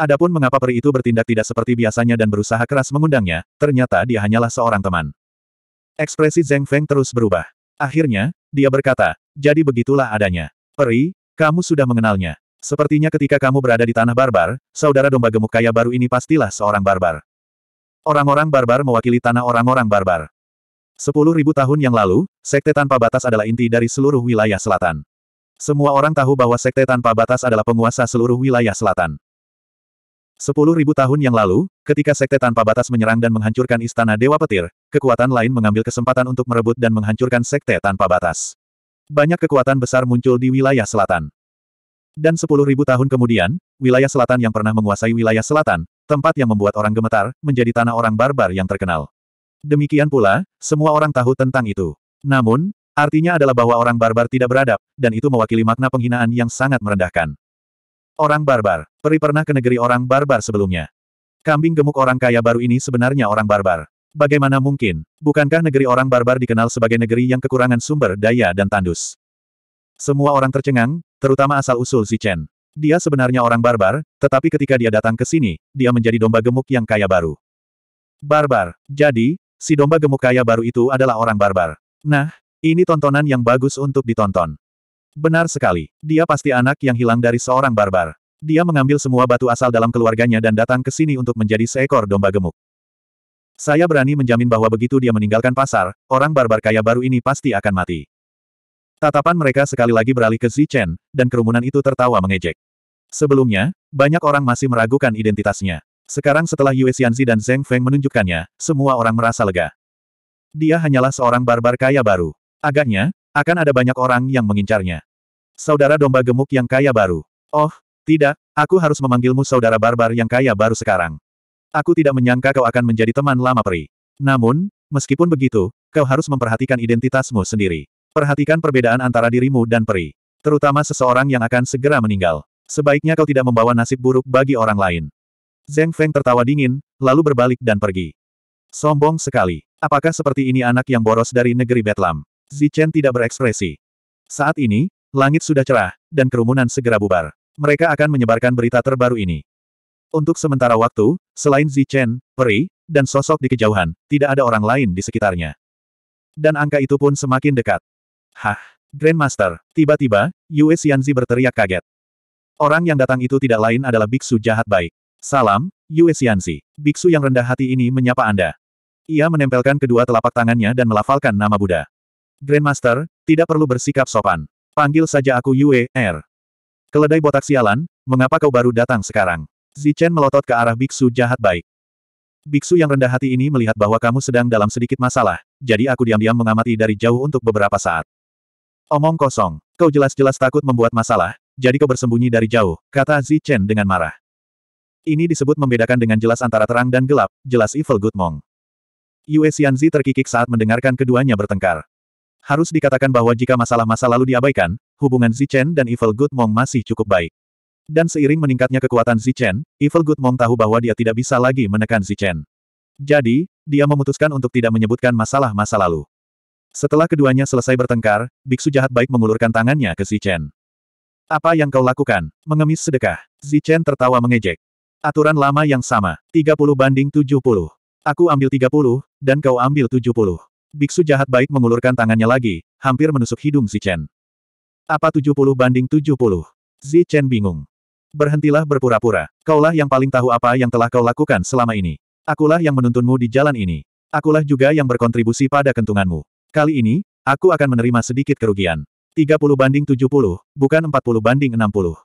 Adapun mengapa peri itu bertindak tidak seperti biasanya dan berusaha keras mengundangnya, ternyata dia hanyalah seorang teman. Ekspresi Zeng Feng terus berubah. Akhirnya, dia berkata, jadi begitulah adanya. Peri, kamu sudah mengenalnya. Sepertinya ketika kamu berada di tanah barbar, saudara domba gemuk kaya baru ini pastilah seorang barbar. Orang-orang barbar mewakili tanah orang-orang barbar. Sepuluh ribu tahun yang lalu, Sekte Tanpa Batas adalah inti dari seluruh wilayah selatan. Semua orang tahu bahwa Sekte Tanpa Batas adalah penguasa seluruh wilayah selatan. Sepuluh ribu tahun yang lalu, ketika Sekte Tanpa Batas menyerang dan menghancurkan Istana Dewa Petir, kekuatan lain mengambil kesempatan untuk merebut dan menghancurkan Sekte Tanpa Batas. Banyak kekuatan besar muncul di wilayah selatan. Dan sepuluh ribu tahun kemudian, wilayah selatan yang pernah menguasai wilayah selatan, tempat yang membuat orang gemetar, menjadi tanah orang barbar yang terkenal. Demikian pula, semua orang tahu tentang itu. Namun, artinya adalah bahwa orang barbar tidak beradab, dan itu mewakili makna penghinaan yang sangat merendahkan. Orang barbar, peri pernah ke negeri orang barbar sebelumnya. Kambing gemuk orang kaya baru ini sebenarnya orang barbar. Bagaimana mungkin? Bukankah negeri orang barbar dikenal sebagai negeri yang kekurangan sumber daya dan tandus? Semua orang tercengang, terutama asal-usul si Chen. Dia sebenarnya orang barbar, tetapi ketika dia datang ke sini, dia menjadi domba gemuk yang kaya baru. Barbar. Jadi, si domba gemuk kaya baru itu adalah orang barbar. Nah, ini tontonan yang bagus untuk ditonton. Benar sekali, dia pasti anak yang hilang dari seorang barbar. Dia mengambil semua batu asal dalam keluarganya dan datang ke sini untuk menjadi seekor domba gemuk. Saya berani menjamin bahwa begitu dia meninggalkan pasar, orang barbar kaya baru ini pasti akan mati. Tatapan mereka sekali lagi beralih ke Zichen, dan kerumunan itu tertawa mengejek. Sebelumnya, banyak orang masih meragukan identitasnya. Sekarang setelah Yue Xianzi dan Zheng Feng menunjukkannya, semua orang merasa lega. Dia hanyalah seorang barbar kaya baru. Agaknya, akan ada banyak orang yang mengincarnya. Saudara domba gemuk yang kaya baru. Oh, tidak, aku harus memanggilmu saudara barbar yang kaya baru sekarang. Aku tidak menyangka kau akan menjadi teman lama peri. Namun, meskipun begitu, kau harus memperhatikan identitasmu sendiri. Perhatikan perbedaan antara dirimu dan peri. Terutama seseorang yang akan segera meninggal. Sebaiknya kau tidak membawa nasib buruk bagi orang lain. Zeng Feng tertawa dingin, lalu berbalik dan pergi. Sombong sekali. Apakah seperti ini anak yang boros dari negeri Betlam? Zichen tidak berekspresi. Saat ini, langit sudah cerah, dan kerumunan segera bubar. Mereka akan menyebarkan berita terbaru ini. Untuk sementara waktu, selain Zichen, Peri, dan sosok di kejauhan, tidak ada orang lain di sekitarnya. Dan angka itu pun semakin dekat. Hah? Grandmaster, tiba-tiba, Yue Xianzi berteriak kaget. Orang yang datang itu tidak lain adalah biksu jahat baik. Salam, Yue Xianzi. Biksu yang rendah hati ini menyapa Anda. Ia menempelkan kedua telapak tangannya dan melafalkan nama Buddha. Grandmaster, tidak perlu bersikap sopan. Panggil saja aku Yue, Er. Keledai botak sialan, mengapa kau baru datang sekarang? Zichen melotot ke arah biksu jahat baik. Biksu yang rendah hati ini melihat bahwa kamu sedang dalam sedikit masalah, jadi aku diam-diam mengamati dari jauh untuk beberapa saat. Omong kosong, kau jelas-jelas takut membuat masalah, jadi kau bersembunyi dari jauh, kata Zi Chen dengan marah. Ini disebut membedakan dengan jelas antara terang dan gelap, jelas Evil Good Mong. Yue Xianzi terkikik saat mendengarkan keduanya bertengkar. Harus dikatakan bahwa jika masalah masa lalu diabaikan, hubungan Zi Chen dan Evil Good Mong masih cukup baik. Dan seiring meningkatnya kekuatan Zi Chen, Evil Good Mong tahu bahwa dia tidak bisa lagi menekan Zi Chen. Jadi, dia memutuskan untuk tidak menyebutkan masalah masa lalu. Setelah keduanya selesai bertengkar, biksu jahat baik mengulurkan tangannya ke Zichen. Apa yang kau lakukan? Mengemis sedekah. Zichen tertawa mengejek. Aturan lama yang sama, 30 banding 70. Aku ambil 30, dan kau ambil 70. Biksu jahat baik mengulurkan tangannya lagi, hampir menusuk hidung Zichen. Apa 70 banding 70? Zichen bingung. Berhentilah berpura-pura. Kaulah yang paling tahu apa yang telah kau lakukan selama ini. Akulah yang menuntunmu di jalan ini. Akulah juga yang berkontribusi pada kentunganmu. Kali ini, aku akan menerima sedikit kerugian. 30 banding 70, bukan 40 banding 60.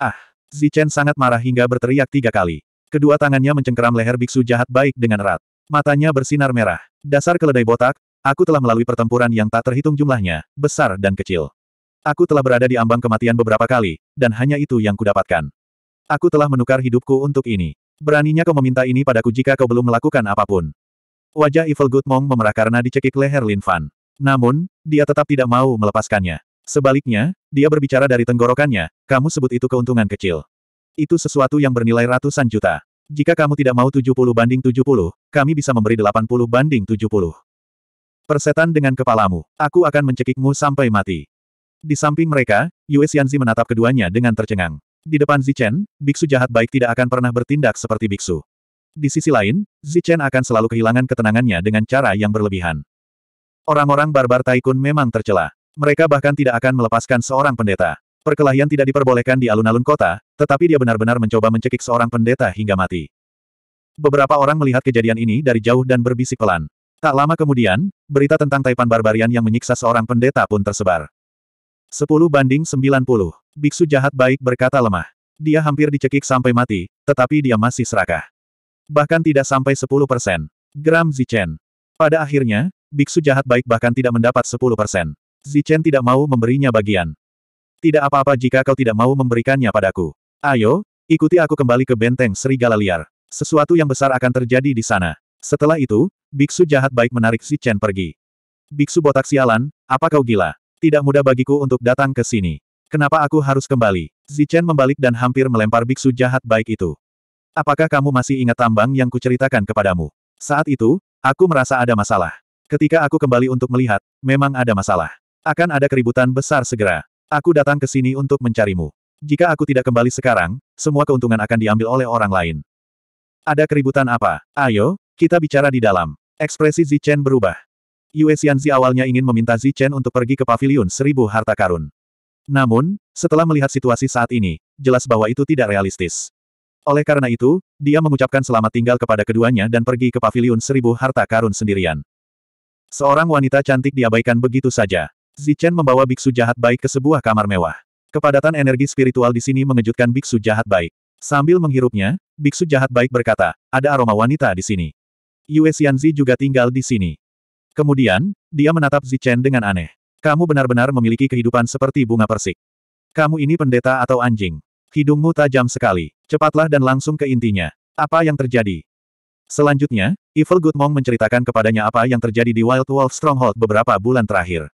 Ah, Zichen sangat marah hingga berteriak tiga kali. Kedua tangannya mencengkeram leher biksu jahat baik dengan erat. Matanya bersinar merah. Dasar keledai botak, aku telah melalui pertempuran yang tak terhitung jumlahnya, besar dan kecil. Aku telah berada di ambang kematian beberapa kali, dan hanya itu yang kudapatkan. Aku telah menukar hidupku untuk ini. Beraninya kau meminta ini padaku jika kau belum melakukan apapun. Wajah Evil Good Mong memerah karena dicekik leher Lin Fan. Namun, dia tetap tidak mau melepaskannya. Sebaliknya, dia berbicara dari tenggorokannya, kamu sebut itu keuntungan kecil. Itu sesuatu yang bernilai ratusan juta. Jika kamu tidak mau 70 banding 70, kami bisa memberi 80 banding 70. Persetan dengan kepalamu, aku akan mencekikmu sampai mati. Di samping mereka, Yue Xianzi menatap keduanya dengan tercengang. Di depan Zichen, biksu jahat baik tidak akan pernah bertindak seperti biksu. Di sisi lain, Zichen akan selalu kehilangan ketenangannya dengan cara yang berlebihan. Orang-orang barbar Taikun memang tercela. Mereka bahkan tidak akan melepaskan seorang pendeta. Perkelahian tidak diperbolehkan di alun-alun kota, tetapi dia benar-benar mencoba mencekik seorang pendeta hingga mati. Beberapa orang melihat kejadian ini dari jauh dan berbisik pelan. Tak lama kemudian, berita tentang Taipan Barbarian yang menyiksa seorang pendeta pun tersebar. 10 banding 90. Biksu jahat baik berkata lemah. Dia hampir dicekik sampai mati, tetapi dia masih serakah. Bahkan tidak sampai 10 persen. Gram Zichen. Pada akhirnya, biksu jahat baik bahkan tidak mendapat 10 persen. Zichen tidak mau memberinya bagian. Tidak apa-apa jika kau tidak mau memberikannya padaku. Ayo, ikuti aku kembali ke benteng serigala liar. Sesuatu yang besar akan terjadi di sana. Setelah itu, biksu jahat baik menarik Zichen pergi. Biksu botak sialan, apa kau gila? Tidak mudah bagiku untuk datang ke sini. Kenapa aku harus kembali? Zichen membalik dan hampir melempar biksu jahat baik itu. Apakah kamu masih ingat tambang yang kuceritakan kepadamu? Saat itu, aku merasa ada masalah. Ketika aku kembali untuk melihat, memang ada masalah. Akan ada keributan besar segera. Aku datang ke sini untuk mencarimu. Jika aku tidak kembali sekarang, semua keuntungan akan diambil oleh orang lain. Ada keributan apa? Ayo, kita bicara di dalam. Ekspresi Zichen berubah. Yue Xianzi awalnya ingin meminta Zichen untuk pergi ke paviliun seribu harta karun. Namun, setelah melihat situasi saat ini, jelas bahwa itu tidak realistis. Oleh karena itu, dia mengucapkan selamat tinggal kepada keduanya dan pergi ke paviliun seribu harta karun sendirian. Seorang wanita cantik diabaikan begitu saja. Zichen membawa biksu jahat baik ke sebuah kamar mewah. Kepadatan energi spiritual di sini mengejutkan biksu jahat baik. Sambil menghirupnya, biksu jahat baik berkata, ada aroma wanita di sini. Yue Xianzi juga tinggal di sini. Kemudian, dia menatap Zichen dengan aneh. Kamu benar-benar memiliki kehidupan seperti bunga persik. Kamu ini pendeta atau anjing? Hidungmu tajam sekali. Cepatlah dan langsung ke intinya. Apa yang terjadi? Selanjutnya, Evil Good Mom menceritakan kepadanya apa yang terjadi di Wild Wolf Stronghold beberapa bulan terakhir.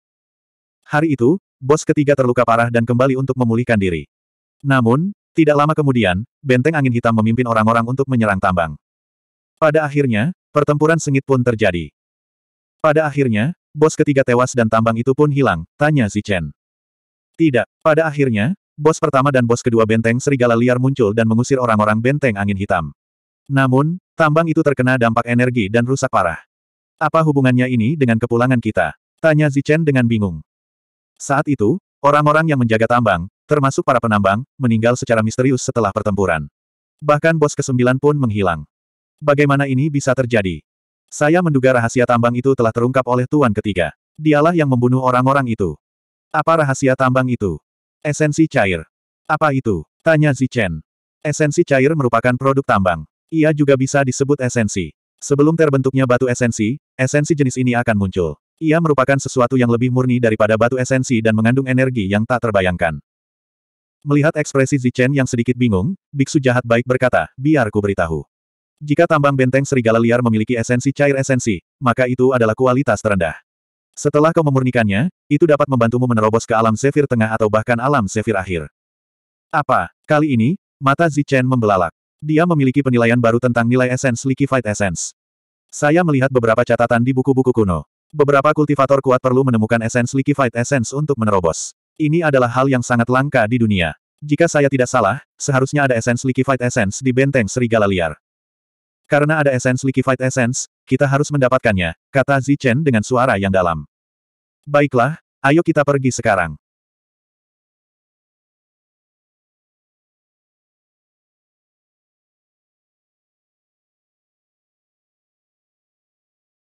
Hari itu, bos ketiga terluka parah dan kembali untuk memulihkan diri. Namun, tidak lama kemudian, benteng angin hitam memimpin orang-orang untuk menyerang tambang. Pada akhirnya, pertempuran sengit pun terjadi. Pada akhirnya, bos ketiga tewas dan tambang itu pun hilang, tanya Zichen. Tidak, pada akhirnya, Bos pertama dan bos kedua benteng serigala liar muncul dan mengusir orang-orang benteng angin hitam. Namun, tambang itu terkena dampak energi dan rusak parah. Apa hubungannya ini dengan kepulangan kita? Tanya Zichen dengan bingung. Saat itu, orang-orang yang menjaga tambang, termasuk para penambang, meninggal secara misterius setelah pertempuran. Bahkan bos kesembilan pun menghilang. Bagaimana ini bisa terjadi? Saya menduga rahasia tambang itu telah terungkap oleh Tuan ketiga. Dialah yang membunuh orang-orang itu. Apa rahasia tambang itu? Esensi cair. Apa itu? Tanya Zichen. Esensi cair merupakan produk tambang. Ia juga bisa disebut esensi. Sebelum terbentuknya batu esensi, esensi jenis ini akan muncul. Ia merupakan sesuatu yang lebih murni daripada batu esensi dan mengandung energi yang tak terbayangkan. Melihat ekspresi Zichen yang sedikit bingung, biksu jahat baik berkata, biar ku beritahu. Jika tambang benteng serigala liar memiliki esensi cair esensi, maka itu adalah kualitas terendah. Setelah kau memurnikannya, itu dapat membantumu menerobos ke alam sefir tengah atau bahkan alam sefir akhir. Apa? Kali ini, mata Zichen membelalak. Dia memiliki penilaian baru tentang nilai esens liquified Essence. Saya melihat beberapa catatan di buku-buku kuno. Beberapa kultivator kuat perlu menemukan esens liquified Essence untuk menerobos. Ini adalah hal yang sangat langka di dunia. Jika saya tidak salah, seharusnya ada esens liquified Essence di Benteng Serigala Liar. Karena ada esens liquefied essence, kita harus mendapatkannya, kata Zichen dengan suara yang dalam. Baiklah, ayo kita pergi sekarang.